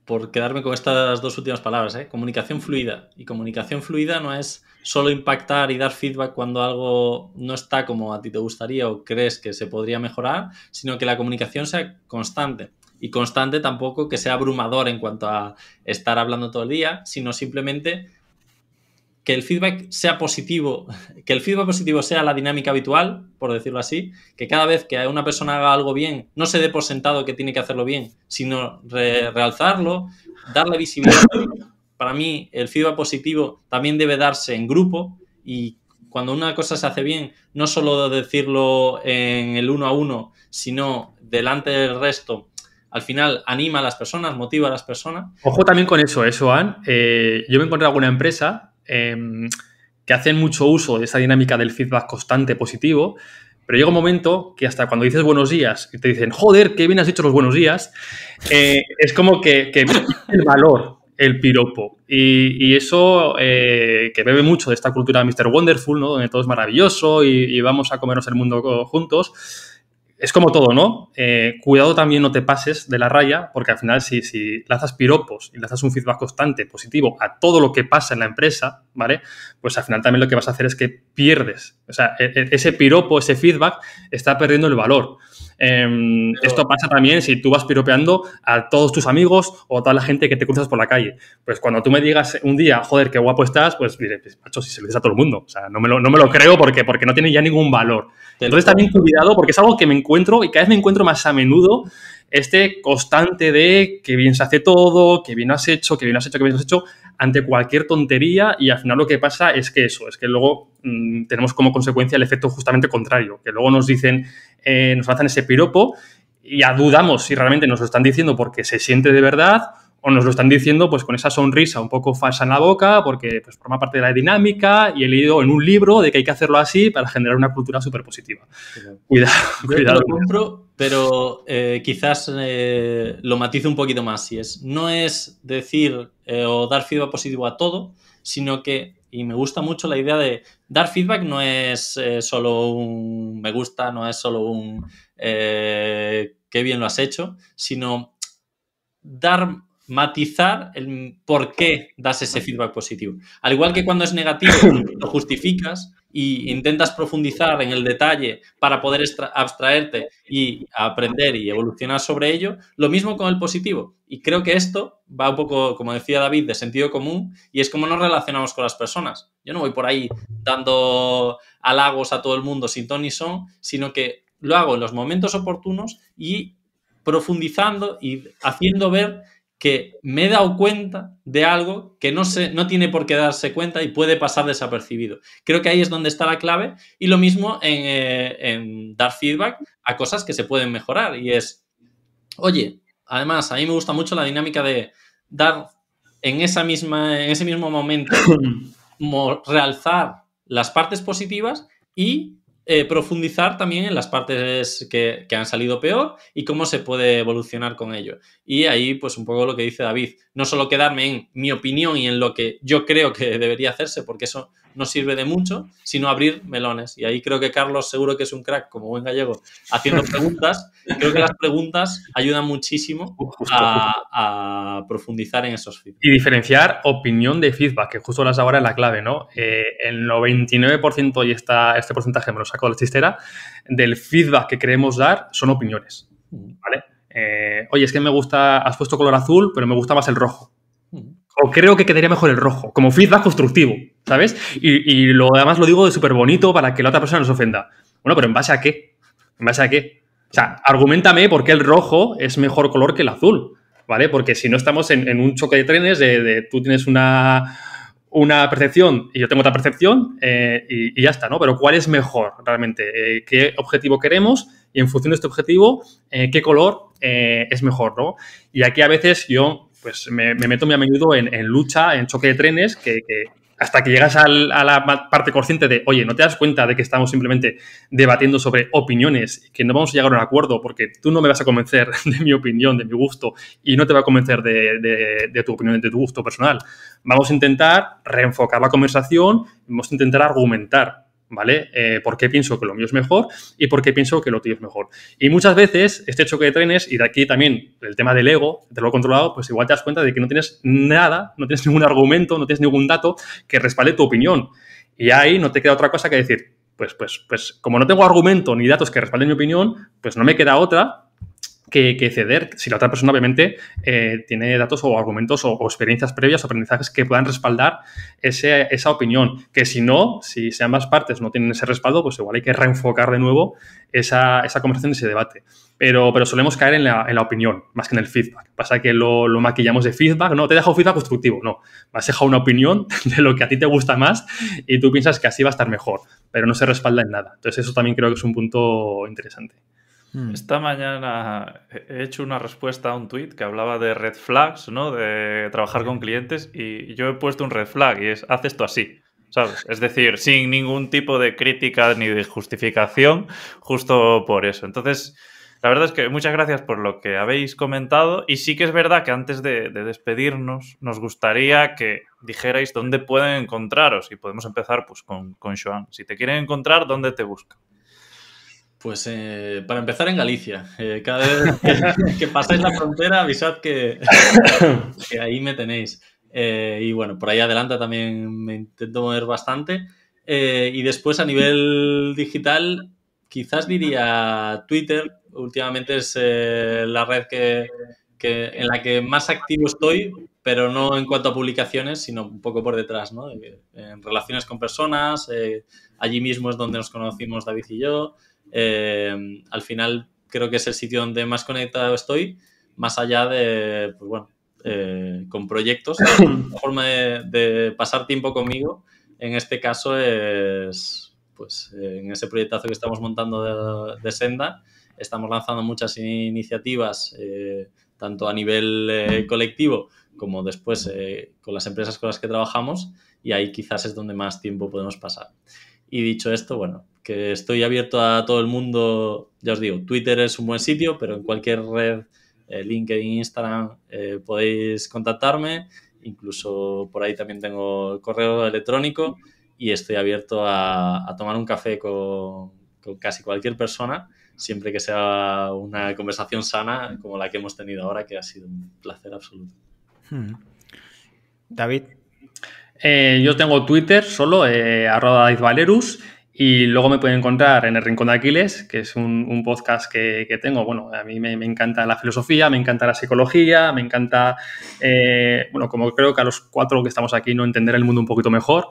por quedarme con estas dos últimas palabras, ¿eh? comunicación fluida. Y comunicación fluida no es solo impactar y dar feedback cuando algo no está como a ti te gustaría o crees que se podría mejorar, sino que la comunicación sea constante. Y constante tampoco que sea abrumador en cuanto a estar hablando todo el día, sino simplemente que el feedback sea positivo, (laughs) que el feedback positivo sea la dinámica habitual, por decirlo así, que cada vez que una persona haga algo bien, no se dé por sentado que tiene que hacerlo bien, sino realzarlo, darle visibilidad. Para mí, el feedback positivo también debe darse en grupo y cuando una cosa se hace bien, no solo decirlo en el uno a uno, sino delante del resto, al final anima a las personas, motiva a las personas. Ojo también con eso, eso, ¿eh, ¿eh, yo me encontré alguna empresa Em, que hacen mucho uso de esa dinámica del feedback constante positivo, pero llega un momento que hasta cuando dices buenos días y te dicen, joder, qué bien has dicho los buenos días, eh, es como que, el valor el piropo. Y, eso eh, que bebe mucho de esta cultura de Mr. Wonderful, ¿no? donde todo es maravilloso y, y vamos a comernos el mundo juntos, es como todo, ¿no? Eh, cuidado también no te pases de la raya, porque al final si, si lanzas piropos y lanzas un feedback constante, positivo, a todo lo que pasa en la empresa, ¿vale? Pues al final también lo que vas a hacer es que pierdes. O sea, e, e, ese piropo, ese feedback, está perdiendo el valor. Em, esto pasa también si tú vas piropeando a todos tus amigos o a toda la gente que te cruzas por la calle. Pues cuando tú me digas un día, joder, qué guapo estás, pues mire, pues, macho, si se lo dices a todo el mundo. O sea, no me lo, creo porque, porque no tiene ya ningún valor. Entonces también cuidado porque es algo que me encuentro y cada vez me encuentro más a menudo este constante de que bien se hace todo, que bien has hecho, que bien has hecho, que bien lo has hecho, ante cualquier tontería y al final lo que pasa es que eso, es que luego mm, tenemos como consecuencia el efecto justamente contrario, que luego nos dicen, eh, nos hacen ese piropo y ya dudamos si realmente nos lo están diciendo porque se siente de verdad o nos lo están diciendo pues con esa sonrisa un poco falsa en la boca porque pues forma parte de la dinámica y he leído en un libro de que hay que hacerlo así para generar una cultura súper positiva. Cuidado, cuidado pero eh, quizás eh, lo matice un poquito más. Si es, no es decir eh, o dar feedback positivo a todo, sino que, y me gusta mucho la idea de dar feedback no es solo un me gusta, no es solo un qué bien lo has hecho, sino dar matizar el por qué das ese feedback positivo. Al igual que cuando es negativo, (coughs) lo justificas, y intentas profundizar en el detalle para poder abstraerte y aprender y evolucionar sobre ello, lo mismo con el positivo. Y creo que esto va un poco, como decía David, de sentido común y es como nos relacionamos con las personas. Yo no voy por ahí dando halagos a todo el mundo sin ton ni son, sino que lo hago en los momentos oportunos y profundizando y haciendo ver que me he dado cuenta de algo que no, se, no tiene por qué darse cuenta y puede pasar desapercibido. Creo que ahí es donde está la clave y lo mismo en, eh, en dar feedback a cosas que se pueden mejorar y es, oye, además a mí me gusta mucho la dinámica de dar en, esa misma, en ese mismo momento, (coughs) realzar las partes positivas y eh, profundizar también en las partes que, que, han salido peor y cómo se puede evolucionar con ello. Y ahí, pues un poco lo que dice David, no solo quedarme en mi opinión y en lo que yo creo que debería hacerse, porque eso no sirve de mucho, sino abrir melones. Y ahí creo que Carlos seguro que es un crack, como buen gallego, haciendo preguntas. Creo que las preguntas ayudan muchísimo uh, a, profundizar en esos feedback. Y diferenciar opinión de feedback, que justo las ahora es la clave, ¿no? Eh, el 99% y está este porcentaje me lo saco de la chistera, del feedback que queremos dar son opiniones, mm. ¿vale? Eh, oye, es que me gusta, has puesto color azul, pero me gusta más el rojo o creo que quedaría mejor el rojo, como feedback constructivo, ¿sabes? Y, lo además lo digo de súper bonito para que la otra persona nos ofenda. Bueno, pero ¿en base a qué? ¿En base a qué? O sea, argumentame por qué el rojo es mejor color que el azul, ¿vale? Porque si no estamos en, un choque de trenes de, tú tienes una, percepción y yo tengo otra percepción eh, y, ya está, ¿no? Pero ¿cuál es mejor realmente? Eh, ¿Qué objetivo queremos? Y en función de este objetivo, eh, ¿qué color es mejor, ¿no? Y aquí a veces yo pues me, meto muy a menudo en, lucha, en choque de trenes, que, hasta que llegas a la parte consciente de, oye, no te das cuenta de que estamos simplemente debatiendo sobre opiniones, que no vamos a llegar a un acuerdo porque tú no me vas a convencer (laughs) de mi opinión, de mi gusto, y no te va a convencer de tu opinión, de tu gusto personal. Vamos a intentar reenfocar la conversación, vamos a intentar argumentar ¿vale? Eh, ¿Por qué pienso que lo mío es mejor y por qué pienso que lo tuyo es mejor? Y muchas veces este choque de trenes, y de aquí también el tema del ego, de lo controlado, pues igual te das cuenta de que no tienes nada, no tienes ningún argumento, no tienes ningún dato que respalde tu opinión. Y ahí no te queda otra cosa que decir, pues, pues, pues como no tengo argumento ni datos que respalden mi opinión, pues no me queda otra que, ceder si la otra persona obviamente eh, tiene datos o argumentos o, experiencias previas o aprendizajes que puedan respaldar esa opinión. Que si no, si ambas partes no tienen ese respaldo, pues igual hay que reenfocar de nuevo esa, esa conversación, ese debate. Pero, pero solemos caer en la, opinión, más que en el feedback. Pasa que lo, lo maquillamos de feedback, no, te dejo feedback constructivo, no. Me has dejado una opinión (laughs) de lo que a ti te gusta más y tú piensas que así va a estar mejor, pero no se respalda en nada. Entonces eso también creo que es un punto interesante. Mm. Esta mañana he hecho una respuesta a un tweet que hablaba de red flags, ¿no? De trabajar con clientes y yo he puesto un red flag y es, haz esto así. ¿sabes? Es decir, sin ningún tipo de crítica ni de justificación, justo por eso. Entonces, la verdad es que muchas gracias por lo que habéis comentado y sí que es verdad que antes de, despedirnos, nos gustaría que dijerais dónde pueden encontraros y podemos empezar pues, con, con Joan. Si te quieren encontrar, ¿dónde te buscan? Pues eh, para empezar en Galicia. Eh, cada vez que, pasáis la frontera, avisad que, ahí me tenéis. Eh, y bueno, por ahí adelante también me intento mover bastante. y después a nivel digital, quizás diría Twitter. Últimamente es la red en la que más activo estoy, pero no en cuanto a publicaciones, sino un poco por detrás, En relaciones con personas, allí mismo es donde nos conocimos David y yo. Em, al final creo que es el sitio donde más conectado estoy, más allá de, pues bueno, eh, con proyectos. (coughs) La forma de, pasar tiempo conmigo, en este caso, es pues en ese proyectazo que estamos montando de, Senda. Estamos lanzando muchas iniciativas, eh, tanto a nivel eh, colectivo como después con las empresas con las que trabajamos, y ahí quizás es donde más tiempo podemos pasar. Y dicho esto, bueno, que estoy abierto a todo el mundo. Ya os digo, Twitter es un buen sitio, pero en cualquier red, eh, LinkedIn, Instagram, eh, podéis contactarme. Incluso por ahí también tengo correo electrónico y estoy abierto a, tomar un café con, casi cualquier persona, siempre que sea una conversación sana como la que hemos tenido ahora, que ha sido un placer absoluto. Hmm. David. Eh, yo tengo Twitter solo, arroba y luego me pueden encontrar en El Rincón de Aquiles, que es un, podcast que, tengo. Bueno, a mí me, encanta la filosofía, me encanta la psicología, me encanta, eh, bueno, como creo que a los cuatro que estamos aquí, no entender el mundo un poquito mejor.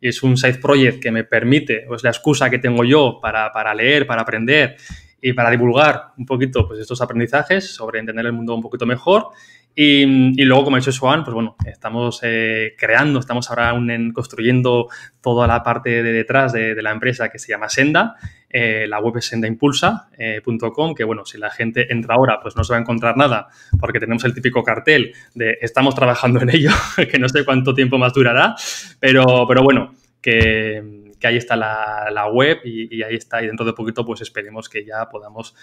Y es un side project que me permite, o pues la excusa que tengo yo para, leer, para aprender y para divulgar un poquito pues, estos aprendizajes sobre entender el mundo un poquito mejor y, luego, como ha dicho Joan, pues bueno, estamos eh, creando, estamos ahora construyendo toda la parte de detrás de, la empresa que se llama Senda. Eh, la web es sendaimpulsa.com, eh, que bueno, si la gente entra ahora, pues no se va a encontrar nada, porque tenemos el típico cartel de estamos trabajando en ello, (laughs) que no sé cuánto tiempo más durará, pero, pero bueno, que, ahí está la, web y, ahí está. Y dentro de poquito, pues esperemos que ya podamos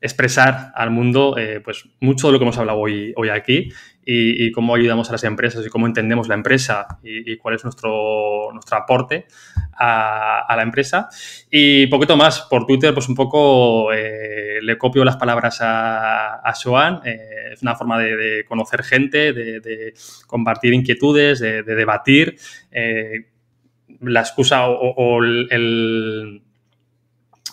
expresar al mundo eh, pues mucho de lo que hemos hablado hoy, hoy aquí y, cómo ayudamos a las empresas y cómo entendemos la empresa y, cuál es nuestro, nuestro aporte a, la empresa. Y poquito más, por Twitter, pues un poco eh, le copio las palabras a, Joan. Eh, es una forma de, conocer gente, de, compartir inquietudes, de, debatir. la excusa o el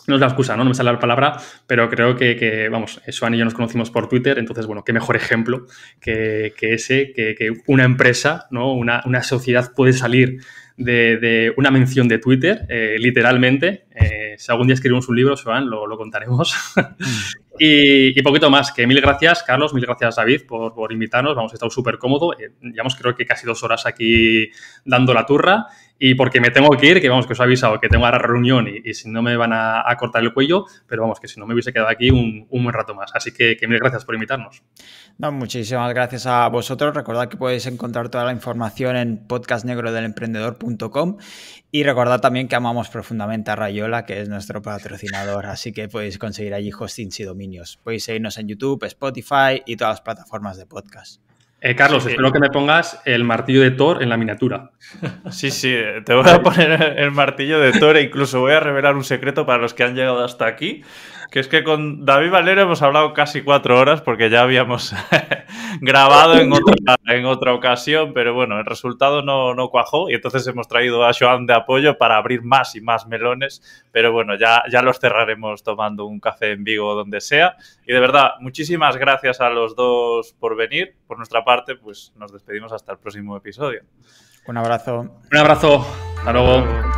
no es la excusa, ¿no? me sale la palabra, pero creo que, vamos, Suan y yo nos conocimos por Twitter, entonces, bueno, qué mejor ejemplo que, ese, que, una empresa, ¿no? Una, sociedad puede salir de, una mención de Twitter, eh, literalmente. Eh, si algún día escribimos un libro, Suan, lo, lo contaremos. Mm. (laughs) y, poquito más, que mil gracias, Carlos, mil gracias, David, por, invitarnos. Vamos, he estado súper cómodo. Eh, llevamos creo que casi dos horas aquí dando la turra. Y porque me tengo que ir, que vamos, que os he avisado que tengo ahora reunión y, si no me van a, cortar el cuello, pero vamos, que si no me hubiese quedado aquí un, buen rato más. Así que, que mil gracias por invitarnos. No, muchísimas gracias a vosotros. Recordad que podéis encontrar toda la información en podcastnegrodelemprendedor.com y recordad también que amamos profundamente a Rayola, que es nuestro patrocinador, así que podéis conseguir allí hostings y dominios. Podéis seguirnos en YouTube, Spotify y todas las plataformas de podcast. Eh, Carlos, espero que me pongas el martillo de Thor en la miniatura. (laughs) Sí, sí, te voy a poner el martillo de Thor e incluso voy a revelar un secreto para los que han llegado hasta aquí que es que con David Valero hemos hablado casi cuatro horas porque ya habíamos (laughs) grabado en otra, en otra ocasión, pero bueno, el resultado no, no cuajó y entonces hemos traído a Joan de apoyo para abrir más y más melones, pero bueno, ya, ya los cerraremos tomando un café en Vigo o donde sea. Y de verdad, muchísimas gracias a los dos por venir. Por nuestra parte, pues nos despedimos hasta el próximo episodio. Un abrazo. Un abrazo. Hasta luego.